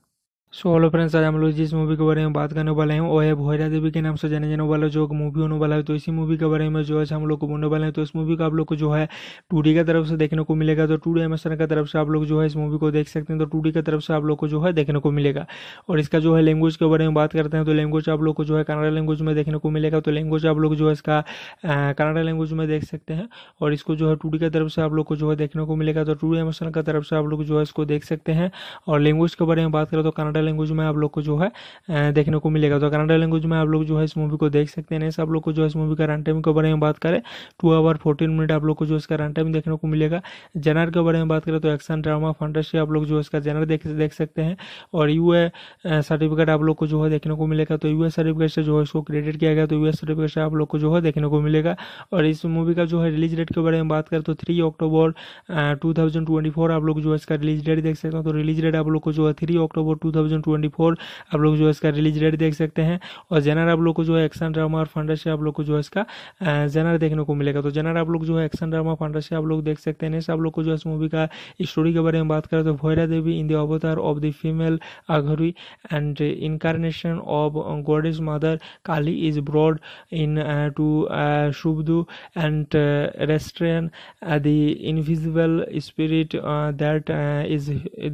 S1: सो हेलो फ्रेंड्स आज हम लोग जिस मूवी के बारे में बात करने वाले हैं वो है भोरा देवी के नाम से जाने जाने वाला जो मूवी होने वाला है तो इसी मूवी के बारे में जो है हम लोग को बोलने वाले हैं तो इस मूवी का आप लोग को जो है टू का तरफ से देखने को मिलेगा तो टूडी एमेसन की तरफ से आप लोग जो है इस मूवी को देख सकते हैं तो टू की तरफ से आप लोग को जो है देखने को मिलेगा और इसका जो है लैंग्वेज के बारे में बात करते हैं तो लैंग्वेज आप लोग को जो है कनाडा लैंग्वेज में देखने को मिलेगा तो लैंग्वेज आप लोग जो है इसका कनाडा लैंग्वेज में देख सकते हैं और इसको जो है टू की तरफ से आप लोग को जो है देखने को मिलेगा तो टू एमेसन की तरफ से आप लोग जो है इसको देख सकते हैं और लैंग्वेज के बारे में बात करें तो कनाडा कनाडा लैंग्वेज में आप लोग को जो है देखने को मिलेगा तो कनाडा लैंग्वेज में आप लोग जो है इस मूवी को देख सकते हैं आप लोग को जो है इस मूवी का रन टाइम के बारे में बात करें टू आवर फोर्टीन मिनट आप लोग को जो इसका रन टाइम देखने को मिलेगा जनर के बारे में बात करें तो एक्शन ड्रामा फंटेसी आप लोग जो है इसका जेनर देख सकते हैं और यू सर्टिफिकेट आप लोग को जो है देखने को मिलेगा तो यू सर्टिफिकेट से जो है इसको क्रेडिट किया गया तो यू सर्टिफिकेट से आप लोग को जो है देखने को मिलेगा और इस मूवी का जो है रिलीज डेट के बारे में बात करें तो थ्री अक्टूबर टू आप लोग जो है इसका रिलीज डेट देख सकते हैं तो रिलीज डेट आप लोग को जो है थ्री अक्टूबर टू आप लोग जो है इसका रिलीज डेट देख सकते हैं और जेनर आप लोग को जो है एक्शन ड्रामा और फंडर से आप लोग को जो है इसका जेनर देखने को मिलेगा तो जेनर आप लोग जो है एक्शन ड्रामा फंडर से आप लोग देख सकते हैं नेक्स्ट आप लोग को जो है इस मूवी का स्टोरी के बारे में बात करें तो भैरा देवी in the avatar of the female Aghori and incarnation of goddess mother Kali is brought in to subdue and restrain the invisible spirit that is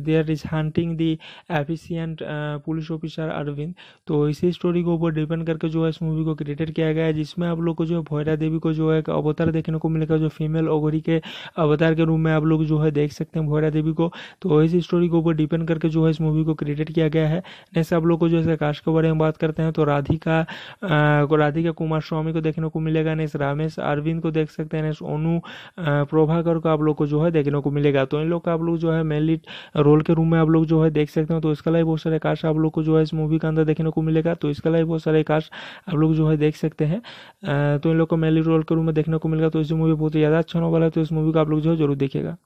S1: there is haunting the एफिशियन and police officer Arvind तो इसी story के ऊपर depend करके जो है इस movie को created किया गया है जिसमें आप लोग को जो है भोयरा देवी को जो है एक अवतार देखने को मिलेगा जो फीमेल ओगरी के अवतार के रूप में आप लोग जो है देख सकते हैं भोयरा देवी को तो इसी स्टोरी के ऊपर डिपेंड करके जो है इस मूवी को क्रिएटेड किया गया है नेक्स्ट आप लोग को जो है कास्ट के बारे में बात करते हैं तो राधिका uh, राधिका कुमार स्वामी को देखने को मिलेगा नेक्स्ट रामेश अरविंद को देख सकते हैं नेक्स्ट ओनू uh, प्रभाकर को आप लोग को जो है देखने को मिलेगा तो इन लोग का आप लोग जो है मेनली रोल के रूम में आप लोग जो है देख सकते हैं तो इसका लाइव बहुत सारे कार्स आप लोग को जो है इस मूवी के अंदर देखने को मिलेगा तो इसके अलावा बहुत सारे कार्स आप लोग जो है देख सकते हैं तो इन लोग को मेली रोल के रूम में देखने को मिलेगा तो इस मूवी बहुत ही ज़्यादा अच्छा होने वाला है तो इस मूवी को आप लोग जो है जरूर देखेगा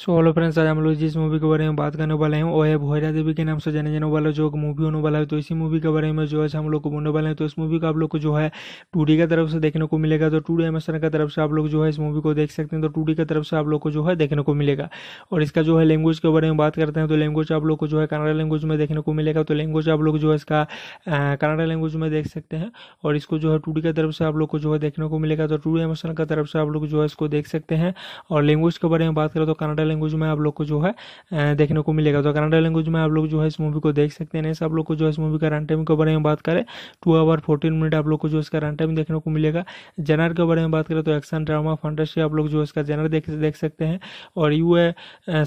S1: सो हेलो फ्रेंड्स आज हम लोग जिस मूवी के बारे में बात करने वाले हैं वो है भोरा देवी के नाम से जाने जाने वाला जो मूवी होने वाला है तो इसी मूवी के बारे में जो है हम लोग को बोलने वाले हैं तो इस मूवी का आप लोग को जो है टू की तरफ से देखने को मिलेगा तो टू एमेसन की तरफ से आप लोग जो है इस मूवी को देख सकते हैं तो टू की तरफ से आप लोग को जो है देखने को मिलेगा और इसका जो है लैंग्वेज के बारे में बात करते हैं तो लैंग्वेज आप लोग को जो है कनाडा लैंग्वेज में देखने को मिलेगा तो लैंग्वेज आप लोग जो है इसका कनाडा लैंग्वेज में देख सकते हैं और इसको जो है टू की तरफ से आप लोग को जो है देखने को मिलेगा तो टू डी की तरफ से आप लोग जो है इसको देख सकते हैं और लैंग्वेज के बारे में बात करें तो कनाडा कनाडा लैंग्वेज में आप लोग को जो है देखने को मिलेगा तो कनाडा लैंग्वेज में आप लोग जो है इस मूवी को देख सकते हैं नेक्स्ट आप लोग को जो है इस मूवी का रन टाइम के बारे में बात करें टू आवर फोर्टीन मिनट आप लोग को जो इसका रन टाइम देखने को मिलेगा जेनर के बारे में बात करें तो एक्शन ड्रामा फंटेसी आप लोग जो है इसका जेनर देख सकते हैं और यू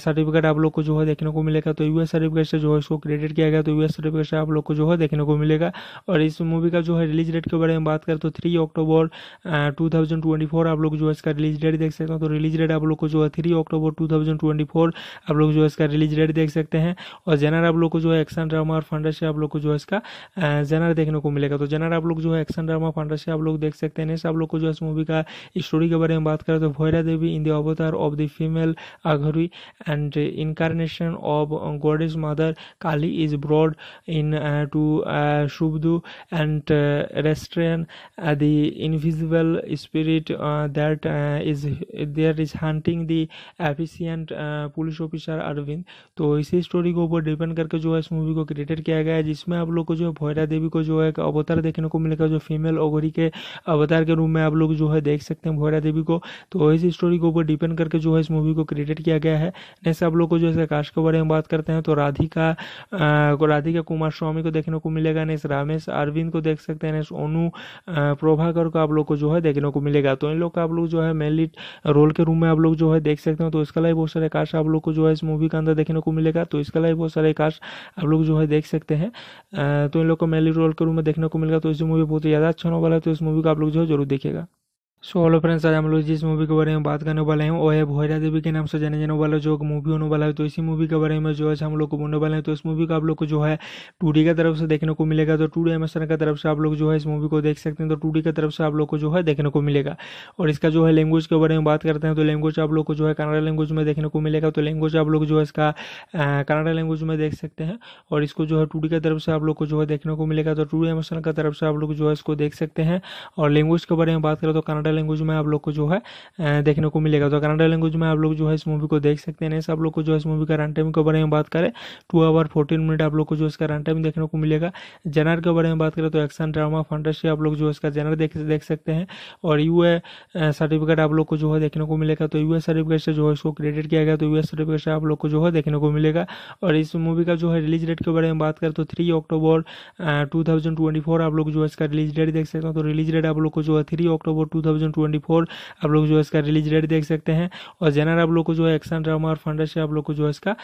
S1: सर्टिफिकेट आप लोग को जो है देखने को मिलेगा तो यू सर्टिफिकेट से जो है इसको क्रेडिट किया गया तो यू सर्टिफिकेट से आप लोग को जो है देखने को मिलेगा और इस मूवी का जो है रिलीज डेट के बारे में बात करें तो थ्री अक्टूबर टू आप लोग जो है इसका रिलीज डेट देख सकते हैं तो रिलीज डेट आप लोग को जो है थ्री अक्टूबर टू आप लोग जो है इसका रिलीज डेट देख सकते हैं और जेनर आप लोग को जो है एक्शन ड्रामा और फंडर से आप लोग को जो है इसका जेनर देखने को मिलेगा तो जेनर आप लोग जो है एक्शन ड्रामा फंडर से आप लोग देख सकते हैं आप लोग को जो है इस मूवी का स्टोरी के बारे में बात करें तो भैरा देवी in the avatar of the female Aghori and incarnation of God is mother Kali is brought in to subdue and restrain the invisible spirit that is there is haunting the एफिशियन and police officer Arvind तो इसी story के ऊपर depend करके जो है इस movie को created किया गया है जिसमें आप लोग को जो है भोयरा देवी को जो है एक अवतार देखने को मिलेगा जो फीमेल ओगरी के अवतार के रूप में आप लोग जो है देख सकते हैं भोयरा देवी को तो इसी स्टोरी के ऊपर डिपेंड करके जो है इस मूवी को क्रिएटेड किया गया है नेक्स्ट आप लोग को जो है कास्ट के बारे में बात करते हैं तो राधिका uh, राधिका कुमार स्वामी को देखने को मिलेगा नेक्स्ट रामेश अरविंद को देख सकते हैं नेक्स्ट ओनू uh, प्रभाकर को आप लोग को जो है देखने को मिलेगा तो इन लोग का आप लोग जो है मेनली रोल के रूम में आप लोग जो है देख सकते हैं तो इसका लाइव बहुत सारे कार्स आप लोग को जो है इस मूवी के अंदर देखने को मिलेगा तो इसके अलावा बहुत सारे कार्स आप लोग जो है देख सकते हैं तो इन लोग को मेली रोल के रूम में देखने को मिलेगा तो इस मूवी बहुत ही ज़्यादा अच्छा होने वाला है तो इस मूवी को आप लोग जो है जरूर देखेगा सो हेलो फ्रेंड्स आज हम लोग जिस मूवी के बारे में बात करने वाले हैं वो है भोरा देवी के नाम से जाने जाने वाला जो मूवी होने वाला है तो इसी मूवी के बारे में जो है हम लोग को बोलने वाले हैं तो इस मूवी का आप लोग को जो है टू की तरफ से देखने को मिलेगा तो टूडी एमेसन की तरफ से आप लोग जो है इस मूवी को देख सकते हैं तो टू की तरफ से आप लोग को जो है देखने को मिलेगा और इसका जो है लैंग्वेज के बारे में बात करते हैं तो लैंग्वेज आप लोग को जो है कनाडा लैंग्वेज में देखने को मिलेगा तो लैंग्वेज आप लोग जो है इसका कनाडा लैंग्वेज में देख सकते हैं और इसको जो है टू की तरफ से आप लोग को जो है देखने को मिलेगा तो टू एमेसन की तरफ से आप लोग जो है इसको देख सकते हैं और लैंग्वेज के बारे में बात करें तो कनाडा कनाडा लैंग्वेज में आप लोग को जो है देखने को मिलेगा तो कनाडा लैंग्वेज में आप लोग जो है इस मूवी को देख सकते हैं आप लोग को जो है इस मूवी का रन टाइम के बारे में बात करें टू आवर फोर्टीन मिनट आप लोग को जो इसका रन टाइम देखने को मिलेगा जनर के बारे में बात करें तो एक्शन ड्रामा फंटेसी आप लोग जो इसका जनर देख देख सकते हैं और यू सर्टिफिकेट आप लोग को जो है देखने को मिलेगा तो यू सर्टिफिकेट से जो है इसको क्रेडिट किया गया तो यू सर्टिफिकेट से आप लोग को जो है देखने को मिलेगा और इस मूवी का जो है रिलीज डेट के बारे में बात करें तो थ्री अक्टूबर टू आप लोग जो है इसका रिलीज डेट देख सकते हैं तो रिलीज डेट आप लोग को जो है थ्री अक्टूबर टू 2024 आप लोग जो है इसका रिलीज डेट देख सकते हैं और जेनर आप लोग को जो है एक्शन ड्रामा और फंडर से आप लोग को जो है इसका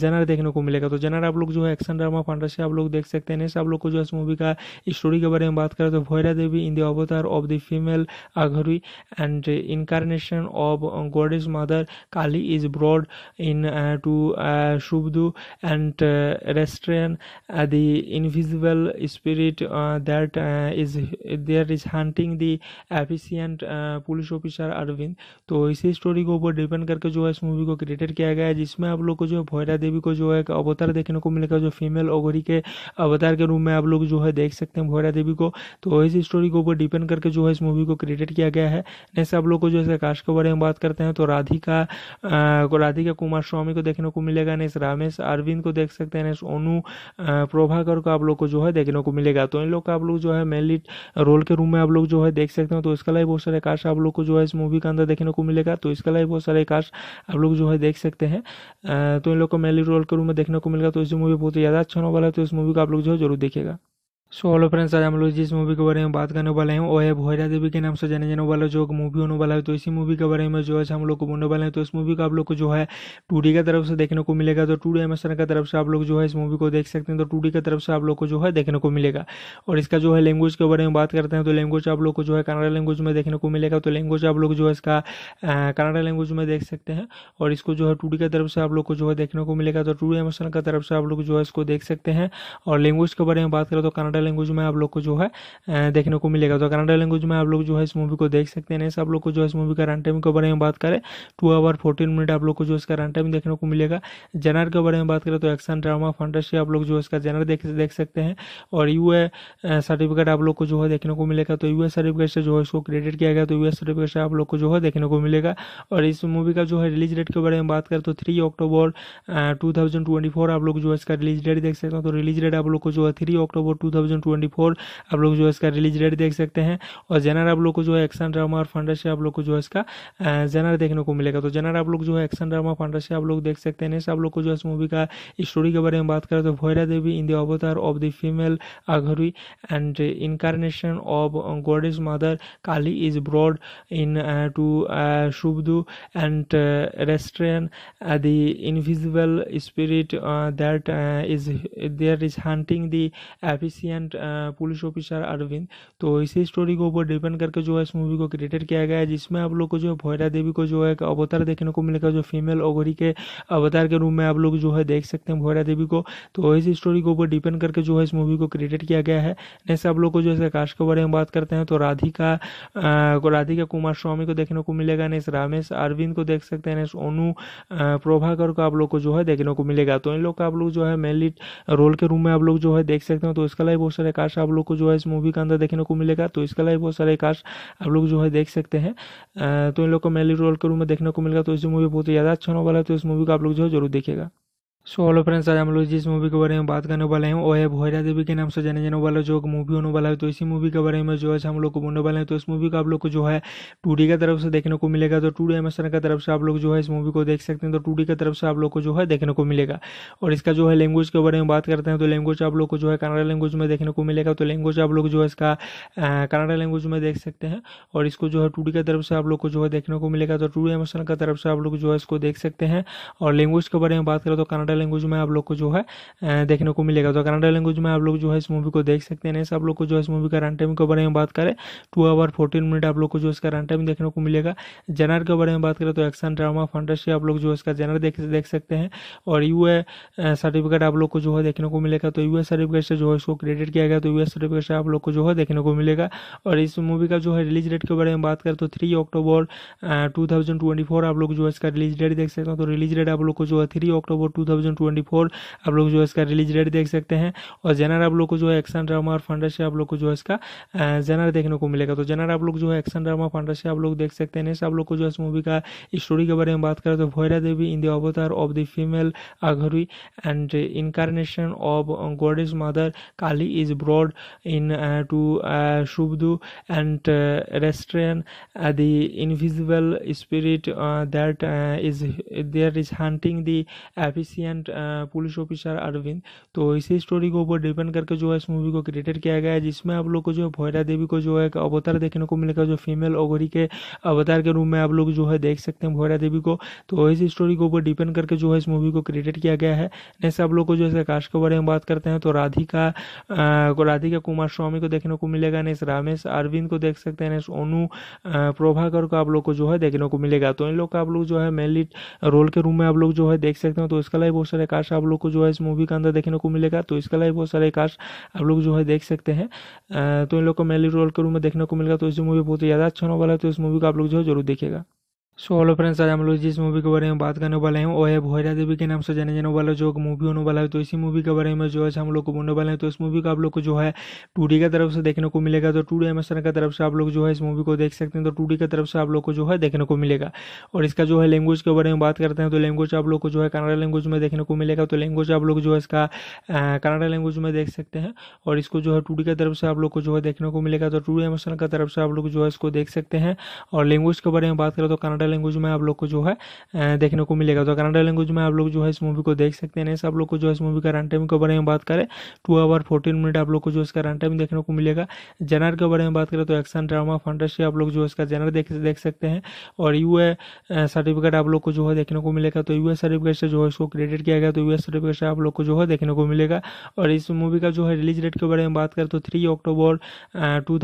S1: जेनर देखने को मिलेगा तो जेनर आप लोग जो है एक्शन ड्रामा फंडर से आप लोग देख सकते हैं आप लोग को जो है इस मूवी का स्टोरी के बारे में बात करें तो भैरा देवी in the avatar of the female Aghori and incarnation of God is mother Kali is brought in to subdue and restrain the invisible spirit that is there is haunting the एफिशियन assistant police officer Arvind तो इसी story के ऊपर depend करके जो है इस movie को created किया गया है जिसमें आप लोग को जो है भोयरा देवी को जो है एक अवतार देखने को मिलेगा जो फीमेल ओगरी के अवतार के रूप में आप लोग जो है देख सकते हैं भोयरा देवी को तो इसी स्टोरी के ऊपर डिपेंड करके जो है इस मूवी को क्रिएटेड किया गया है नेक्स्ट आप लोग को जो है कास्ट के बारे में बात करते हैं तो राधिका uh, राधिका कुमार स्वामी को देखने को मिलेगा नेक्स्ट रामेश अरविंद को देख सकते हैं नेक्स्ट ओनू uh, प्रभाकर को आप लोग को जो है देखने को मिलेगा तो इन लोग का आप लोग जो है मेनली रोल के रूम में आप लोग जो है देख सकते हैं तो इसका लाइव बहुत सारे कार्स आप लोग को जो है इस मूवी के अंदर देखने को मिलेगा तो इसके अलावा बहुत सारे कार्स आप लोग जो है देख सकते हैं तो इन लोग को मैली रोल के रूम में देखने को मिलेगा तो इस मूवी बहुत ज़्यादा अच्छा होने वाला है तो इस मूवी को आप लोग जो है जरूर देखेगा सो हेलो फ्रेंड्स आज हम लोग जिस मूवी के बारे में बात करने वाले हैं वो है भोरा देवी के नाम से जाने जाने वाला जो मूवी होने वाला है तो इसी मूवी के बारे में जो है हम लोग को बोलने वाले हैं तो इस मूवी का आप लोग को जो है टू का तरफ से देखने को मिलेगा तो टू डी एमेशन तरफ से आप लोग जो है इस मूवी को देख सकते हैं तो टू की तरफ से आप लोग को जो है देखने को मिलेगा और इसका जो है लैंग्वेज के बारे में बात करते हैं तो लैंग्वेज आप लोग को जो है कनाडा लैंग्वेज में देखने को मिलेगा तो लैंग्वेज आप लोग जो है इसका कनाडा लैंग्वेज में देख सकते हैं और इसको जो है टू की तरफ से आप लोग को जो है देखने को मिलेगा तो टू डी एमेशन तरफ से आप लोग जो है इसको देख सकते हैं और लैंग्वेज के बारे में बात करें तो कनाडा लैंग्वेज में आप लोग को जो है देखने को मिलेगा तो कनाडा लैंग्वेज में आप लोग जो है इस मूवी को देख सकते हैं आप लोग को जो है इस मूवी का रन टाइम के बारे में बात करें टू आवर फोर्टीन मिनट आप लोग को जो इसका रन टाइम देखने को मिलेगा जनर के बारे में बात करें तो एक्शन ड्रामा फंटेसी आप लोग जो इसका जनर देख सकते हैं और यू सर्टिफिकेट आप लोग को जो है देखने को मिलेगा तो यू सर्टिफिकेट से जो है इसको क्रेडिट किया गया तो यू सर्टिफिकेट से आप लोग को जो है देखने को मिलेगा और इस मूवी का जो है रिलीज डेट के बारे में बात करें तो थ्री अक्टूबर टू आप लोग जो है इसका रिलीज डेट देख सकते हैं तो रिलीज डेट आप लोग को जो है थ्री अक्टूबर टू 2024 आप लोग जो है इसका रिलीज डेट देख सकते हैं और जेनर आप लोग को जो है एक्शन ड्रामा और फंडर से आप लोग को जो है इसका जेनर देखने को मिलेगा तो जेनर आप लोग जो है एक्शन ड्रामा फंडर से आप लोग देख सकते हैं आप लोग को जो है इस मूवी का स्टोरी के बारे में बात करें तो भोयरा देवी in the avatar of the female Aghori and incarnation of goddess mother Kali is brought in to subdue and restrain the invisible spirit that is there is haunting the एफिशियन and police officer Arvind तो इसी story के ऊपर depend करके जो है इस movie को created किया गया है जिसमें आप लोग को जो है भोयरा देवी को जो है अवतार देखने को मिलेगा जो फीमेल ओगरी के अवतार के रूप में आप लोग जो है देख सकते हैं भोयरा देवी को तो इसी स्टोरी के ऊपर डिपेंड करके जो है इस मूवी को क्रिएटेड किया गया है नेक्स्ट आप लोग को जो है कास्ट के बारे में बात करते हैं तो राधिका uh, राधिका कुमार स्वामी को देखने को मिलेगा नेक्स्ट रामेश अरविंद को देख सकते हैं नेक्स्ट ओनू uh, प्रभाकर को आप लोग को जो है देखने को मिलेगा तो इन लोग का आप लोग जो है मेनली रोल के रूम में आप लोग जो है देख सकते हैं तो इसका लाइव बहुत सारे कार्स आप लोग को जो है इस मूवी के अंदर देखने को मिलेगा तो इसके अलावा बहुत सारे कार्स आप लोग जो है देख सकते हैं तो इन लोग को मेली रोल के रूम में देखने को मिलेगा तो इस मूवी बहुत ही ज़्यादा अच्छा होने वाला है तो इस मूवी को आप लोग जो है जरूर देखेगा सो हेलो फ्रेंड्स आज हम लोग जिस मूवी के बारे में बात करने वाले हैं वो है भोरा देवी के नाम से जाने जाने वाला जो मूवी होने वाला है तो इसी मूवी के बारे में जो है हम लोग को बोलने वाले हैं तो इस मूवी का आप लोग को जो है टू की तरफ से देखने को मिलेगा तो टूडी एमेसन की तरफ से आप लोग जो है इस मूवी को देख सकते हैं तो टू की तरफ से आप लोग को जो है देखने को मिलेगा और इसका जो है लैंग्वेज के बारे में बात करते हैं तो लैंग्वेज आप लोग को जो है कनाडा लैंग्वेज में देखने को मिलेगा तो लैंग्वेज आप लोग जो है इसका कनाडा लैंग्वेज में देख सकते हैं और इसको जो है टू की तरफ से आप लोग को जो है देखने को मिलेगा तो टू एमेसन की तरफ से आप लोग जो है इसको देख सकते हैं और लैंग्वेज के बारे में बात करें तो कनाडा कनाडा लैंग्वेज में आप लोग को जो है देखने को मिलेगा तो कनाडा लैंग्वेज में आप लोग जो है इस मूवी को देख सकते हैं आप लोग को जो है इस मूवी का रन टाइम के बारे में बात करें टू आवर फोर्टीन मिनट आप लोग को जो इसका रन टाइम देखने को मिलेगा जेनर के बारे में बात करें तो एक्शन ड्रामा फंटेसी आप लोग जो इसका जेनर देख सकते हैं और यू सर्टिफिकेट आप लोग को जो है देखने को मिलेगा तो यू सर्टिफिकेट से जो है इसको क्रेडिट किया गया तो यू सर्टिफिकेट से आप लोग को जो है देखने को मिलेगा और इस मूवी का जो है रिलीज डेट के बारे में बात करें तो थ्री अक्टूबर टू आप लोग जो है इसका रिलीज डेट देख सकते हैं तो रिलीज डेट आप लोग को जो है थ्री अक्टूबर टू आप लोग जो है इसका रिलीज डेट देख सकते हैं और जेनर आप लोग को जो है एक्शन ड्रामा और फंडर से आप लोग को जो है इसका जेनर देखने को मिलेगा तो जेनर आप लोग जो है एक्शन ड्रामा फंडर से आप लोग देख सकते हैं नेक्स्ट आप लोग को जो है इस मूवी का स्टोरी के बारे में बात करें तो भैरा देवी in the avatar of the female Aghori and incarnation of God is mother Kali is brought in to subdue and restrain the invisible spirit that is there is haunting the and police officer Arvind तो इसी story के ऊपर depend करके जो है इस movie को created किया गया है जिसमें आप लोग को जो है भोयरा देवी को जो है एक अवतार देखने को मिलेगा जो फीमेल ओगरी के अवतार के रूप में आप लोग जो है देख सकते हैं भोयरा देवी को तो इसी स्टोरी के ऊपर डिपेंड करके जो है इस मूवी को क्रिएटेड किया गया है नेक्स्ट आप लोग को जो है कास्ट के बारे में बात करते हैं तो राधिका राधिका कुमार स्वामी को देखने को मिलेगा नेक्स्ट रामेश अरविंद को देख सकते हैं नेक्स्ट ओनू प्रभाकर को आप लोग को जो है देखने को मिलेगा तो इन लोग का आप लोग जो है मेनली रोल के रूम में आप लोग जो है देख सकते हैं तो इसका लाइव बहुत सारे कार्स आप लोग को जो है इस मूवी के अंदर देखने को मिलेगा तो इसके अलावा बहुत सारे कार्स आप लोग जो है देख सकते हैं तो इन लोग को मेली रोल के रूम में देखने को मिलेगा तो इस मूवी बहुत ही ज़्यादा अच्छा होने वाला है तो इस मूवी को आप लोग जो है जरूर देखेगा सो हेलो फ्रेंड्स आज हम लोग जिस मूवी के बारे में बात करने वाले हैं वो है भोरा देवी के नाम से जाने जाने वाला जो मूवी होने वाला है तो इसी मूवी के बारे में जो है हम लोग को बोलने वाले हैं तो इस मूवी को आप लोग को जो है टू की तरफ से देखने को मिलेगा तो टूडी एमेसन की तरफ से आप लोग जो है इस मूवी को देख सकते हैं तो टू की तरफ से आप लोग को जो है देखने को मिलेगा और इसका जो है लैंग्वेज के बारे में बात करते हैं तो लैंग्वेज आप लोग को जो है कनाडा लैंग्वेज में देखने को मिलेगा तो लैंग्वेज आप लोग जो है इसका कनाडा लैंग्वेज में देख सकते हैं और इसको जो है टू की तरफ से आप लोग को जो है देखने को मिलेगा तो टू एमेसन की तरफ से आप लोग जो है इसको देख सकते हैं और लैंग्वेज के बारे में बात करें तो कनाडा लैंग्वेज में आप लोग को जो है देखने को मिलेगा तो कनाडा लैंग्वेज में आप लोग जो है इस मूवी को देख सकते हैं आप लोग को जो है इस मूवी का रन टाइम के बारे में बात करें टू आवर फोर्टीन मिनट आप लोग को जो इसका रन टाइम देखने को मिलेगा जेनर के बारे में बात करें तो एक्शन ड्रामा फंटेसी आप लोग जो इसका जेनर देख देख सकते हैं और यू सर्टिफिकेट आप लोग को जो है देखने को मिलेगा तो यू सर्टिफिकेट से जो है इसको क्रेडिट किया गया तो यू सर्टिफिकेट से आप लोग को जो है देखने को मिलेगा और इस मूवी का जो है रिलीज डेट के बारे में बात करें तो थ्री अक्टूबर टू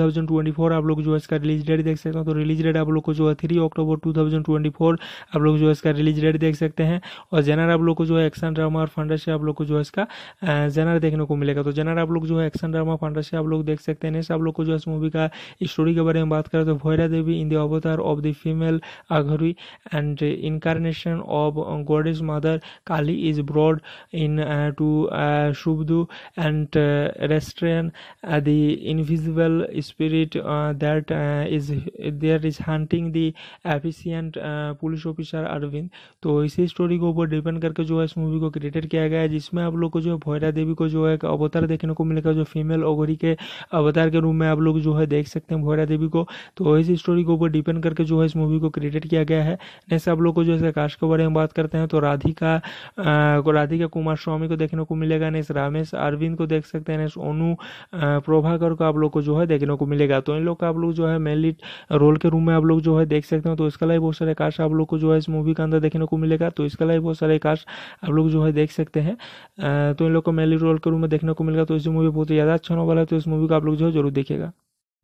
S1: आप लोग जो है इसका रिलीज डेट देख सकते हैं तो रिलीज डेट आप लोग को जो है थ्री अक्टूबर टू 2024 आप लोग जो है इसका रिलीज डेट देख सकते हैं और जेनर आप लोग को जो है एक्शन ड्रामा और फंडर से आप लोग को जो है इसका जेनर देखने को मिलेगा तो जेनर आप लोग जो है एक्शन ड्रामा फंडर से आप लोग देख सकते हैं नेक्स्ट आप लोग को जो है इस मूवी का स्टोरी के बारे में बात करें तो भैरा देवी in the avatar of the female Aghori and incarnation of God is mother Kali is brought in to subdue and restrain the invisible spirit that is there is haunting the एफिशियन and police officer Arvind तो इसी story के ऊपर depend करके जो है इस movie को created किया गया है जिसमें आप लोग को जो है भोयरा देवी को जो है अवतार देखने को मिलेगा जो फीमेल ओगरी के अवतार के रूप में आप लोग जो है देख सकते हैं भोयरा देवी को तो इस स्टोरी के ऊपर डिपेंड करके जो है इस मूवी को क्रिएटेड किया गया है नेक्स्ट आप लोग को जो है कास्ट के बारे में बात करते हैं तो राधिका uh, राधिका कुमार स्वामी को देखने को मिलेगा नेक्स्ट रामेश अरविंद को देख सकते हैं नेक्स्ट ओनू uh, प्रभाकर को आप लोग को जो है देखने को मिलेगा तो इन लोग का आप लोग जो है मेनली रोल के रूम में आप लोग जो है देख सकते हैं तो इसका लाइव बहुत सारे कास्ट आप लोग को जो है इस मूवी के अंदर देखने को मिलेगा तो इसके अलावा बहुत सारे कास्ट आप लोग जो है देख सकते हैं तो इन लोग को मेली रोल के रूम में देखने को मिलेगा तो इस मूवी बहुत ही ज़्यादा अच्छा होने वाला है तो इस मूवी को आप लोग जो है जरूर देखेगा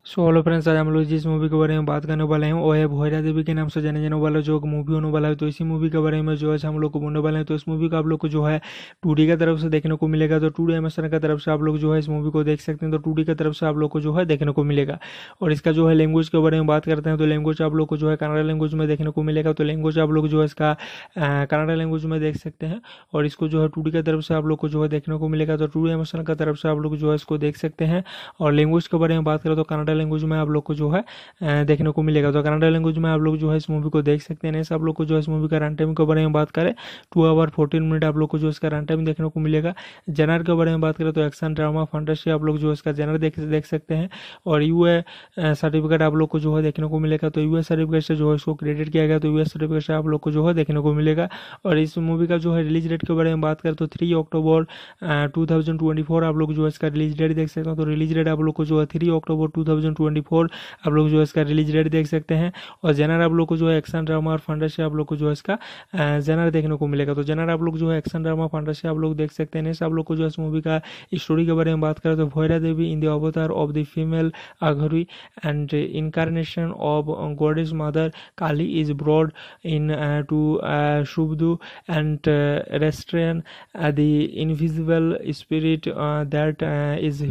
S1: सो हेलो फ्रेंड्स आज हम लोग जिस मूवी के बारे में बात करने वाले हैं वो है भोरा देवी के नाम से जाने जाने वाला जो मूवी होने वाला है तो इसी मूवी के बारे में जो है हम लोग को बोलने वाले हैं तो इस मूवी का आप लोग को जो है टू की तरफ से देखने को मिलेगा तो टू डी का तरफ से आप लोग जो है इस मूवी को देख सकते हैं तो टू की तरफ से आप लोग को जो है देखने को मिलेगा और इसका जो है लैंग्वेज के बारे में बात करते हैं तो लैंग्वेज आप लोग को जो है कनाडा लैंग्वेज में देखने को मिलेगा तो लैंग्वेज आप लोग जो है इसका कनाडा लैंग्वेज में देख सकते हैं और इसको जो है टू की तरफ से आप लोग को जो है देखने को मिलेगा तो टू डी एमेशन तरफ से आप लोग जो है इसको देख सकते हैं और लैंग्वेज के बारे में बात करें तो कनाडा कनाडा लैंग्वेज में आप लोग को जो है देखने को मिलेगा तो कनाडा लैंग्वेज में आप लोग जो है इस मूवी को देख सकते हैं आप लोग को जो है इस मूवी का रन टाइम के बारे में बात करें टू आवर फोर्टीन मिनट आप लोग को जो इसका रन टाइम देखने को मिलेगा जनर के बारे में बात करें तो एक्शन ड्रामा फंटेसी आप लोग जो है इसका जनर देख सकते हैं और यू सर्टिफिकेट आप लोग को जो है देखने को मिलेगा तो यू सर्टिफिकेट से जो है इसको क्रेडिट किया गया तो यू सर्टिफिकेट से आप लोग को जो है देखने को मिलेगा और इस मूवी का जो है रिलीज डेट के बारे में बात करें तो थ्री अक्टूबर टू आप लोग जो है इसका रिलीज डेट देख सकते हैं तो रिलीज डेट आप लोग को जो है थ्री अक्टूबर टू 2024 आप लोग जो है इसका रिलीज डेट देख सकते हैं और जेनर आप लोग को जो है एक्शन ड्रामा और फंडर से आप लोग को जो है इसका जेनर देखने को मिलेगा तो जेनर आप लोग जो है एक्शन ड्रामा फंडर से आप लोग देख सकते हैं आप लोग को जो है इस मूवी का स्टोरी के बारे में बात करें तो भोयरा देवी in the avatar of the female Aghori and incarnation of goddess mother Kali is brought in to subdue and restrain the invisible spirit that is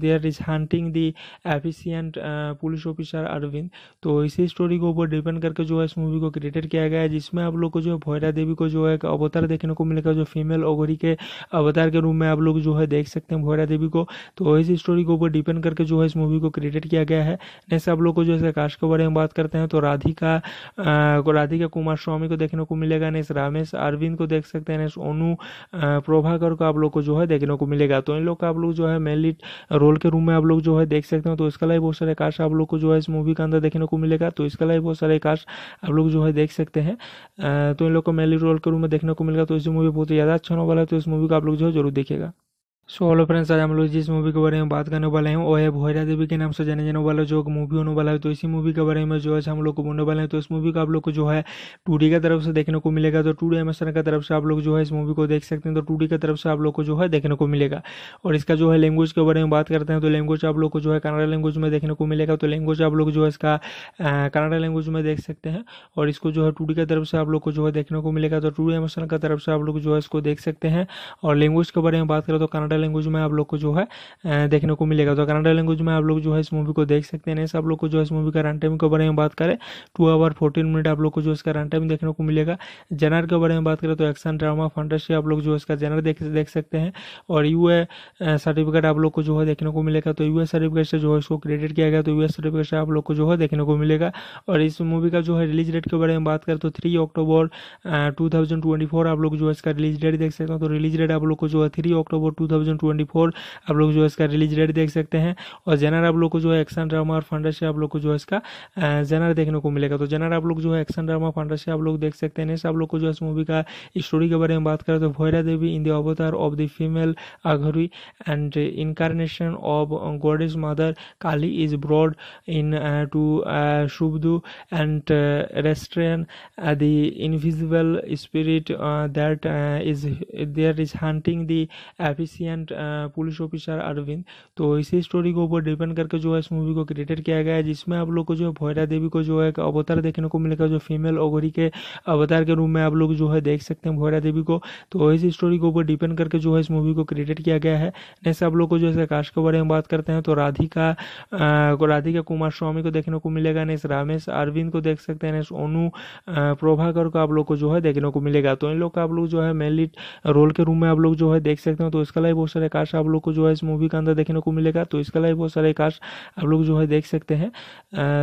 S1: there is haunting the एफिशियन and police officer Arvind तो इसी story के ऊपर depend करके जो है इस movie को created किया गया है जिसमें आप लोग को जो है भोयरा देवी को जो है अवतार देखने को मिलेगा जो फीमेल ओगरी के अवतार के रूप में आप लोग जो है देख सकते हैं भोयरा देवी को तो इसी स्टोरी के ऊपर डिपेंड करके जो है इस मूवी को क्रिएटेड किया गया है नेक्स्ट आप लोग को जो है कास्ट के बारे में बात करते हैं तो राधिका uh, राधिका कुमार स्वामी को देखने को मिलेगा नेक्स्ट रामेश अरविंद को देख सकते हैं नेक्स्ट ओनू uh, प्रभाकर को आप लोग को जो है देखने को मिलेगा तो इन लोग का आप लोग जो है मेन लीड रोल के रूम में आप लोग जो है देख सकते हैं तो इसका लाइव बहुत सारे कार्स आप लोग को जो है इस मूवी के अंदर देखने को मिलेगा तो इसके अलावा बहुत सारे कार्स आप लोग जो है देख सकते हैं तो इन लोग को मेली रोल के रूम में देखने को मिलेगा तो इस मूवी बहुत ही ज़्यादा अच्छा होने वाला है तो इस मूवी को आप लोग जो है जरूर देखेगा सो हेलो फ्रेंड्स आज हम लोग जिस मूवी के बारे में बात करने वाले हैं वो है भोरा देवी के नाम से जाने जाने वाला जो मूवी होने वाला है तो इसी मूवी के बारे में जो है हम लोग को बोलने वाले हैं तो इस मूवी का आप लोग को जो है टू की तरफ से देखने को मिलेगा तो डी एमेसन की तरफ से आप लोग जो है इस मूवी को देख सकते हैं तो टू की तरफ से आप लोग को जो है देखने को मिलेगा और इसका जो है लैंग्वेज के बारे में बात करते हैं तो लैंग्वेज आप लोग को जो है कनाडा लैंग्वेज में देखने को मिलेगा तो लैंग्वेज आप लोग जो है इसका कनाडा लैंग्वेज में देख सकते हैं और इसको जो है टू की तरफ से आप लोग को जो है देखने को मिलेगा तो टू डी की तरफ से आप लोग जो है इसको देख सकते हैं और लैंग्वेज के बारे में बात करें तो कनाडा कनाडा लैंग्वेज में आप लोग को जो है देखने को मिलेगा तो कनाडा लैंग्वेज में आप लोग जो है इस मूवी को देख सकते हैं नहीं आप लोग को जो है इस मूवी का रन टाइम के बारे में बात करें टू आवर फोर्टीन मिनट आप लोग को जो इसका रन टाइम देखने को मिलेगा जेनर के बारे में बात करें तो एक्शन ड्रामा फंटेसी आप लोग जो इसका जेनर देख देख सकते हैं और यू सर्टिफिकेट आप लोग को जो है देखने को मिलेगा तो यू सर्टिफिकेट से जो है इसको क्रेडिट किया गया तो यू सर्टिफिकेट से आप लोग को जो है देखने को मिलेगा और इस मूवी का जो है रिलीज डेट के बारे में बात करें तो थ्री अक्टूबर टू आप लोग जो है इसका रिलीज डेट देख सकते हैं तो रिलीज डेट आप लोग को जो है three October two thousand twenty four आप लोग जो है इसका रिलीज डेट देख सकते हैं और जेनर आप लोग को जो है एक्शन ड्रामा और फंडर से आप लोग को जो है इसका जेनर देखने को मिलेगा तो जेनर आप लोग जो है एक्शन ड्रामा फंडर से आप लोग देख सकते हैं नेक्स्ट आप लोग को जो है इस मूवी का स्टोरी के बारे में बात करें तो भैरा देवी in the avatar of the female Aghori and incarnation of goddess mother Kali is brought in to subdue and restrain the invisible spirit that is there is haunting the एफिशियन and police officer Arvind तो इसी story के ऊपर depend करके जो है इस movie को created किया गया है जिसमें आप लोग को जो है भोयरा देवी को जो है अवतार देखने को मिलेगा जो फीमेल ओगरी के अवतार के रूप में आप लोग जो है देख सकते हैं भोयरा देवी को तो इसी स्टोरी के ऊपर डिपेंड करके जो है इस मूवी को क्रिएटेड किया गया है नेक्स्ट आप लोग को जो है कास्ट के बारे में बात करते हैं तो राधिका राधिका कुमार स्वामी को देखने को मिलेगा नेक्स्ट रामेश अरविंद को देख सकते हैं नेक्स्ट ओनू प्रभाकर को आप लोग को जो है देखने को मिलेगा तो इन लोग का आप लोग जो है मेनली रोल के रूम में आप लोग जो है देख सकते हैं तो इसका लाइव बहुत सारे कार्स आप लोग को जो है इस मूवी के अंदर देखने को मिलेगा तो इसके अलावा बहुत सारे कार्स आप लोग जो है देख सकते हैं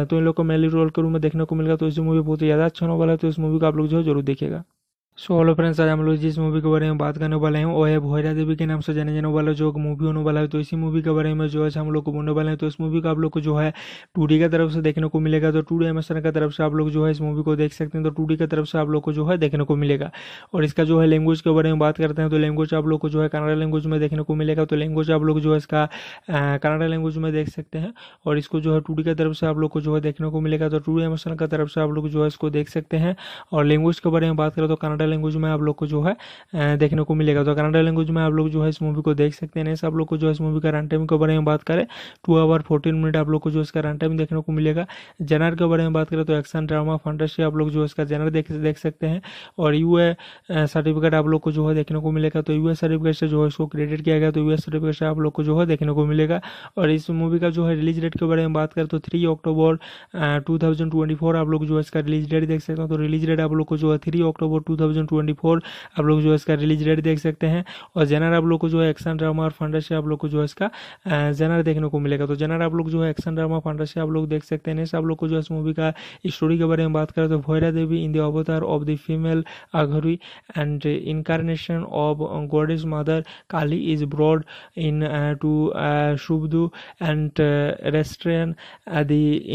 S1: तो इन लोग को मेली रोल के रूम में देखने को मिलेगा तो इस मूवी बहुत ही ज़्यादा अच्छा होने वाला है तो इस मूवी को आप लोग जो है जरूर देखेगा सो हेलो फ्रेंड्स आज हम लोग जिस मूवी के बारे में बात करने वाले हैं वो है भोरा देवी के नाम से जाने जाने वाला जो मूवी होने वाला है तो इसी मूवी के बारे में जो है हम लोग को बोलने वाले हैं तो इस मूवी का आप लोग को जो है टू की तरफ से देखने को मिलेगा तो डी एमेसन की तरफ से आप लोग जो है इस मूवी को देख सकते हैं तो टू की तरफ से आप लोग को जो है देखने को मिलेगा और इसका जो है लैंग्वेज के बारे में बात करते हैं तो लैंग्वेज आप लोग को जो है कनाडा लैंग्वेज में देखने को मिलेगा तो लैंग्वेज आप लोग जो है इसका कनाडा लैंग्वेज में देख सकते हैं और इसको जो है टू की तरफ से आप लोग को जो है देखने को मिलेगा तो टू डी की तरफ से आप लोग जो है इसको देख सकते हैं और लैंग्वेज के बारे में बात करें तो कनाडा कनाडा लैंग्वेज में आप लोग को जो है देखने को मिलेगा तो कनाडा लैंग्वेज में आप लोग जो है इस मूवी को देख सकते हैं आप लोग को जो है इस मूवी का रन टाइम के बारे में बात करें टू आवर फोर्टीन मिनट आप लोग को जो इसका रन टाइम देखने को मिलेगा जेनर के बारे में बात करें तो एक्शन ड्रामा फंटेसी आप लोग जो इसका जेनर देख देख सकते हैं और यू सर्टिफिकेट आप लोग को जो है देखने को मिलेगा तो यू सर्टिफिकेट से जो है इसको क्रेडिट किया गया तो यू सर्टिफिकेट से आप लोग को जो है देखने को मिलेगा और इस मूवी का जो है रिलीज डेट के बारे में बात करें तो थ्री अक्टूबर टू आप लोग जो है इसका रिलीज डेट देख सकते हैं तो रिलीज डेट आप लोग को जो है थ्री अक्टूबर टू 2024 आप लोग जो है इसका रिलीज डेट देख सकते हैं और जेनर आप लोग को जो है एक्शन ड्रामा और फंडर से आप लोग को जो है इसका जेनर देखने को मिलेगा तो जेनर आप लोग जो है एक्शन ड्रामा फंडर से आप लोग देख सकते हैं नेक्स्ट आप लोग को जो है इस मूवी का स्टोरी के बारे में बात करें तो भोयरा देवी in the avatar of the female Aghori and incarnation of God is mother Kali is brought in to subdue and restrain the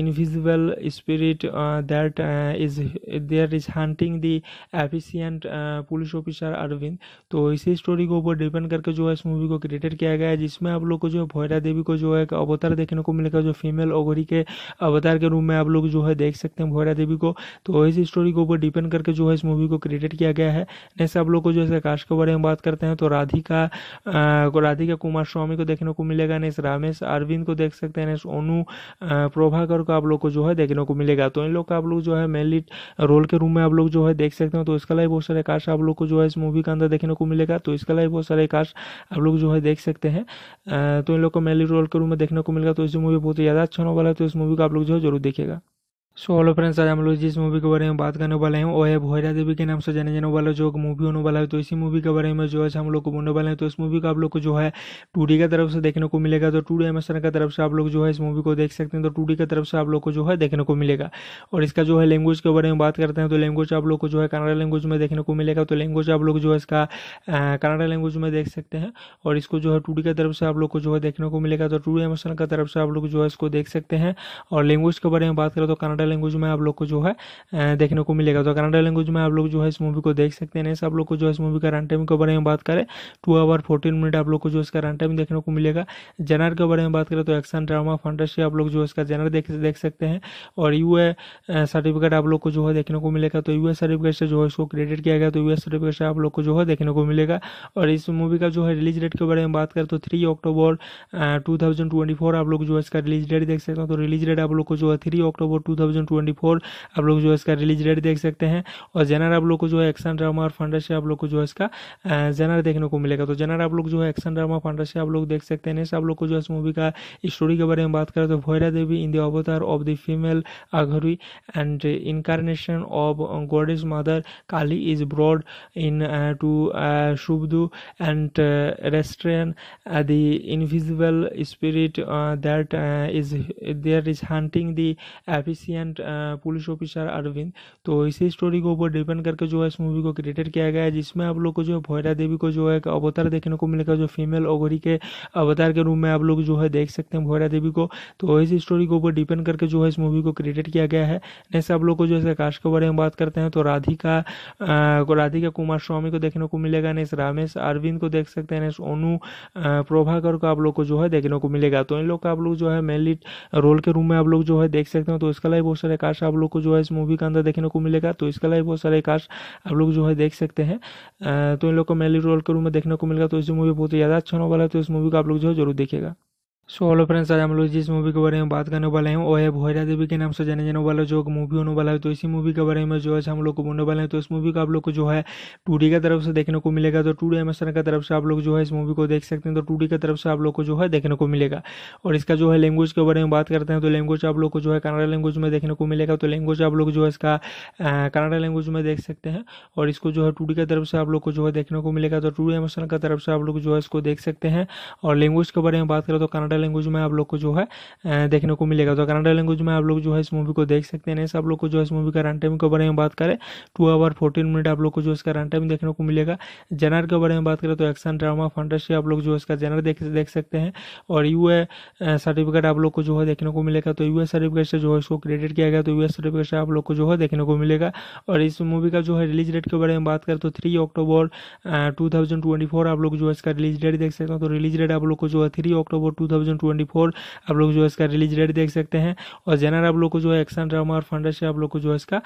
S1: invisible spirit that is there is haunting the एफिशियन and police officer Arvind तो इसी story के ऊपर depend करके जो है इस movie को created किया गया है जिसमें आप लोग को जो है भोयरा देवी को जो है अवतार देखने को मिलेगा जो फीमेल ओगरी के अवतार के रूप में आप लोग जो है देख सकते हैं भोयरा देवी को तो इस स्टोरी के ऊपर डिपेंड करके जो है इस मूवी को क्रिएटेड किया गया है नेक्स्ट आप लोग को जो है कास्ट के बारे में बात करते हैं तो राधिका राधिका कुमार स्वामी को देखने को मिलेगा नेक्स्ट रामेश अरविंद को देख सकते हैं नेक्स्ट ओनू प्रभाकर को आप लोग को जो है देखने को मिलेगा तो इन लोग का आप लोग जो है मेनली रोल के रूम में आप लोग जो है देख सकते हैं तो इसका लाइव बहुत सारे कास्ट आप लोग को जो है इस मूवी के अंदर देखने को मिलेगा तो इसके अलावा बहुत सारे कास्ट आप लोग जो है देख सकते हैं तो इन लोग को मेली रोल के रूम में देखने को मिलेगा तो इस मूवी बहुत ज़्यादा अच्छा होने वाला है तो इस मूवी को आप लोग जो है जरूर देखेगा सो हेलो फ्रेंड्स आज हम लोग जिस मूवी के बारे में बात करने वाले हैं वो है भोरा देवी के नाम से जाने जाने वाला जो मूवी होने वाला है तो इसी मूवी के बारे में जो है हम लोग को बोलने वाले हैं तो इस मूवी का आप लोग को जो है टू की तरफ से देखने को मिलेगा तो टू डी एमेशन की तरफ से आप लोग जो है इस मूवी को देख सकते हैं तो टू की तरफ से आप लोग को जो है देखने को मिलेगा और इसका जो है लैंग्वेज के बारे में बात करते हैं तो लैंग्वेज आप लोग को जो है कनाडा लैंग्वेज में देखने को मिलेगा तो लैंग्वेज आप लोग जो है इसका कनाडा लैंग्वेज में देख सकते हैं और इसको जो है टू की तरफ से आप लोग को जो है देखने को मिलेगा तो टू डी एमेशन की तरफ से आप लोग जो है इसको देख सकते हैं और लैंग्वेज के बारे में बात करें तो कनाडा कनाडा लैंग्वेज में आप लोग को जो है देखने को मिलेगा तो कनाडा लैंग्वेज में आप लोग जो है इस मूवी को देख सकते हैं सब लोग को जो है इस मूवी का रन टाइम के बारे में बात करें टू आवर फोर्टीन मिनट आप लोग को जो इसका रन टाइम देखने को मिलेगा जनर के बारे में बात करें तो एक्शन ड्रामा फंटेसी आप लोग जो इसका जनर देख सकते हैं और यू सर्टिफिकेट आप लोग को जो है देखने को मिलेगा तो यू सर्टिफिकेट से जो है इसको क्रेडिट किया गया तो यू सर्टिफिकेट से आप लोग को जो है देखने को मिलेगा और इस मूवी का जो है रिलीज डेट के बारे में बात करें तो थ्री अक्टूबर टू आप लोग जो है इसका रिलीज डेट देख सकते हैं तो रिलीज डेट आप लोग को जो है थ्री अक्टूबर टू 2024 आप लोग जो है इसका रिलीज डेट देख सकते हैं और जेनर आप लोग को जो है एक्शन ड्रामा और फंडर से आप लोग को जो है इसका जेनर देखने को मिलेगा तो जेनर आप लोग जो है एक्शन ड्रामा फंडर से आप लोग देख सकते हैं आप लोग को जो है इस मूवी का स्टोरी के बारे में बात करें तो Bhairadevi in the avatar of the female Aghori and incarnation of goddess mother Kali is brought in to subdue and restrain the invisible spirit that is there is haunting the एफिशियन and police officer Arvind तो इसी story के ऊपर depend करके जो है इस movie को created किया गया है जिसमें आप लोग को जो है भोयरा देवी को जो है अवतार देखने को मिलेगा जो फीमेल ओगरी के अवतार के रूप में आप लोग जो है देख सकते हैं भोयरा देवी को तो इसी स्टोरी के ऊपर डिपेंड करके जो है इस मूवी को क्रिएटेड किया गया है नेक्स्ट आप लोग को जो है कास्ट के बारे में बात करते हैं तो राधिका uh, राधिका कुमार स्वामी को देखने को मिलेगा नेक्स्ट रामेश अरविंद को देख सकते हैं नेक्स्ट ओनू uh, प्रभाकर को आप लोग को जो है देखने को मिलेगा तो इन लोग का आप लोग जो है मेनली रोल के रूम में आप लोग जो है देख सकते हैं तो इसका लाइव बहुत सारे कार्स आप लोग को जो है इस मूवी के अंदर देखने को मिलेगा तो इसके अलावा बहुत सारे कार्स आप लोग जो है देख सकते हैं तो इन लोग को मेली रोल के रूम में देखने को मिलेगा तो इस मूवी बहुत ही ज़्यादा अच्छा होने वाला है तो इस मूवी को आप लोग जो है जरूर देखेगा सो हेलो फ्रेंड्स आज हम लोग जिस मूवी के बारे में बात करने वाले हैं वो है भोरा देवी के नाम से जाने जाने वाला जो मूवी होने वाला है तो इसी मूवी के बारे में जो है हम लोग को बोलने वाले हैं तो इस मूवी को आप लोग को जो है टू की तरफ से देखने को मिलेगा तो टू डी एमेशन की तरफ से आप लोग जो है इस मूवी को देख सकते हैं तो टू की तरफ से आप लोग को जो है देखने को मिलेगा और इसका जो है लैंग्वेज के बारे में बात करते हैं तो लैंग्वेज आप लोग को जो है कनाडा लैंग्वेज में देखने को मिलेगा तो लैंग्वेज आप लोग जो है इसका कनाडा लैंग्वेज में देख सकते हैं और इसको जो है टू की तरफ से आप लोग को जो है देखने को मिलेगा तो टू डी एमेशन की तरफ से आप लोग जो है इसको देख सकते हैं और लैंग्वेज के बारे में बात करें तो कनाडा कनाडा लैंग्वेज में आप लोग को जो है देखने को मिलेगा तो कनाडा लैंग्वेज में आप लोग जो है इस मूवी को देख सकते हैं आप लोग को जो है इस मूवी का रन टाइम के बारे में बात करें टू आवर फोर्टीन मिनट आप लोग को जो इसका रन टाइम देखने को मिलेगा जनर के बारे में बात करें तो एक्शन ड्रामा फंटेसी आप लोग जो है इसका जेनर देख सकते हैं और यू सर्टिफिकेट आप लोग को जो है देखने को मिलेगा तो यू सर्टिफिकेट से जो है इसको क्रेडिट किया गया तो यू सर्टिफिकेट से आप लोग को जो है देखने को मिलेगा और इस मूवी का जो है रिलीज डेट के बारे में बात करें तो थ्री अक्टूबर टू आप लोग जो है इसका रिलीज डेट देख सकते हैं तो रिलीज डेट आप लोग को जो है थ्री अक्टूबर टू 2024 आप लोग जो है इसका रिलीज डेट देख सकते हैं और जेनर आप लोग को जो है एक्शन ड्रामा और फंडा से आप लोग को जो है इसका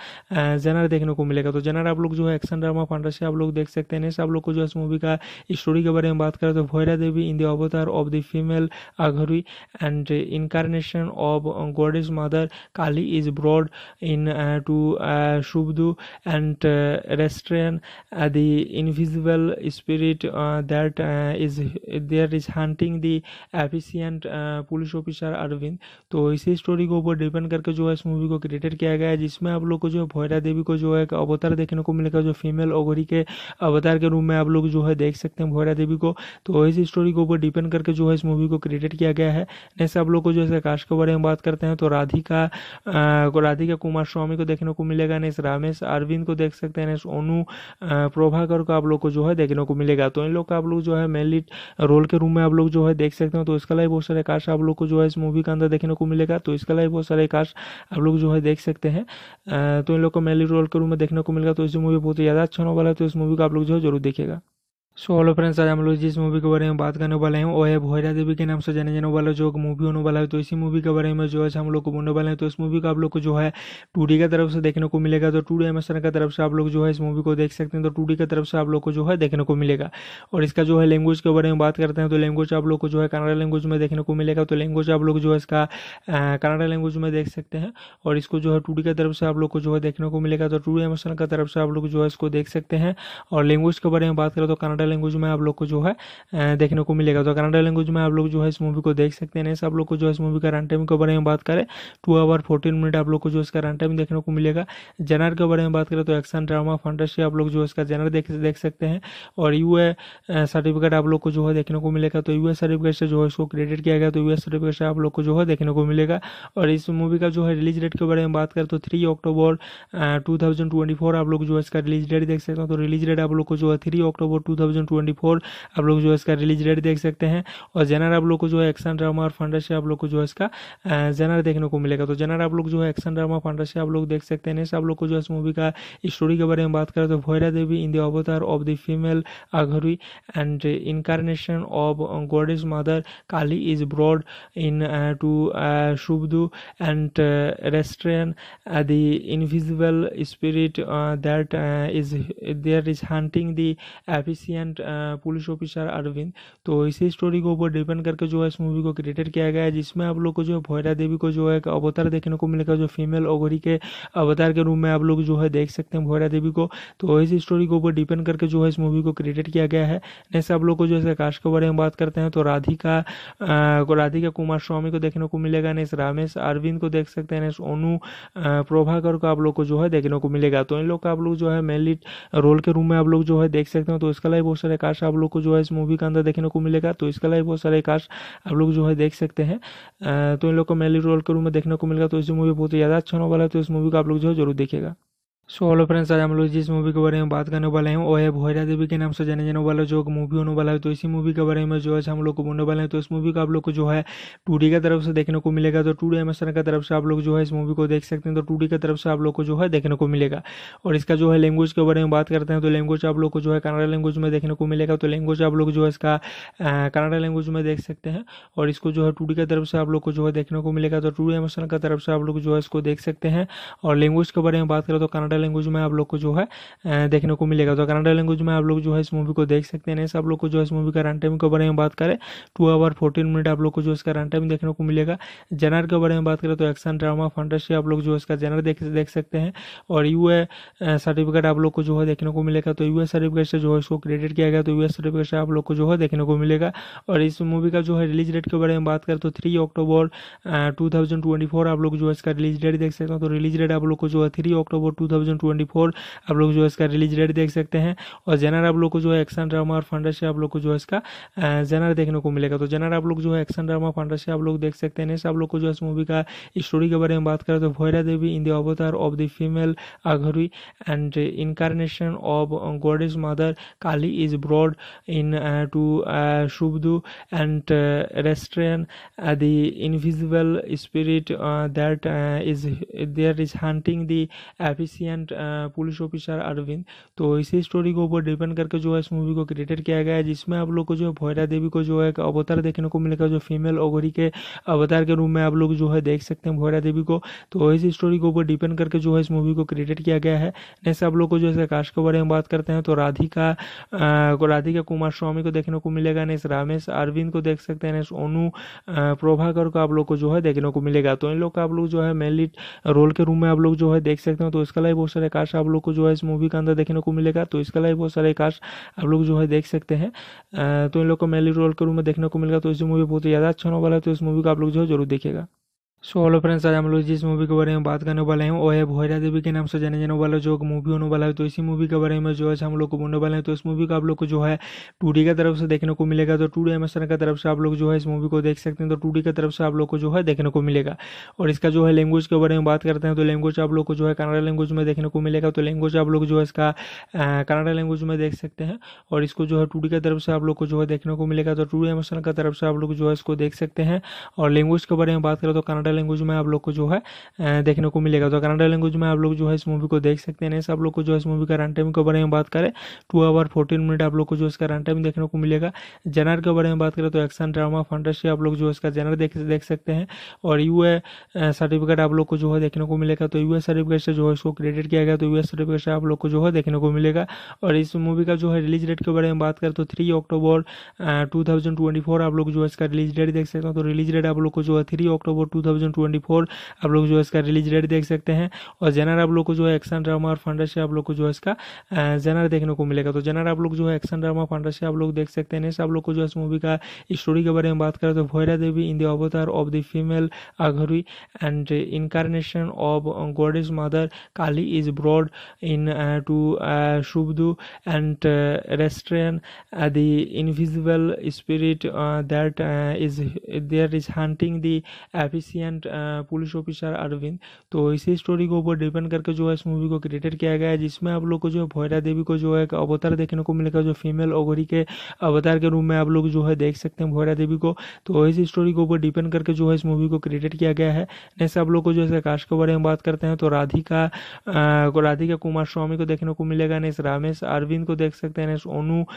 S1: जेनर देखने को मिलेगा तो जेनर आप लोग जो है एक्शन ड्रामा फंडा से आप लोग देख सकते हैं आप लोग को जो है इस मूवी का स्टोरी के बारे में बात करें तो भैरा देवी in the avatar of the female Aghori and incarnation of goddess mother Kali is brought in to subdue and restrain the invisible spirit that is there is haunting the एफिशियन and police officer Arvind तो इसी story के ऊपर depend करके जो है इस movie को created किया गया है जिसमें आप लोग को जो है भोयरा देवी को जो है एक अवतार देखने को मिलेगा जो फीमेल ओगरी के अवतार के रूप में आप लोग जो है देख सकते हैं भोयरा देवी को तो इसी स्टोरी के ऊपर डिपेंड करके जो है इस मूवी को क्रिएटेड किया गया है नेक्स्ट आप लोग को जो है कास्ट के बारे में बात करते हैं तो राधिका uh, राधिका कुमार स्वामी को देखने को मिलेगा नेक्स्ट रामेश अरविंद को देख सकते हैं नेक्स्ट ओनू uh, प्रोभाकर को आप लोग को जो है देखने को मिलेगा तो इन लोग का आप लोग जो है मेनली रोल के रूम में आप लोग जो है देख सकते हैं तो इसका लाइव बहुत सारे कार्स आप लोग को जो है इस मूवी के अंदर देखने को मिलेगा तो इसके अलावा बहुत सारे कार्स आप लोग जो है देख सकते हैं तो इन लोग को मेली रोल के रूम में देखने को मिलेगा तो इस मूवी बहुत ही ज़्यादा अच्छा होने वाला है तो इस मूवी को आप लोग जो है जरूर देखेगा सो हेलो फ्रेंड्स आज हम लोग जिस मूवी के बारे में बात करने वाले हैं वो है भोरा देवी के नाम से जाने जाने वाला जो मूवी होने वाला है तो इसी मूवी के बारे में जो है हम लोग को बोलने वाले हैं तो इस मूवी का आप लोग को जो है टू की तरफ से देखने को मिलेगा तो टू एमेशन की तरफ से आप लोग जो है इस मूवी को देख सकते हैं तो टू की तरफ से आप लोग को जो है देखने को मिलेगा और इसका जो है लैंग्वेज के बारे में बात करते हैं तो लैंग्वेज आप लोग को जो है कनाडा लैंग्वेज में देखने को मिलेगा तो लैंग्वेज आप लोग जो है इसका कनाडा लैंग्वेज में देख सकते हैं और इसको जो है टू की तरफ से आप लोग को जो है देखने को मिलेगा तो टू एमेशन की तरफ से आप लोग जो है इसको देख सकते हैं और लैंग्वेज के बारे में बात करें तो कनाडा लैंग्वेज में आप लोग को जो है देखने को मिलेगा तो कनाडा लैंग्वेज में आप लोग जो है इस मूवी को देख सकते हैं आप लोग को जो है इस मूवी का रन टाइम के बारे में बात करें टू आवर फोर्टीन मिनट आप लोग को जो इसका रन टाइम देखने को मिलेगा जेनर के बारे में बात करें तो एक्शन ड्रामा फंटेसी आप लोग जो इसका जेनर देख देख सकते हैं और यू सर्टिफिकेट आप लोग को जो है देखने को मिलेगा तो यू सर्टिफिकेट से जो है इसको क्रेडिट किया गया तो यू सर्टिफिकेट से आप लोग को जो है देखने को मिलेगा और इस मूवी का जो है रिलीज डेट के बारे में बात करें तो थ्री अक्टूबर टू आप लोग जो है इसका रिलीज डेट देख सकते हैं तो रिलीज डेट आप लोग को जो है थ्री अक्टूबर टू थाउजेंड आप लोग जो है इसका रिलीज डेट देख सकते हैं और जेनर आप लोग को जो है एक्शन ड्रामा और फंडर से आप लोग को जो है इसका जेनर देखने को मिलेगा तो जेनर आप लोग जो है एक्शन ड्रामा फंडर से आप लोग देख सकते हैं नेक्स्ट आप लोग को जो है इस मूवी का स्टोरी के बारे में बात करें तो भैरा देवी in the avatar of the female Aghori and incarnation of God is mother Kali is brought in to subdue and restrain the invisible spirit that is there is haunting the एफिशियन and police officer Arvind तो इसी story के ऊपर depend करके जो है इस movie को created किया गया है जिसमें आप लोग को जो है भोयरा देवी को जो है अवतार देखने को मिलेगा जो फीमेल ओगरी के अवतार के रूप में आप लोग जो है देख सकते हैं भोयरा देवी को तो इस स्टोरी के ऊपर डिपेंड करके जो है इस मूवी को क्रिएटेड किया गया है नेक्स्ट आप लोग को जो है कास्ट के बारे में बात करते हैं तो राधिका uh, राधिका कुमार स्वामी को देखने को मिलेगा नेक्स्ट रामेश अरविंद को देख सकते हैं नेक्स्ट ओनू uh, प्रभाकर को आप लोग को जो है देखने को मिलेगा तो इन लोग का आप लोग जो है मेनली रोल के रूम में आप लोग जो है देख सकते हैं तो इसका लाइव बहुत सारे कास्ट आप लोग को जो है इस मूवी के अंदर देखने को मिलेगा तो इसके अलावा बहुत सारे कास्ट आप लोग जो है देख सकते हैं तो इन लोग को मेली रोल के रूप में देखने को मिलेगा तो इस मूवी बहुत ज़्यादा अच्छा होने वाला है तो इस मूवी को आप लोग जो है जरूर देखेगा सो हेलो फ्रेंड्स आज हम लोग जिस मूवी के बारे में बात करने वाले हैं वो है भोरा देवी के नाम से जाने जाने वाला जो मूवी होने वाला है तो इसी मूवी के बारे में जो है हम लोग को बोलने वाले हैं तो इस मूवी का आप लोग को जो है टू की तरफ से देखने को मिलेगा तो टू डी एमेशन की तरफ से आप लोग जो है इस मूवी को देख सकते हैं तो टू की तरफ से आप लोग को जो है देखने को मिलेगा और इसका जो है लैंग्वेज के बारे में बात करते हैं तो लैंग्वेज आप लोग को जो है कनाडा लैंग्वेज में देखने को मिलेगा तो लैंग्वेज आप लोग जो है इसका कनाडा लैंग्वेज में देख सकते हैं और इसको जो है टू की तरफ से आप लोग को जो है देखने को मिलेगा तो टू डी एमेशन की तरफ से आप लोग जो है इसको देख सकते हैं और लैंग्वेज के बारे में बात करें तो कनाडा कनाडा लैंग्वेज में आप लोग को जो है देखने को मिलेगा तो कनाडा लैंग्वेज में आप लोग जो है इस मूवी को देख सकते हैं आप लोग को जो है इस मूवी का रन टाइम के बारे में बात करें टू आवर फोर्टीन मिनट आप लोग को जो इसका रन टाइम देखने को मिलेगा जनर के बारे में बात करें तो एक्शन ड्रामा फंटेसी आप लोग जो इसका जनर देख सकते हैं और यू सर्टिफिकेट आप लोग को जो है देखने को मिलेगा तो यू सर्टिफिकेट से जो है इसको क्रेडिट किया गया तो यू सर्टिफिकेट से आप लोग को जो है देखने को मिलेगा और इस मूवी का जो है रिलीज डेट के बारे में बात करें तो थ्री अक्टूबर टू आप लोग जो है इसका रिलीज डेट देख सकते हैं तो रिलीज डेट आप लोग को जो है थ्री अक्टूबर टू 2024 आप लोग जो है इसका रिलीज डेट देख सकते हैं और जेनर आप लोग को जो है एक्शन ड्रामा और फंडर से आप लोग को जो है इसका जेनर देखने को मिलेगा तो जेनर आप लोग जो है एक्शन ड्रामा फंडर से आप लोग देख सकते हैं आप लोग को जो है इस मूवी का स्टोरी के बारे में बात करें तो भोयरा देवी in the avatar of the female Aghori and incarnation of goddess mother Kali is brought in to subdue and restrain the invisible spirit that is there is haunting the एफिशियन and police officer Arvind तो इसी story के ऊपर depend करके जो है इस movie को created किया गया है जिसमें आप लोग को जो है भोयरा देवी को जो है अवतार देखने को मिलेगा जो फीमेल ओगरी के अवतार के रूप में आप लोग जो है देख सकते हैं भोयरा देवी को तो इसी स्टोरी के ऊपर डिपेंड करके जो है इस मूवी को क्रिएटेड किया गया है नेक्स्ट आप लोग को जो है कास्ट के बारे में बात करते हैं तो राधिका uh, राधिका कुमार स्वामी को देखने को मिलेगा नेक्स्ट रामेश अरविंद को देख सकते हैं नेक्स्ट ओनू uh, प्रभाकर को आप लोग को जो है देखने को मिलेगा तो इन लोग का आप लोग जो है मेनली रोल के रूम में आप लोग जो है देख सकते हैं तो इसका लाइव बहुत सारे कार्ड्स आप लोग को जो है इस मूवी के अंदर देखने को मिलेगा तो इसके अलावा बहुत सारे कार्ड्स आप लोग जो है देख सकते हैं तो इन लोग को मेली रोल के रूम में देखने को मिलेगा तो इस मूवी बहुत ही ज़्यादा अच्छा होने वाला है तो इस मूवी को आप लोग जो है जरूर देखेगा सो हेलो फ्रेंड्स आज हम लोग जिस मूवी के बारे में बात करने वाले हैं वो है भोरा देवी के नाम से जाने जाने वाला जो मूवी होने वाला है तो इसी मूवी के बारे में जो है हम लोग को बोलने वाले हैं तो इस मूवी को आप लोग को जो है टू की तरफ से देखने को मिलेगा तो टू डी एमेशन की तरफ से आप लोग जो है इस मूवी को देख सकते हैं तो टू की तरफ से आप लोग को जो है देखने को मिलेगा और इसका जो है लैंग्वेज के बारे में बात करते हैं तो लैंग्वेज आप लोग को जो है कनाडा लैंग्वेज में देखने को मिलेगा तो लैंग्वेज आप लोग जो है इसका कनाडा लैंग्वेज में देख सकते हैं और इसको जो है टू की तरफ से आप लोग को जो है देखने को मिलेगा तो टू डी एमेशन की तरफ से आप लोग जो है इसको देख सकते हैं और लैंग्वेज के बारे में बात करें तो कनाडा कनाडा लैंग्वेज में आप लोग को जो है देखने को मिलेगा तो कनाडा लैंग्वेज में आप लोग जो है इस मूवी को देख सकते हैं नेक्स्ट आप लोग को जो है इस मूवी का रन टाइम के बारे में बात करें टू आवर फोर्टीन मिनट आप लोग को जो इसका रन टाइम देखने को मिलेगा जेनर के बारे में बात करें तो एक्शन ड्रामा फंटेसी आप लोग जो इसका जेनर देख सकते हैं और यू सर्टिफिकेट आप लोग को जो है देखने को मिलेगा तो यू सर्टिफिकेट से जो है इसको क्रेडिट किया गया तो यू सर्टिफिकेट से आप लोग को जो है देखने को मिलेगा और इस मूवी का जो है रिलीज डेट के बारे में बात करें तो थ्री अक्टूबर टू आप लोग जो है इसका रिलीज डेट देख सकते हैं तो रिलीज डेट आप लोग को जो है थ्री अक्टूबर टू 2024 आप लोग जो है इसका रिलीज डेट देख सकते हैं और जेनर आप लोग को जो है एक्शन ड्रामा और फंडर से आप लोग को जो है इसका जेनर देखने को मिलेगा तो जेनर आप लोग जो है एक्शन ड्रामा फंडर से आप लोग देख सकते हैं आप लोग को जो है इस मूवी का स्टोरी के बारे में बात करें तो भैरा देवी in the avatar of the female Aghori and incarnation of goddess mother Kali is brought in to subdue and restrain the invisible spirit that is there is haunting the एफिशियन and police officer Arvind तो इसी story के ऊपर depend करके जो है इस movie को created किया गया है जिसमें आप लोग को जो है भोयरा देवी को जो है एक अवतार देखने को मिलेगा जो फीमेल ओगरी के अवतार के रूप में आप लोग जो है देख सकते हैं भोयरा देवी को तो इसी स्टोरी के ऊपर डिपेंड करके जो है इस मूवी को क्रिएटेड किया गया है नेक्स्ट आप लोग को जो है कास्ट के बारे में बात करते हैं तो राधिका uh, राधिका कुमार स्वामी को देखने को मिलेगा नेक्स्ट रामेश अरविंद को देख सकते हैं नेक्स्ट ओनू uh,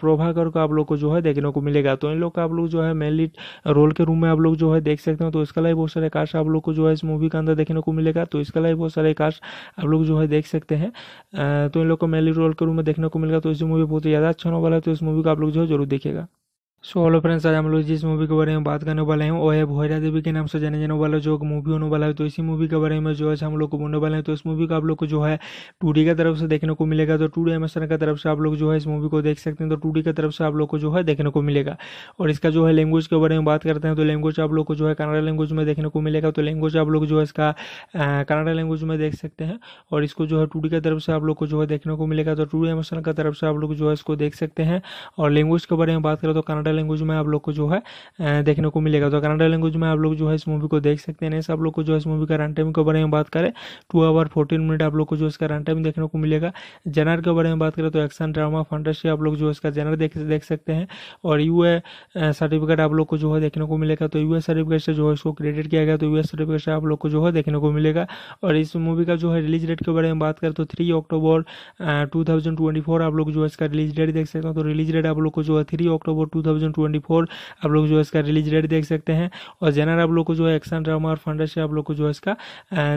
S1: प्रभाकर को आप लोग को जो है देखने को मिलेगा तो इन लोग का आप लोग जो है मेनली रोल के रूम में आप लोग जो है देख सकते हैं तो इसका लाइव बहुत सारे कार्स आप लोग को जो है इस मूवी के अंदर देखने को मिलेगा तो इसके अलावा बहुत सारे कार्स आप लोग जो है देख सकते हैं तो इन लोग को मेली रोल के रूम में देखने को मिलेगा तो इस मूवी बहुत ही ज़्यादा अच्छा होने वाला है तो इस मूवी को आप लोग जो है जरूर देखेगा सो हेलो फ्रेंड्स आज हम लोग जिस मूवी के बारे में बात करने वाले हैं वो है भोरा देवी के नाम से जाने जाने वाला जो मूवी होने वाला है तो इसी मूवी के बारे में जो है हम लोग को बोलने वाले हैं तो इस मूवी का आप लोग को जो है टू का तरफ से देखने को मिलेगा तो टू डी की तरफ से आप लोग जो है इस मूवी को देख सकते हैं तो टू की तरफ से आप लोग को जो है देखने को मिलेगा और इसका जो है लैंग्वेज के बारे में बात करते हैं तो लैंग्वेज आप लोग को जो है कनाडा लैंग्वेज में देखने को मिलेगा तो लैंग्वेज आप लोग जो है इसका कनाडा लैंग्वेज में देख सकते हैं और इसको जो है टू की तरफ से आप लोग को जो है देखने को मिलेगा तो टू डी की तरफ से आप लोग जो है इसको देख सकते हैं और लैंग्वेज के बारे में बात करें तो कनाडा कनाडा लैंग्वेज में आप लोग को जो है देखने को मिलेगा तो कनाडा लैंग्वेज में आप लोग जो है इस मूवी को देख सकते हैं आप लोग को जो है इस मूवी का रन टाइम के बारे में बात करें टू आवर फोर्टीन मिनट आप लोग को जो है इसका रन टाइम देखने को मिलेगा जेनर के बारे में बात करें तो एक्शन ड्रामा फंटेसी आप लोग जो है इसका जेनर देख सकते हैं और यू सर्टिफिकेट आप लोग को जो है देखने को मिलेगा तो यू सर्टिफिकेट से जो है इसको क्रेडिट किया गया तो यू सर्टिफिकेट से आप लोग को जो है देखने को मिलेगा और इस मूवी का जो है रिलीज डेट के बारे में बात करें तो थ्री अक्टूबर टू आप लोग जो है इसका रिलीज डेट देख सकते हैं तो रिलीज डेट आप लोग को जो है थ्री अक्टूबर टू 2024 आप लोग जो है इसका रिलीज डेट देख सकते हैं और जेनर आप लोग को जो है एक्शन ड्रामा और फंडर से आप लोग को जो है इसका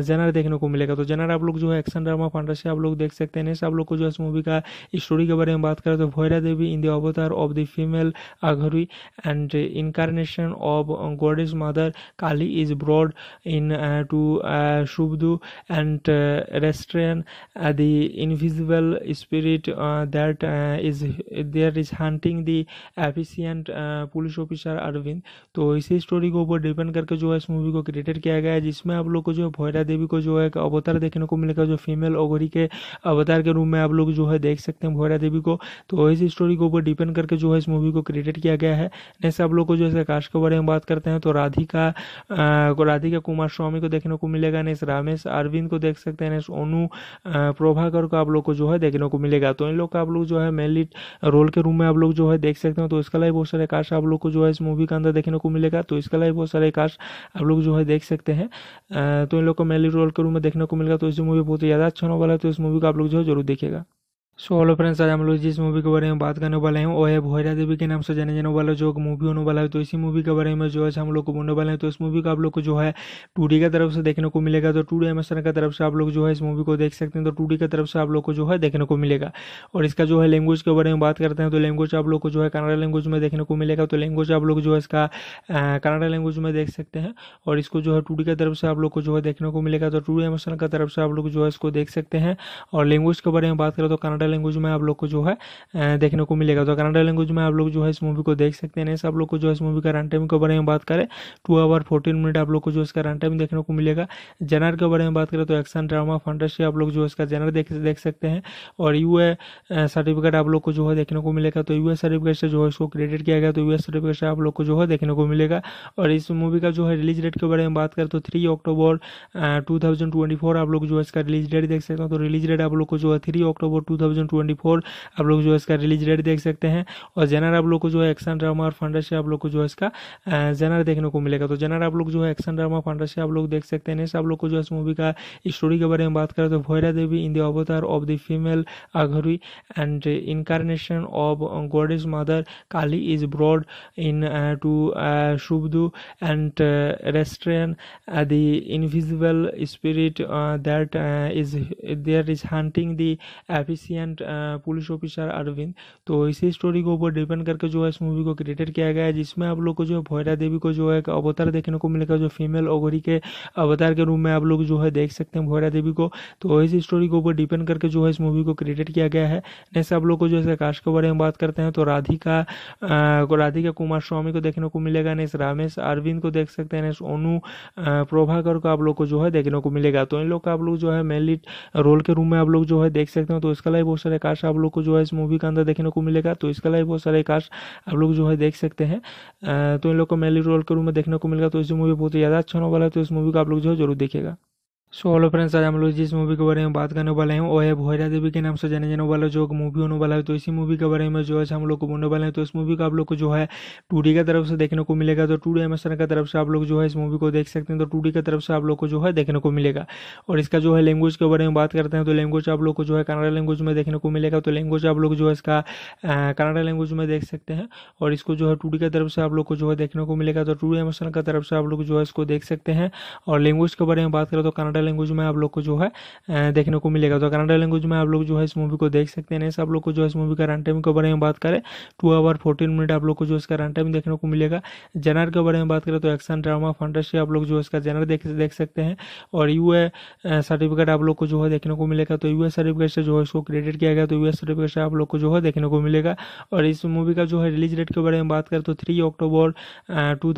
S1: जेनर देखने को मिलेगा तो जेनर आप लोग जो है एक्शन ड्रामा फंडर से आप लोग देख सकते हैं आप लोग को जो है इस मूवी का स्टोरी के बारे में बात करें तो भैरा देवी in the avatar of the female Aghori and incarnation of God is mother Kali is brought in to subdue and restrain the invisible spirit that is there is haunting the एफिशियन and police officer Arvind तो इसी story के ऊपर depend करके जो है इस movie को created किया गया है जिसमें आप लोग को जो है भोयरा देवी को जो है अवतार देखने को मिलेगा जो फीमेल ओगरी के अवतार के रूप में आप लोग जो है देख सकते हैं भोयरा देवी को तो इसी स्टोरी के ऊपर डिपेंड करके जो है इस मूवी को क्रिएटेड किया गया है नेक्स्ट आप लोग को जो है कास्ट के बारे में बात करते हैं तो राधिका uh, राधिका कुमार स्वामी को देखने को मिलेगा नेक्स्ट रामेश अरविंद को देख सकते हैं नेक्स्ट ओनू uh, प्रभाकर को आप लोग को जो है देखने को मिलेगा तो इन लोग का आप लोग जो है मेनली रोल के रूम में आप लोग जो है देख सकते हैं तो इसका लाइव बहुत सारे कार्ड्स आप लोग को जो है इस मूवी के अंदर देखने को मिलेगा तो इसके अलावा बहुत सारे कार्ड्स आप लोग जो है देख सकते हैं तो इन लोग को मैली रोल के रूप में देखने को मिलेगा तो इस मूवी बहुत ज़्यादा अच्छा होने वाला है तो इस मूवी को आप लोग जो है जरूर देखेगा सो हेलो फ्रेंड्स आज हम लोग जिस मूवी के बारे में बात करने वाले हैं वो है भोरा देवी के नाम से जाने जाने वाला जो मूवी होने वाला है तो इसी मूवी के बारे में जो है हम लोग को बोलने वाले हैं तो इस मूवी का आप लोग को जो है टू का तरफ से देखने को मिलेगा तो टू डी एमेशन तरफ से आप लोग जो है इस मूवी को देख सकते हैं तो टू की तरफ से आप लोग को जो है देखने को मिलेगा और इसका जो है लैंग्वेज के बारे में बात करते हैं तो लैंग्वेज आप लोग को जो है कनाडा लैंग्वेज में देखने को मिलेगा तो लैंग्वेज आप लोग जो है इसका कनाडा लैंग्वेज में देख सकते हैं और इसको जो है टू की तरफ से आप लोग को जो है देखने को मिलेगा तो टू डी एमेशन तरफ से आप लोग जो है इसको देख सकते हैं और लैंग्वेज के बारे में बात करें तो कनाडा कनाडा लैंग्वेज में आप लोग को जो है देखने को मिलेगा तो कनाडा लैंग्वेज में आप लोग जो है इस मूवी को देख सकते हैं नहीं आप लोग को जो है इस मूवी का रन टाइम के बारे में बात करें टू आवर फोर्टीन मिनट आप लोग को जो इसका रन टाइम देखने को मिलेगा जनर के बारे में बात करें तो एक्शन ड्रामा फंटेसी आप लोग जो इसका जनर देख सकते हैं और यू सर्टिफिकेट आप लोग को जो है देखने को मिलेगा तो यू सर्टिफिकेट से जो है इसको क्रेडिट किया गया तो यू सर्टिफिकेट से आप लोग को जो है देखने को मिलेगा और इस मूवी का जो है रिलीज डेट के बारे में बात करें तो थ्री अक्टूबर टू आप लोग जो है इसका रिलीज डेट देख सकते हैं तो रिलीज डेट आप लोग को जो है थ्री अक्टूबर टू 2024 आप लोग जो है इसका रिलीज डेट देख सकते हैं और जेनर आप लोग को जो है एक्शन ड्रामा और फंडर से आप लोग को जो है इसका जेनर देखने को मिलेगा तो जेनर आप लोग जो है एक्शन ड्रामा फंडर से आप लोग देख सकते हैं आप लोग को जो है इस मूवी का स्टोरी के बारे में बात करें तो भोयरा देवी in the avatar of the female Aghori and incarnation of God is mother Kali is brought in to subdue and restrain the invisible spirit that is there is haunting the एफिशियन and police officer Arvind तो इसी story के ऊपर depend करके जो है इस movie को created किया गया है जिसमें आप लोग को जो है भोयरा देवी को जो है अवतार देखने को मिलेगा जो फीमेल ओगरी के अवतार के रूप में आप लोग जो है देख सकते हैं भोयरा देवी को तो इसी स्टोरी के ऊपर डिपेंड करके जो है इस मूवी को क्रिएटेड किया गया है नेक्स्ट आप लोग को जो है कास्ट के बारे में बात करते हैं तो राधिका uh, राधिका कुमार स्वामी को देखने को मिलेगा नेक्स्ट रामेश अरविंद को देख सकते हैं नेक्स्ट ओनू uh, प्रभाकर को आप लोग को जो है देखने को मिलेगा तो इन लोग का आप लोग जो है मेनली रोल के रूम में आप लोग जो है देख सकते हैं तो इसका लाइव बहुत सारे कार्स आप लोग को जो है इस मूवी के अंदर देखने को मिलेगा तो इसके अलावा बहुत सारे कार्स आप लोग जो है देख सकते हैं तो इन लोग को मेली रोल के रूम में देखने को मिलेगा तो इस मूवी बहुत ही ज़्यादा अच्छा होने वाला है तो इस मूवी को आप लोग जो है जरूर देखेगा सो हेलो फ्रेंड्स आज हम लोग जिस मूवी के बारे में बात करने वाले हैं वो है भोरा देवी के नाम से जाने जाने वाला जो मूवी होने वाला है तो इसी मूवी के बारे में जो है हम लोग को बोलने वाले हैं तो इस मूवी का आप लोग को जो है टू की तरफ से देखने को मिलेगा तो टू एमेसन की तरफ से आप लोग जो है इस मूवी को देख सकते हैं तो टू की तरफ से आप लोग को जो है देखने को मिलेगा और इसका जो है लैंग्वेज के बारे में बात करते हैं तो लैंग्वेज आप लोग को जो है कनाडा लैंग्वेज में देखने को मिलेगा तो लैंग्वेज आप लोग जो है इसका कनाडा लैंग्वेज में देख सकते हैं और इसको जो है टू की तरफ से आप लोग को जो है देखने को मिलेगा तो टू डी की तरफ से आप लोग जो है इसको देख सकते हैं और लैंग्वेज के बारे में बात करें तो कनाडा कनाडा लैंग्वेज में आप लोग को जो है देखने को मिलेगा तो कनाडा लैंग्वेज में आप लोग जो है इस मूवी को देख सकते हैं नेक्स्ट आप लोग को जो है इस मूवी का रन टाइम के बारे में बात करें टू आवर फोर्टीन मिनट आप लोग को जो इसका रन टाइम देखने को मिलेगा जेनर के बारे में बात करें तो एक्शन ड्रामा फंटेसी आप लोग जो है इसका जेनर देख सकते हैं और यू सर्टिफिकेट आप लोग को जो है देखने को मिलेगा तो यू सर्टिफिकेट से जो है इसको क्रेडिट किया गया तो यू सर्टिफिकेट से आप लोग को जो है देखने को मिलेगा और इस मूवी का जो है रिलीज डेट के बारे में बात करें तो थ्री अक्टूबर टू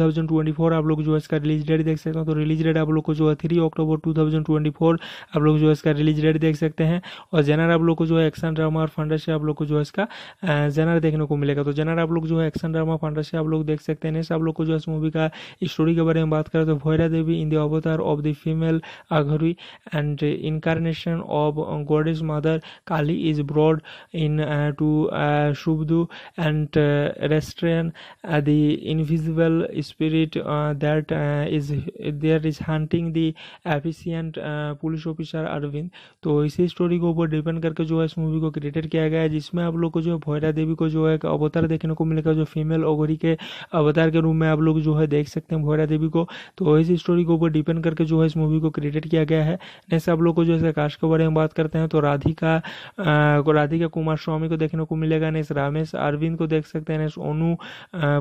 S1: आप लोग जो है इसका रिलीज डेट देख सकते हैं तो रिलीज डेट आप लोग को जो है थ्री अक्टूबर टू थाउजेंड आप लोग जो है इसका रिलीज डेट देख सकते हैं और जेनर आप लोग को जो है एक्शन ड्रामा और फंडर से आप लोग को जो है इसका जेनर देखने को मिलेगा तो जेनर आप लोग जो है एक्शन ड्रामा फंडर से आप लोग देख सकते हैं आप लोग को जो है इस मूवी का स्टोरी के बारे में बात करें तो भैरा देवी in the avatar of the female Aghori and incarnation of goddess mother Kali is brought in to subdue and restrain the invisible spirit that is there is haunting the and police officer Arvind तो इसी story के ऊपर depend करके जो है इस movie को created किया गया है जिसमें आप लोग को जो है भोयरा देवी को जो है एक अवतार देखने को मिलेगा जो फीमेल ओगरी के अवतार के रूप में आप लोग जो है देख सकते हैं भोयरा देवी को तो इसी स्टोरी के ऊपर डिपेंड करके जो है इस मूवी को क्रिएटेड किया गया है नेक्स्ट आप लोग को जो है कास्ट के बारे में बात करते हैं तो राधिका uh, राधिका कुमार स्वामी को देखने को मिलेगा नेक्स्ट रामेश अरविंद को देख सकते हैं नेक्स्ट ओनू uh,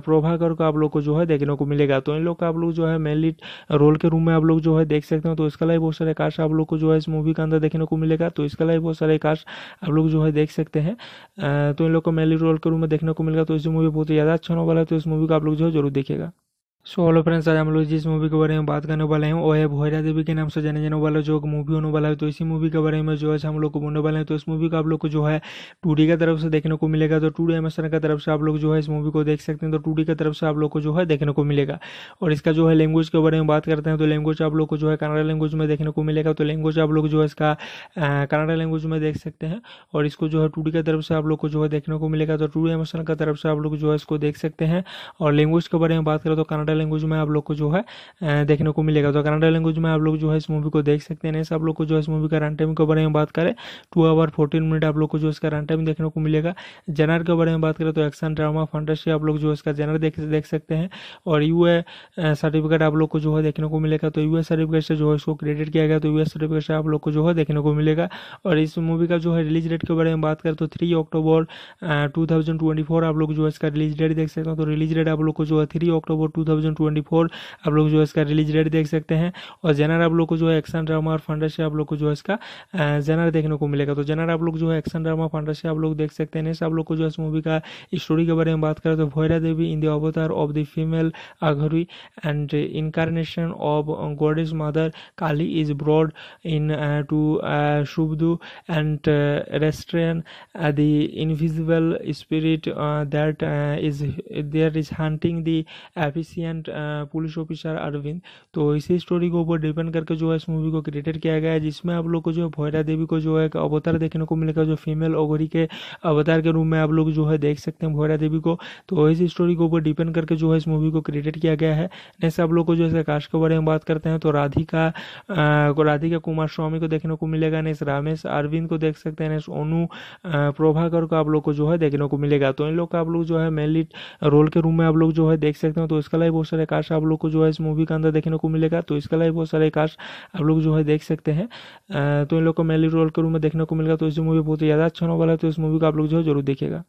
S1: प्रभाकर को आप लोग को जो है देखने को मिलेगा तो इन लोग का आप लोग जो है मेनली रोल के रूम में आप लोग जो है देख सकते हैं तो इसका लाइव बहुत सारे कार्स आप लोग को जो है इस मूवी के अंदर देखने को मिलेगा तो इसके अलावा बहुत सारे कार्स आप लोग जो है देख सकते हैं तो इन लोग को मेली रोल के रूम में देखने को मिलेगा तो इस मूवी बहुत ही ज़्यादा अच्छा होने वाला है तो इस मूवी को आप लोग जो है जरूर देखेगा सो हेलो फ्रेंड्स आज हम लोग जिस मूवी के बारे में बात करने वाले हैं वो है भोरा देवी के नाम से जाने जाने वाला जो मूवी होने वाला है तो इसी मूवी के बारे में जो है हम लोग को बोलने वाले हैं तो इस मूवी का आप लोग को जो है टू की तरफ से देखने को मिलेगा तो टूडी एमेसन की तरफ से आप लोग जो है इस मूवी को देख सकते हैं तो टू की तरफ से आप लोग को जो है देखने को मिलेगा और इसका जो है लैंग्वेज के बारे में बात करते हैं तो लैंग्वेज आप लोग को जो है कनाडा लैंग्वेज में देखने को मिलेगा तो लैंग्वेज आप लोग जो है इसका कनाडा लैंग्वेज में देख सकते हैं और इसको जो है टू की तरफ से आप लोग को जो है देखने को मिलेगा तो टू एमेसन की तरफ से आप लोग जो है इसको देख सकते हैं और लैंग्वेज के बारे में बात करें तो कनाडा कनाडा लैंग्वेज में आप लोग को जो है देखने को मिलेगा तो कनाडा लैंग्वेज में आप लोग जो है इस मूवी को देख सकते हैं आप लोग को जो है इस मूवी का रन टाइम के बारे में बात करें टू आवर फोर्टीन मिनट आप लोग को जो इसका रन टाइम देखने को मिलेगा जेनर के बारे में बात करें तो एक्शन ड्रामा फंटेसी आप लोग जो इसका जेनर देख देख सकते हैं और यू सर्टिफिकेट आप लोग को जो है देखने को मिलेगा तो यू सर्टिफिकेट से जो है इसको क्रेडिट किया गया तो यू सर्टिफिकेट से आप लोग को जो है देखने को मिलेगा और इस मूवी का जो है रिलीज डेट के बारे में बात करें तो थ्री अक्टूबर टू आप लोग जो है इसका रिलीज डेट देख सकते हैं तो रिलीज डेट आप लोग को जो है थ्री अक्टूबर टू आप लोग जो है इसका रिलीज डेट देख सकते हैं और जेनर आप लोग को जो है एक्शन ड्रामा और फंडर से आप लोग को जो है इसका जेनर देखने को मिलेगा तो जेनर आप लोग जो है एक्शन ड्रामा फंडर से आप लोग देख सकते हैं नेक्स्ट आप लोग को जो है इस मूवी का स्टोरी के बारे में बात करें तो भैरा देवी in the avatar of the female Aghori and incarnation of goddess mother Kali is brought in to subdue and restrain the invisible spirit that is there is haunting the एफिशियन and police officer Arvind तो इसी story के ऊपर depend करके जो है इस movie को created किया गया है जिसमें आप लोग को जो है भोयरा देवी को जो है एक अवतार देखने को मिलेगा जो फीमेल ओगरी के अवतार के रूप में आप लोग जो है देख सकते हैं भोयरा देवी को तो इसी स्टोरी के ऊपर डिपेंड करके जो है इस मूवी को क्रिएटेड किया गया है नेक्स्ट आप लोग को जो है कास्ट के बारे में बात करते हैं तो राधिका uh, राधिका कुमार स्वामी को देखने को मिलेगा नेक्स्ट रामेश अरविंद को देख सकते हैं नेक्स्ट ओनू uh, प्रभाकर को आप लोग को जो है देखने को मिलेगा तो इन लोग का आप लोग जो है मेनली रोल के रूम में आप लोग जो है देख सकते हैं तो इसका लाइव बहुत सारे कार्स आप लोग को जो है इस मूवी के अंदर देखने को मिलेगा तो इसके अलावा बहुत सारे कार्स आप लोग जो है देख सकते हैं तो इन लोग को मेली रोल के रूम में देखने को मिलेगा तो इस मूवी बहुत ही ज़्यादा अच्छा होने वाला है तो इस मूवी को आप लोग जो है जरूर देखेगा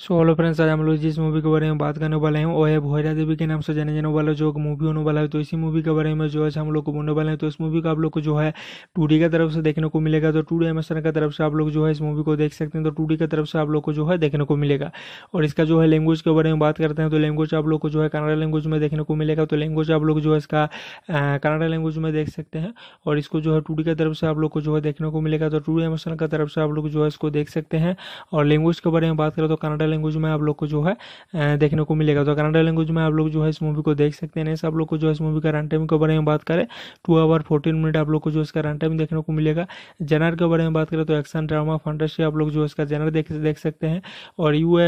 S1: सो हेलो फ्रेंड्स आज हम लोग जिस मूवी के बारे में बात करने वाले हैं वो है भोरा देवी के नाम से जाने जाने वाला जो मूवी होने वाला है तो इसी मूवी के बारे में जो है हम लोग को बोलने वाले हैं तो इस मूवी का आप लोग को जो है टू का तरफ से देखने को मिलेगा तो टू डी एमेशन तरफ से आप लोग जो है इस मूवी को देख सकते हैं तो टू की तरफ से आप लोग को जो है देखने को मिलेगा और इसका जो है लैंग्वेज के बारे में बात करते हैं तो लैंग्वेज आप लोग को जो है कनाडा लैंग्वेज में देखने को मिलेगा तो लैंग्वेज आप लोग जो है इसका कनाडा लैंग्वेज में देख सकते हैं और इसको जो है टू की तरफ से आप लोग को जो है देखने को मिलेगा तो टू डी एमेशन की तरफ से आप लोग जो है इसको देख सकते हैं और लैंग्वेज के बारे में बात करें तो कनाडा कनाडा लैंग्वेज में आप लोग को जो है देखने को मिलेगा तो कनाडा लैंग्वेज में आप लोग जो है इस मूवी को देख सकते हैं आप लोग को जो है इस मूवी का रन टाइम के बारे में बात करें टू आवर फोर्टीन मिनट आप लोग को जो इसका रन टाइम देखने को मिलेगा जनर के बारे में बात करें तो एक्शन ड्रामा फंटेसी आप लोग जो इसका जनर देख सकते हैं और यू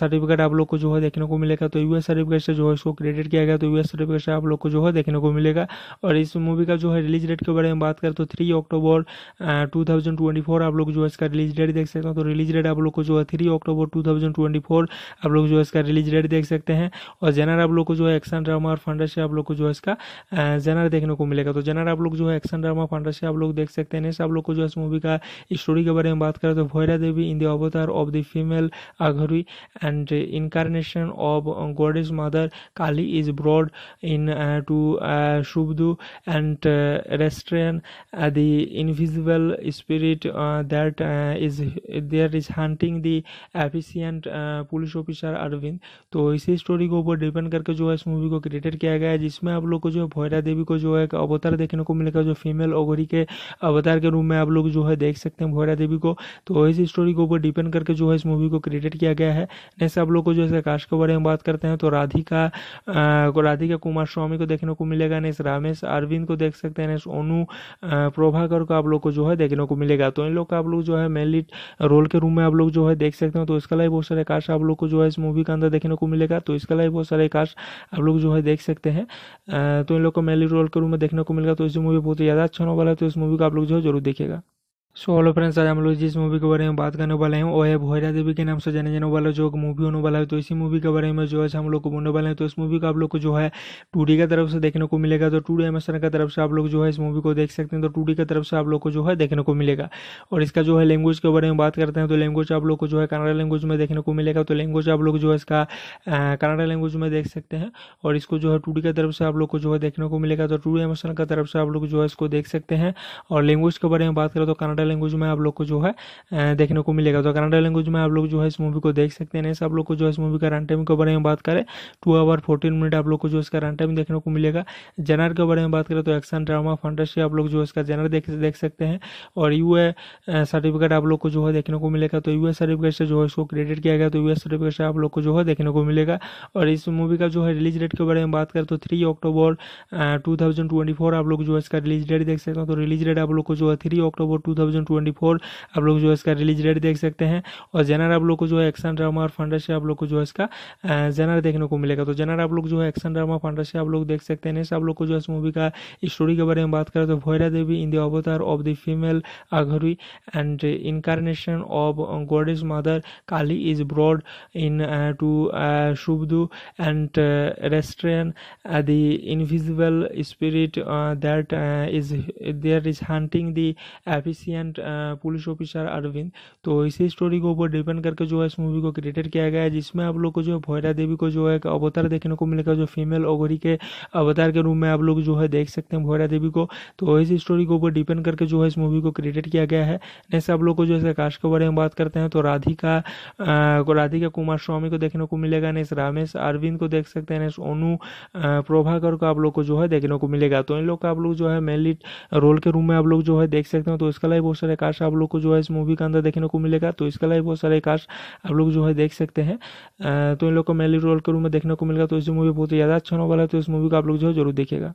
S1: सर्टिफिकेट आप लोग को जो है देखने को मिलेगा तो यू सर्टिफिकेट से जो है इसको क्रेडिट किया गया तो यू सर्टिफिकेट से आप लोग को जो है देखने को मिलेगा और इस मूवी का जो है रिलीज डेट के बारे में बात करें तो थ्री अक्टूबर टू आप लोग जो है इसका रिलीज डेट देख सकते हैं तो रिलीज डेट आप लोग को जो है थ्री अक्टूबर टू 2024 आप लोग जो है इसका रिलीज डेट देख सकते हैं और जेनर आप लोग को जो है एक्शन ड्रामा और फंडर से आप लोग को जो है इसका जेनर देखने को मिलेगा तो जेनर आप लोग जो है एक्शन ड्रामा फंडर से आप लोग देख सकते हैं आप लोग को जो है इस मूवी का स्टोरी के बारे में बात करें तो भोयरा देवी in the avatar of the female Aghori and incarnation of goddess mother Kali is brought in to subdue and restrain the invisible spirit that is there is haunting the एफिशियन and police officer Arvind तो इसी story के ऊपर depend करके जो है इस movie को created किया गया है जिसमें आप लोग को जो है भोयरा देवी को जो है अवतार देखने को मिलेगा जो फीमेल ओगरी के अवतार के रूप में आप लोग जो है देख सकते हैं भोयरा देवी को तो इसी स्टोरी के ऊपर डिपेंड करके जो है इस मूवी को क्रिएटेड किया गया है नेक्स्ट आप लोग को जो है कास्ट के बारे में बात करते हैं तो राधिका uh, राधिका कुमार स्वामी को देखने को मिलेगा नेक्स्ट रामेश अरविंद को देख सकते हैं नेक्स्ट ओनू uh, प्रभाकर को आप लोग को जो है देखने को मिलेगा तो इन लोग का आप लोग जो है मेनली रोल के रूम में आप लोग जो है देख सकते हैं तो इसका लाइव बहुत सारे कार्स आप लोग को जो है इस मूवी के अंदर देखने को मिलेगा तो इसके अलावा बहुत सारे कार्स आप लोग जो है देख सकते हैं तो इन लोग को मेली रोल के रूम में देखने को मिलेगा तो इस मूवी बहुत ही ज़्यादा अच्छा होने वाला है तो इस मूवी को आप लोग जो है जरूर देखेगा सो हेलो फ्रेंड्स आज हम लोग जिस मूवी के बारे में बात करने वाले हैं वो है भोरा देवी के नाम से जाने जाने वाला जो मूवी होने वाला है तो इसी मूवी के बारे में जो है हम लोग को बोलने वाले हैं तो इस मूवी को आप लोग को जो है टू का तरफ से देखने को मिलेगा तो टू डी एमेशन की तरफ से आप लोग जो है इस मूवी को देख सकते हैं तो टू की तरफ से आप लोग को जो है देखने को मिलेगा और इसका जो है लैंग्वेज के बारे में बात करते हैं तो लैंग्वेज आप लोग को जो है कनाडा लैंग्वेज में देखने को मिलेगा तो लैंग्वेज आप लोग जो है इसका कनाडा लैंग्वेज में देख सकते हैं और इसको जो है टू की तरफ से आप लोग को जो है देखने को मिलेगा तो टू डी एमेशन की तरफ से आप लोग जो है इसको देख सकते हैं और लैंग्वेज के बारे में बात करें तो कनाडा कनाडा लैंग्वेज में आप लोग को जो है देखने को मिलेगा तो कनाडा लैंग्वेज में आप लोग जो है इस मूवी को देख सकते हैं आप लोग को जो है इस मूवी का रन टाइम के बारे में बात करें टू आवर फोर्टीन मिनट आप लोग को जो इसका रन टाइम देखने को मिलेगा जनर के बारे में बात करें तो एक्शन ड्रामा फंटेसी आप लोग जो है इसका जेनर देख सकते हैं और यू सर्टिफिकेट आप लोग को जो है देखने को मिलेगा तो यू सर्टिफिकेट से जो है इसको क्रेडिट किया गया तो यू सर्टिफिकेट से आप लोग को जो है देखने को मिलेगा और इस मूवी का जो है रिलीज डेट के बारे में बात करें तो थ्री अक्टूबर टू आप लोग जो है इसका रिलीज डेट देख सकते हैं तो रिलीज डेट आप लोग को जो है थ्री अक्टूबर टू आप लोग जो है इसका रिलीज डेट देख सकते हैं और जेनर आप लोग को जो है एक्शन ड्रामा और फंडर से आप लोग को जो है इसका जेनर देखने को मिलेगा तो जेनर आप लोग जो है एक्शन ड्रामा फंडर से आप लोग देख सकते हैं आप लोग को जो है इस मूवी का स्टोरी के बारे में बात करें तो भैरा देवी in the avatar of the female Aghori and incarnation of goddess mother Kali is brought in to subdue and restrain the invisible spirit that is there is haunting the एफिशियन and police officer Arvind तो इसी story के ऊपर depend करके जो है इस movie को created किया गया है जिसमें आप लोग को जो है भोयरा देवी को जो है एक अवतार देखने को मिलेगा जो फीमेल ओगरी के अवतार के रूप में आप लोग जो है देख सकते हैं भोयरा देवी को तो इसी स्टोरी के ऊपर डिपेंड करके जो है इस मूवी को क्रिएटेड किया गया है नेक्स्ट आप लोग को जो है कास्ट के बारे में बात करते हैं तो राधिका uh, राधिका कुमार स्वामी को देखने को मिलेगा नेक्स्ट रामेश अरविंद को देख सकते हैं नेक्स्ट ओनू uh, प्रभाकर को आप लोग को जो है देखने को मिलेगा तो इन लोग का आप लोग जो है मेनली रोल के रूम में आप लोग जो है देख सकते हैं तो इसका लाइव बहुत सारे कार्स आप लोग को जो है इस मूवी के अंदर देखने को मिलेगा तो इसके अलावा बहुत सारे कार्स आप लोग जो है देख सकते हैं तो इन लोग को मेली रोल के रूम में देखने को मिलेगा तो इस मूवी बहुत ही ज़्यादा अच्छा होने वाला है तो इस मूवी को आप लोग जो है जरूर देखेगा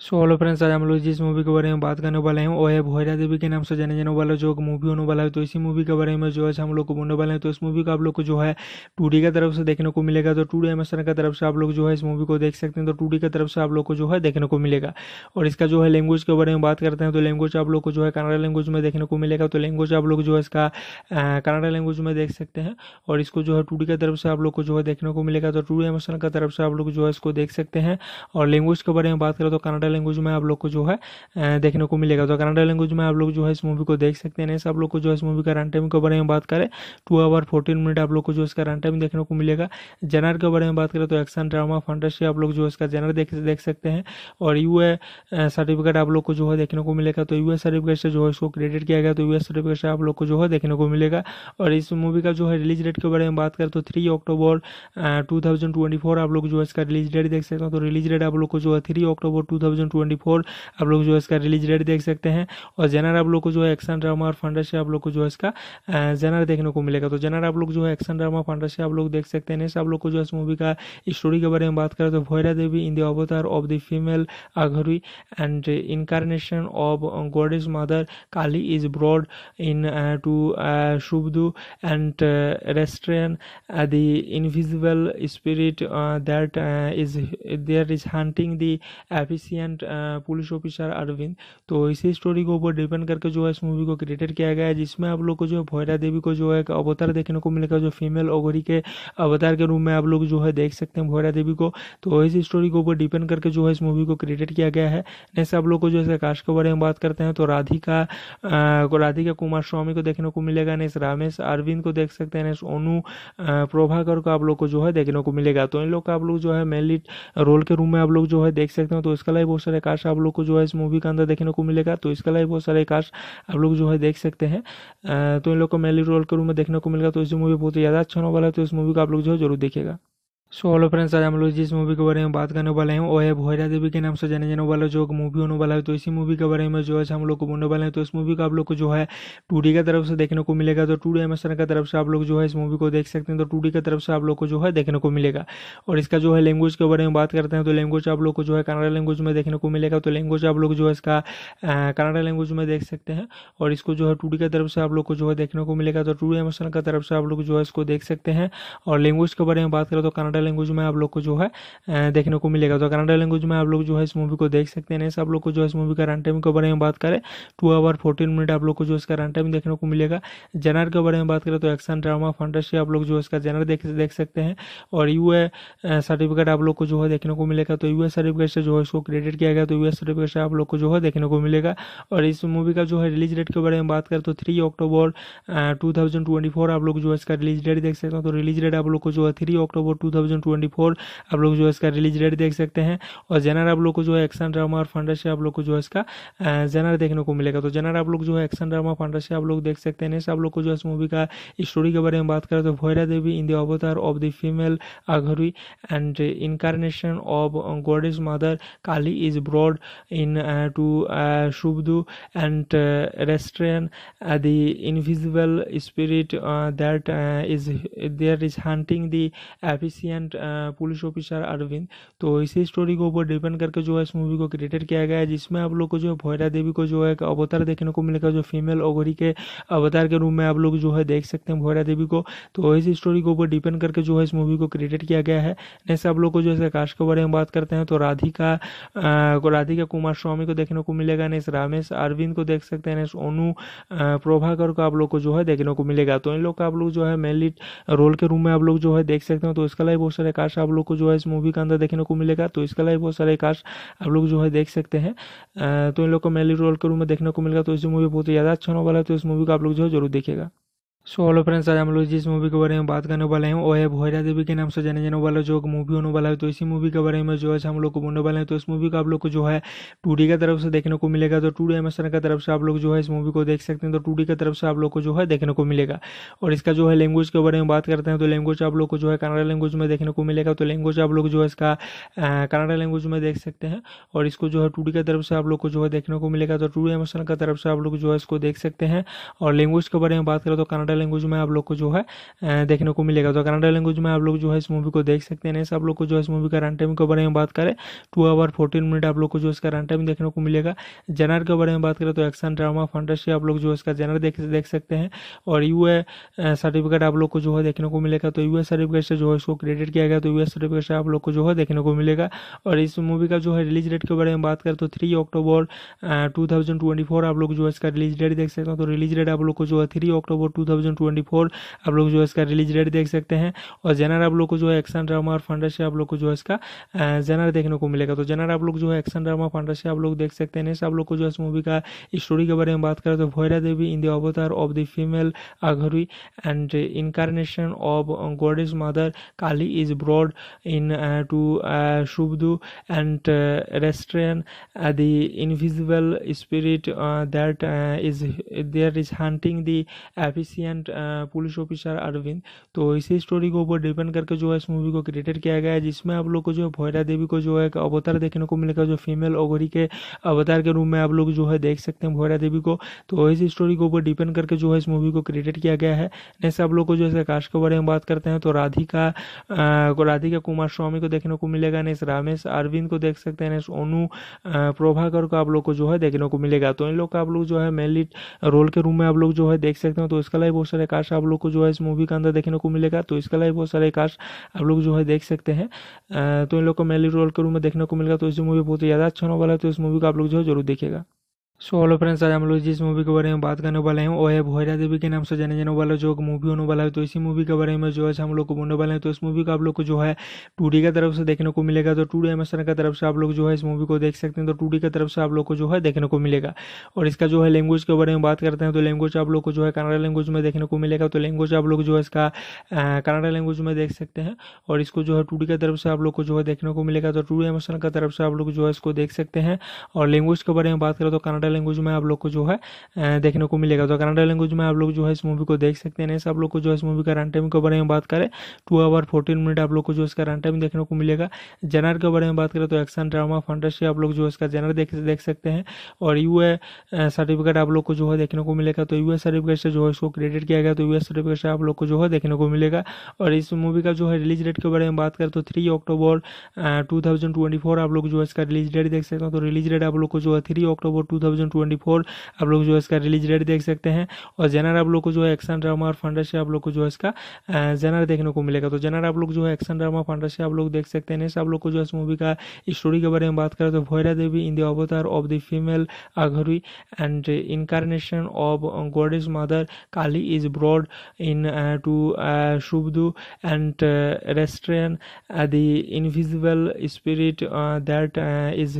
S1: सो हेलो फ्रेंड्स आज हम लोग जिस मूवी के बारे में बात करने वाले हैं वो है भोरा देवी के नाम से जाने जाने वाला जो मूवी होने वाला है तो इसी मूवी के बारे में जो है हम लोग को बोलने वाले हैं तो इस मूवी का आप लोग को जो है टू की तरफ से देखने को मिलेगा तो टूडी एमेसन की तरफ से आप लोग जो है इस मूवी को देख सकते हैं तो टू की तरफ से आप लोग को जो है देखने को मिलेगा और इसका जो है लैंग्वेज के बारे में बात करते हैं तो लैंग्वेज आप लोग को जो है कनाडा लैंग्वेज में देखने को मिलेगा तो लैंग्वेज आप लोग जो है इसका कनाडा लैंग्वेज में देख सकते हैं और इसको जो है टू की तरफ से आप लोग को जो है देखने को मिलेगा तो टू एमेसन की तरफ से आप लोग जो है इसको देख सकते हैं और लैंग्वेज के बारे में बात करें तो कनाडा कनाडा लैंग्वेज में आप लोग को जो है देखने को मिलेगा तो कनाडा लैंग्वेज में आप लोग जो है इस मूवी को देख सकते हैं आप लोग को जो है इस मूवी का रन टाइम के बारे में बात करें टू आवर फोर्टीन मिनट आप लोग को जो इसका रन टाइम देखने को मिलेगा जेनर के बारे में बात करें तो एक्शन ड्रामा फंटेसी आप लोग जो इसका जेनर देख देख सकते हैं और यू सर्टिफिकेट आप लोग को जो है देखने को मिलेगा तो यू सर्टिफिकेट से जो है इसको क्रेडिट किया गया तो यू सर्टिफिकेट से आप लोग को जो है देखने को मिलेगा और इस मूवी का जो है रिलीज डेट के बारे में बात करें तो थ्री अक्टूबर टू आप लोग जो है इसका रिलीज डेट देख सकते हैं तो रिलीज डेट आप लोग को जो है थ्री अक्टूबर टू 2024 आप लोग जो है इसका रिलीज डेट देख सकते हैं और जेनर आप लोग को जो है एक्शन ड्रामा और फंडर से आप लोग को जो है इसका जेनर देखने को मिलेगा तो जेनर आप लोग जो है एक्शन ड्रामा फंडर से आप लोग देख सकते हैं नेक्स्ट आप लोग को जो है इस मूवी का स्टोरी के बारे में बात करें तो भैरा देवी in the avatar of the female Aghori and incarnation of God is mother Kali is brought in to subdue and restrain the invisible spirit that is there is haunting the एफिशियन and police officer Arvind तो इसी story के ऊपर depend करके जो है इस movie को created किया गया है जिसमें आप लोग को जो है भोयरा देवी को जो है अवतार देखने को मिलेगा जो फीमेल ओगरी के अवतार के रूप में आप लोग जो है देख सकते हैं भोयरा देवी को तो इस स्टोरी के ऊपर डिपेंड करके जो है इस मूवी को क्रिएटेड किया गया है नेक्स्ट आप लोग को जो है कास्ट के बारे में बात करते हैं तो राधिका uh, राधिका कुमार स्वामी को देखने को मिलेगा नेक्स्ट रामेश अरविंद को देख सकते हैं नेक्स्ट ओनू uh, प्रभाकर को आप लोग को जो है देखने को मिलेगा तो इन लोग का आप लोग जो है मेनली रोल के रूम में आप लोग जो है देख सकते हैं तो इसका लाइव बहुत सारे कार्ड्स आप लोग को जो है इस मूवी के अंदर देखने को मिलेगा तो इसके अलावा बहुत सारे कार्ड्स आप लोग जो है देख सकते हैं तो इन लोग को मेली रोल के रूम में देखने को मिलेगा तो इस मूवी बहुत ही ज़्यादा अच्छा होने वाला है तो इस मूवी को आप लोग जो है जरूर देखेगा सो हेलो फ्रेंड्स आज हम लोग जिस मूवी के बारे में बात करने वाले हैं वो है भोरा देवी के नाम से जाने जाने वाला जो मूवी होने वाला है तो इसी मूवी के बारे में जो है हम लोग को बोलने वाले हैं तो इस मूवी का आप लोग को जो है टू की तरफ से देखने को मिलेगा तो डी एमेसन की तरफ से आप लोग जो है इस मूवी को देख सकते हैं तो टू की तरफ से आप लोग को जो है देखने को मिलेगा और इसका जो है लैंग्वेज के बारे में बात करते हैं तो लैंग्वेज आप लोग को जो है कनाडा लैंग्वेज में देखने को मिलेगा तो लैंग्वेज आप लोग जो है इसका कनाडा लैंग्वेज में देख सकते हैं और इसको जो है टू की तरफ से आप लोग को जो है देखने को मिलेगा तो टू डी की तरफ से आप लोग जो है इसको देख सकते हैं और लैंग्वेज के बारे में बात करें तो कनाडा कनाडा लैंग्वेज में आप लोग को जो है देखने को मिलेगा तो कनाडा लैंग्वेज में आप लोग जो है इस मूवी को देख सकते हैं आप लोग को जो है इस मूवी का रन टाइम के बारे में बात करें टू आवर फोर्टीन मिनट आप लोग को जो इसका रन टाइम देखने को मिलेगा जनर के बारे में बात करें तो एक्शन ड्रामा फंटेसी आप लोग जो इसका जनर देख देख सकते हैं और यू सर्टिफिकेट आप लोग को जो है देखने को मिलेगा तो यू सर्टिफिकेट से जो है इसको क्रेडिट किया गया तो यू सर्टिफिकेट से आप लोग को जो है देखने को मिलेगा और इस मूवी का जो है रिलीज डेट के बारे में बात करें तो थ्री अक्टूबर टू आप लोग जो है इसका रिलीज डेट देख सकते हैं तो रिलीज डेट आप लोग को जो है थ्री अक्टूबर टू 2024 आप लोग जो है इसका रिलीज डेट देख सकते हैं और जेनर आप लोग को जो है एक्शन ड्रामा और फंडर से आप लोग को जो है इसका जेनर देखने को मिलेगा तो जेनर आप लोग जो है एक्शन ड्रामा फंडर से आप लोग देख सकते हैं आप लोग को जो है इस मूवी का स्टोरी के बारे में बात करें तो भैरा देवी in the avatar of the female Aghori and incarnation of God is mother Kali is brought in to subdue and restrain the invisible spirit that is there is haunting the एफिशियन and police officer Arvind तो इसी story के ऊपर depend करके जो है इस movie को created किया गया है जिसमें आप लोग को जो है भोयरा देवी को जो है एक अवतार देखने को मिलेगा जो फीमेल ओगरी के अवतार के रूप में आप लोग जो है देख सकते हैं भोयरा देवी को तो इसी स्टोरी के ऊपर डिपेंड करके जो है इस मूवी को क्रिएटेड किया गया है नेक्स्ट आप लोग को जो है कास्ट के बारे में बात करते हैं तो राधिका uh, राधिका कुमार स्वामी को देखने को मिलेगा नेक्स्ट रामेश अरविंद को देख सकते हैं नेक्स्ट ओनू uh, प्रभाकर को आप लोग को जो है देखने को मिलेगा तो इन लोग का आप लोग जो है मेनली रोल के रूम में आप लोग जो है देख सकते हैं तो इसका लाइव बहुत सारे कार्स आप लोग को जो है इस मूवी के अंदर देखने को मिलेगा तो इसके अलावा बहुत सारे कार्स आप लोग जो है देख सकते हैं तो इन लोग को मैली रोल के रूम में देखने को मिलेगा तो इस मूवी बहुत ज़्यादा अच्छा होने वाला है तो इस मूवी को आप लोग जो है जरूर देखेगा सो हेलो फ्रेंड्स आज हम लोग जिस मूवी के बारे में बात करने वाले हैं वो है भोरा देवी के नाम से जाने जाने वाला जो मूवी होने वाला है तो इसी मूवी के बारे में जो है हम लोग को बोलने वाले हैं तो इस मूवी को आप लोग को जो है टू का तरफ से देखने को मिलेगा तो टू डी एमेशन की तरफ से आप लोग जो है इस मूवी को देख सकते हैं तो टू की तरफ से आप लोग को जो है देखने को मिलेगा और इसका जो है लैंग्वेज के बारे में बात करते हैं तो लैंग्वेज आप लोग को जो है कनाडा लैंग्वेज में देखने को मिलेगा तो लैंग्वेज आप लोग जो है इसका कनाडा लैंग्वेज में देख सकते हैं और इसको जो है टू की तरफ से आप लोग को जो है देखने को मिलेगा तो टू डी की तरफ से आप लोग जो है इसको देख सकते हैं और लैंग्वेज के बारे में बात करें तो कनाडा कनाडा लैंग्वेज में आप लोग को जो है देखने को मिलेगा तो कनाडा लैंग्वेज में आप लोग जो है इस मूवी को देख सकते हैं आप लोग को जो है इस मूवी का रन टाइम के बारे में बात करें टू आवर फोर्टीन मिनट आप लोग को जो इसका रन टाइम देखने को मिलेगा जनर के बारे में बात करें तो एक्शन ड्रामा फंटेसी आप लोग जो है इसका जनर देख देख सकते हैं और यू सर्टिफिकेट आप लोग को जो है देखने को मिलेगा तो यू सर्टिफिकेट से जो है इसको क्रेडिट किया गया तो यू सर्टिफिकेट से आप लोग को जो है देखने को मिलेगा और इस मूवी का जो है रिलीज डेट के बारे में बात करें तो थ्री अक्टूबर टू आप लोग जो है इसका रिलीज डेट देख सकते हैं तो रिलीज डेट आप लोग को जो है थ्री अक्टूबर टू आप लोग जो है इसका रिलीज डेट देख सकते हैं और जेनर आप लोग को जो है एक्शन ड्रामा और फंडा से आप लोग को जो है इसका जेनर देखने को मिलेगा तो जेनर आप लोग जो है एक्शन ड्रामा फंडा से आप लोग देख सकते हैं आप लोग को जो है इस मूवी का स्टोरी के बारे में बात करें तो भैरा देवी in the avatar of the female Aghori and incarnation of goddess mother Kali is brought in to subdue and restrain the invisible spirit that is there is haunting the एफिशियन and police officer Arvind तो इसी story के ऊपर depend करके जो है इस movie को created किया गया है जिसमें आप लोग को जो है भोयरा देवी को जो है एक अवतार देखने को मिलेगा जो फीमेल ओगरी के अवतार के रूप में आप लोग जो है देख सकते हैं भोयरा देवी को तो इसी स्टोरी के ऊपर डिपेंड करके जो है इस मूवी को क्रिएटेड किया गया है नेक्स्ट आप लोग को जो है कास्ट के बारे में बात करते हैं तो राधिका uh, राधिका कुमार स्वामी को देखने को मिलेगा नेक्स्ट रामेश अरविंद को देख सकते हैं नेक्स्ट ओनू uh, प्रोभाकर को आप लोग को जो है देखने को मिलेगा तो इन लोग का आप लोग जो है मेनली रोल के रूम में आप लोग जो है देख सकते हैं तो इसका लाइव बहुत सारे कार्स आप लोग को जो है इस मूवी के अंदर देखने को मिलेगा तो इसके अलावा बहुत सारे कार्स आप लोग जो है देख सकते हैं तो इन लोग को मेली रोल के रूम में देखने को मिलेगा तो इस मूवी बहुत ही ज़्यादा अच्छा होने वाला है तो इस मूवी को आप लोग जो है जरूर देखेगा सो हेलो फ्रेंड्स आज हम लोग जिस मूवी के बारे में बात करने वाले हैं वो है भोरा देवी के नाम से जाने जाने वाला जो मूवी होने वाला है तो इसी मूवी के बारे में जो है हम लोग को बोलने वाले हैं तो इस मूवी का आप लोग को जो है टू की तरफ से देखने को मिलेगा तो डी एमेसन की तरफ से आप लोग जो है इस मूवी को देख सकते हैं तो टू की तरफ से आप लोग को जो है देखने को मिलेगा और इसका जो है लैंग्वेज के बारे में बात करते हैं तो लैंग्वेज आप लोग को जो है कनाडा लैंग्वेज में देखने को मिलेगा तो लैंग्वेज आप लोग जो है इसका कनाडा लैंग्वेज में देख सकते हैं और इसको जो है टू की तरफ से आप लोग को जो है देखने को मिलेगा तो टू डी की तरफ से आप लोग जो है इसको देख सकते हैं और लैंग्वेज के बारे में बात करें तो कनाडा लैंग्वेज में आप लोग को जो है देखने को मिलेगा तो कनाडा लैंग्वेज में आप लोग जो है इस मूवी को देख सकते हैं नहीं आप लोग को जो है इस मूवी का रन टाइम के बारे में बात करें टू आवर फोर्टीन मिनट आप लोग को जो इसका रन टाइम देखने को मिलेगा जेनर के बारे में बात करें तो एक्शन ड्रामा फंटेसी आप लोग जो इसका जेनर देख देख सकते हैं और यू सर्टिफिकेट आप लोग को जो है देखने को मिलेगा तो यू सर्टिफिकेट से जो है इसको क्रेडिट किया गया तो यू सर्टिफिकेट से आप लोग को जो है देखने को मिलेगा और इस मूवी का जो है रिलीज डेट के बारे में बात करें तो थ्री अक्टूबर टू आप लोग जो है इसका रिलीज डेट देख सकते हैं तो रिलीज डेट आप लोग को जो है थ्री अक्टूबर टू 2024 आप लोग जो है इसका रिलीज डेट देख सकते हैं और जेनर आप लोग को जो है एक्शन ड्रामा और फंडर से आप लोग को जो है इसका जेनर देखने को मिलेगा तो जेनर आप लोग जो है एक्शन ड्रामा फंडर से आप लोग देख सकते हैं नेक्स्ट आप लोग को जो है इस मूवी का स्टोरी के बारे में बात करें तो भैरा देवी in the avatar of the female Aghori and incarnation of God is mother Kali is brought in to subdue and restrain the invisible spirit that is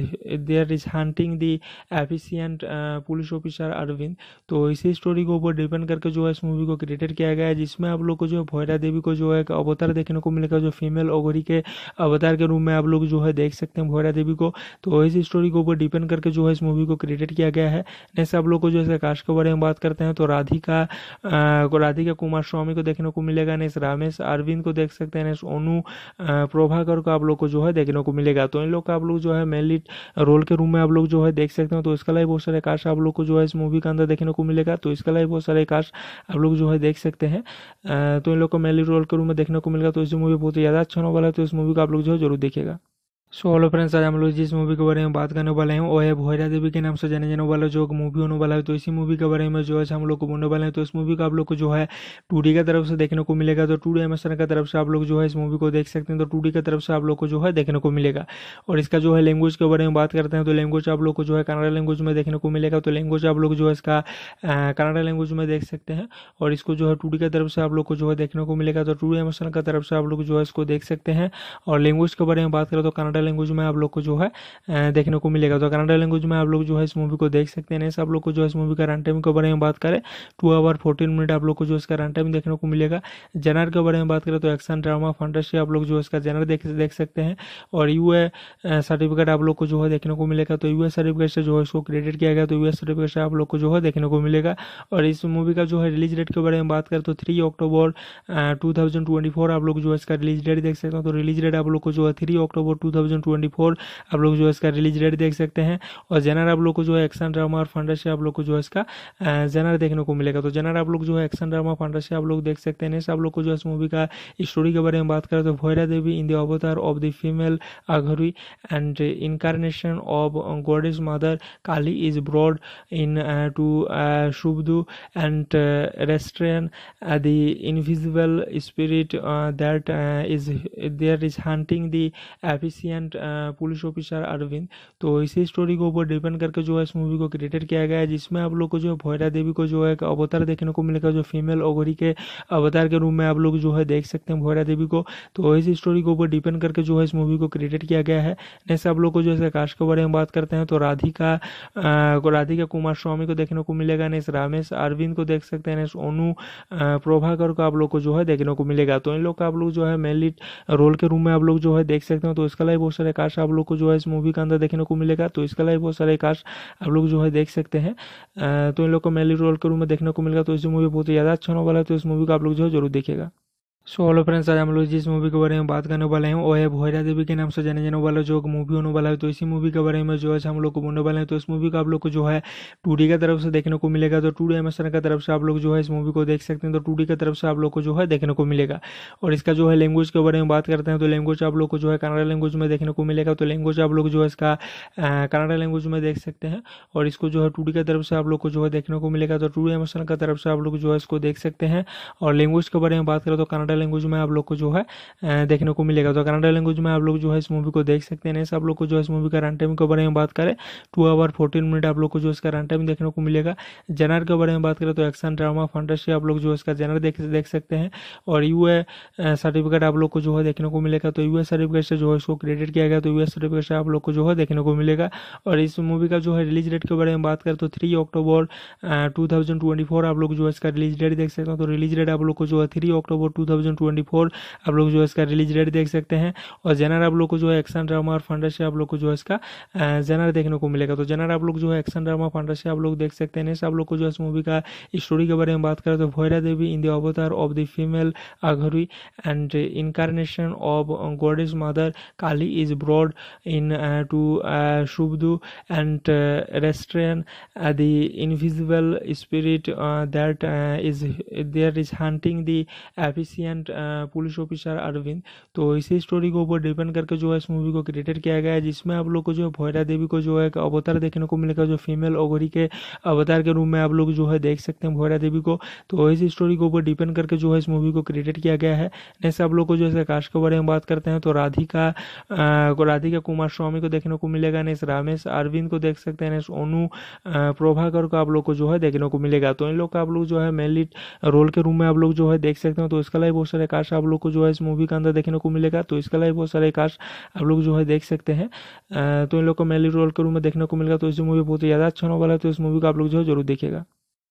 S1: there is haunting the एफिशियन and police officer Arvind तो इसी story के ऊपर depend करके जो है इस movie को created किया गया है जिसमें आप लोग को जो है भोयरा देवी को जो है अवतार देखने को मिलेगा जो फीमेल ओगरी के अवतार के रूप में आप लोग जो है देख सकते हैं भोयरा देवी को तो इस स्टोरी के ऊपर डिपेंड करके जो है इस मूवी को क्रिएटेड किया गया है नेक्स्ट आप लोग को जो है कास्ट के बारे में बात करते हैं तो राधिका राधिका कुमार स्वामी को देखने को मिलेगा नेक्स्ट रामेश अरविंद को देख सकते हैं नेक्स्ट ओनू प्रभाकर को आप लोग को जो है देखने को मिलेगा तो इन लोग का आप लोग जो है मेनली रोल के रूम में आप लोग जो है देख सकते हैं तो इसका लाइव बहुत सारे कास्ट आप लोग को जो है इस मूवी के अंदर देखने को मिलेगा तो इसके अलावा बहुत सारे कास्ट आप लोग जो है देख सकते हैं तो इन लोग को मेली रोल के रूम में देखने को मिलेगा तो इस मूवी बहुत ज़्यादा अच्छा होने वाला है तो इस मूवी को आप लोग जो है जरूर देखेगा सो हेलो फ्रेंड्स आज हम लोग जिस मूवी के बारे में बात करने वाले हैं वो है भोरा देवी के नाम से जाने जाने वाला जो मूवी होने वाला है तो इसी मूवी के बारे में जो है हम लोग को बोलने वाले हैं तो इस मूवी का आप लोग को जो है डी की तरफ से देखने को मिलेगा तो डी एमेसन की तरफ से आप लोग जो है इस मूवी को देख सकते हैं तो टू की तरफ से आप लोग को जो है देखने को मिलेगा और इसका जो है लैंग्वेज के बारे में बात करते हैं तो लैंग्वेज आप लोग को जो है कनाडा लैंग्वेज में देखने को मिलेगा तो लैंग्वेज आप लोग जो है इसका कनाडा लैंग्वेज में देख सकते हैं और इसको जो है टू की तरफ से आप लोग को जो है देखने को मिलेगा तो डी एमेसन की तरफ से आप लोग जो है इसको देख सकते हैं और लैंग्वेज के बारे में बात करें तो कनाडा कनाडा लैंग्वेज में आप लोग को जो है देखने को मिलेगा तो कनाडा लैंग्वेज में आप लोग जो है इस मूवी को देख सकते हैं आप लोग को जो है इस मूवी का रन टाइम के बारे में बात करें टू आवर फोर्टीन मिनट आप लोग को जो इसका रन टाइम देखने को मिलेगा जनर के बारे में बात करें तो एक्शन ड्रामा फंटेसी आप लोग जो इसका जनर देख देख सकते हैं और यू सर्टिफिकेट आप लोग को जो है देखने को मिलेगा तो यू सर्टिफिकेट से जो है इसको क्रेडिट किया गया तो यू सर्टिफिकेट से आप लोग को जो है देखने को मिलेगा और इस मूवी का जो है रिलीज डेट के बारे में बात करें तो थ्री अक्टूबर टू आप लोग जो है इसका रिलीज डेट देख सकते हैं तो रिलीज डेट आप लोग को जो है थ्री अक्टूबर टू 2024 आप लोग जो है इसका रिलीज डेट देख सकते हैं और जेनर आप लोग को जो है एक्शन ड्रामा और फंडर से आप लोग को जो है इसका जेनर देखने को मिलेगा तो जेनर आप लोग जो है एक्शन ड्रामा फंडर से आप लोग देख सकते हैं आप लोग को जो है इस मूवी का स्टोरी के बारे में बात करें तो भैरा देवी in the avatar of the female Aghori and incarnation of God is mother Kali is brought in to subdue and restrain the invisible spirit that is there is haunting the एफिशियन and police officer Arvind तो इसी story के ऊपर depend करके जो है इस movie को created किया गया है जिसमें आप लोग को जो है भोयरा देवी को जो है एक अवतार देखने को मिलेगा जो फीमेल ओगरी के अवतार के रूप में आप लोग जो है देख सकते हैं भोयरा देवी को तो इसी स्टोरी के ऊपर डिपेंड करके जो है इस मूवी को क्रिएटेड किया गया है नेक्स्ट आप लोग को जो है कास्ट के बारे में बात करते हैं तो राधिका uh, राधिका कुमार स्वामी को देखने को मिलेगा नेक्स्ट रामेश अरविंद को देख सकते हैं नेक्स्ट ओनू uh, प्रभाकर को आप लोग को जो है देखने को मिलेगा तो इन लोग का आप लोग जो है मेनली रोल के रूम में आप लोग जो है देख सकते हैं तो इसका लाइव बहुत सारे कार्स आप लोग को जो है इस मूवी के अंदर देखने को मिलेगा तो इसके अलावा बहुत सारे कार्स आप लोग जो है देख सकते हैं तो इन लोग को मेली रोल के रूम में देखने को मिलेगा तो इस मूवी बहुत ज़्यादा अच्छा होने वाला है तो इस मूवी को आप लोग जो है जरूर देखेगा सो हेलो फ्रेंड्स आज हम लोग जिस मूवी के बारे में बात करने वाले हैं वो है भोरा देवी के नाम से जाने जाने वाला जो मूवी होने वाला है तो इसी मूवी के बारे में जो है हम लोग को बोलने वाले हैं तो इस मूवी को आप लोग को जो है टू की तरफ से देखने को मिलेगा तो टू डी एमेशन की तरफ से आप लोग जो है इस मूवी को देख सकते हैं तो टू की तरफ से आप लोग को जो है देखने को मिलेगा और इसका जो है लैंग्वेज के बारे में बात करते हैं तो लैंग्वेज आप लोग को जो है कनाडा लैंग्वेज में देखने को मिलेगा तो लैंग्वेज आप लोग जो है इसका कनाडा लैंग्वेज में देख सकते हैं और इसको जो है टू की तरफ से आप लोग को जो है देखने को मिलेगा तो टू डी एमेशन की तरफ से आप लोग जो है इसको देख सकते हैं और लैंग्वेज के बारे में बात करें तो कनाडा कनाडा लैंग्वेज में आप लोग को जो है देखने को मिलेगा तो कनाडा लैंग्वेज में आप लोग जो है इस मूवी को देख सकते हैं आप लोग को जो है इस मूवी का रन टाइम के बारे में बात करें टू आवर फोर्टीन मिनट आप लोग को जो इसका रन टाइम देखने को मिलेगा जनर के बारे में बात करें तो एक्शन ड्रामा फंटेसी आप लोग जो है इसका जेनर देख सकते हैं और यू सर्टिफिकेट आप लोग को जो है देखने को मिलेगा तो यू सर्टिफिकेट से जो है इसको क्रेडिट किया गया तो यू सर्टिफिकेट से आप लोग को जो है देखने को मिलेगा और इस मूवी का जो है रिलीज डेट के बारे में बात करें तो थ्री अक्टूबर टू आप लोग जो है इसका रिलीज डेट देख सकते हैं तो रिलीज डेट आप लोग को जो है थ्री अक्टूबर टू 2024 आप लोग जो है इसका रिलीज डेट देख सकते हैं और जेनर आप लोग को जो है एक्शन ड्रामा और फंडर से आप लोग को जो है इसका जेनर देखने को मिलेगा तो जेनर आप लोग जो है एक्शन ड्रामा फंडर से आप लोग देख सकते हैं आप लोग को जो है इस मूवी का स्टोरी के बारे में बात करें तो भैरा देवी in the avatar of the female Aghori and incarnation of God is mother Kali is brought in to subdue and restrain the invisible spirit that is there is haunting the एफिशियन and police officer Arvind तो इसी story के ऊपर depend करके जो है इस movie को created किया गया है जिसमें आप लोग को जो है भोयरा देवी को जो है एक अवतार देखने को मिलेगा जो फीमेल ओगरी के अवतार के रूप में आप लोग जो है देख सकते हैं भोयरा देवी को तो इसी स्टोरी के ऊपर डिपेंड करके जो है इस मूवी को क्रिएटेड किया गया है नेक्स्ट आप लोग को जो है कास्ट के बारे में बात करते हैं तो राधिका uh, राधिका कुमार स्वामी को देखने को मिलेगा नेक्स्ट रामेश अरविंद को देख सकते हैं नेक्स्ट ओनू uh, प्रोभाकर को आप लोग को जो है देखने को मिलेगा तो इन लोग का आप लोग जो है मेनली रोल के रूम में आप लोग जो है देख सकते हैं तो इसका लाइव बहुत सारे कार्स आप लोग को जो है इस मूवी के अंदर देखने को मिलेगा तो इसके अलावा बहुत सारे कार्स आप लोग जो है देख सकते हैं तो इन लोग को मेली रोल के रूम में देखने को मिलेगा तो इस मूवी बहुत ही ज़्यादा अच्छा होने वाला है तो इस मूवी को आप लोग जो है जरूर देखेगा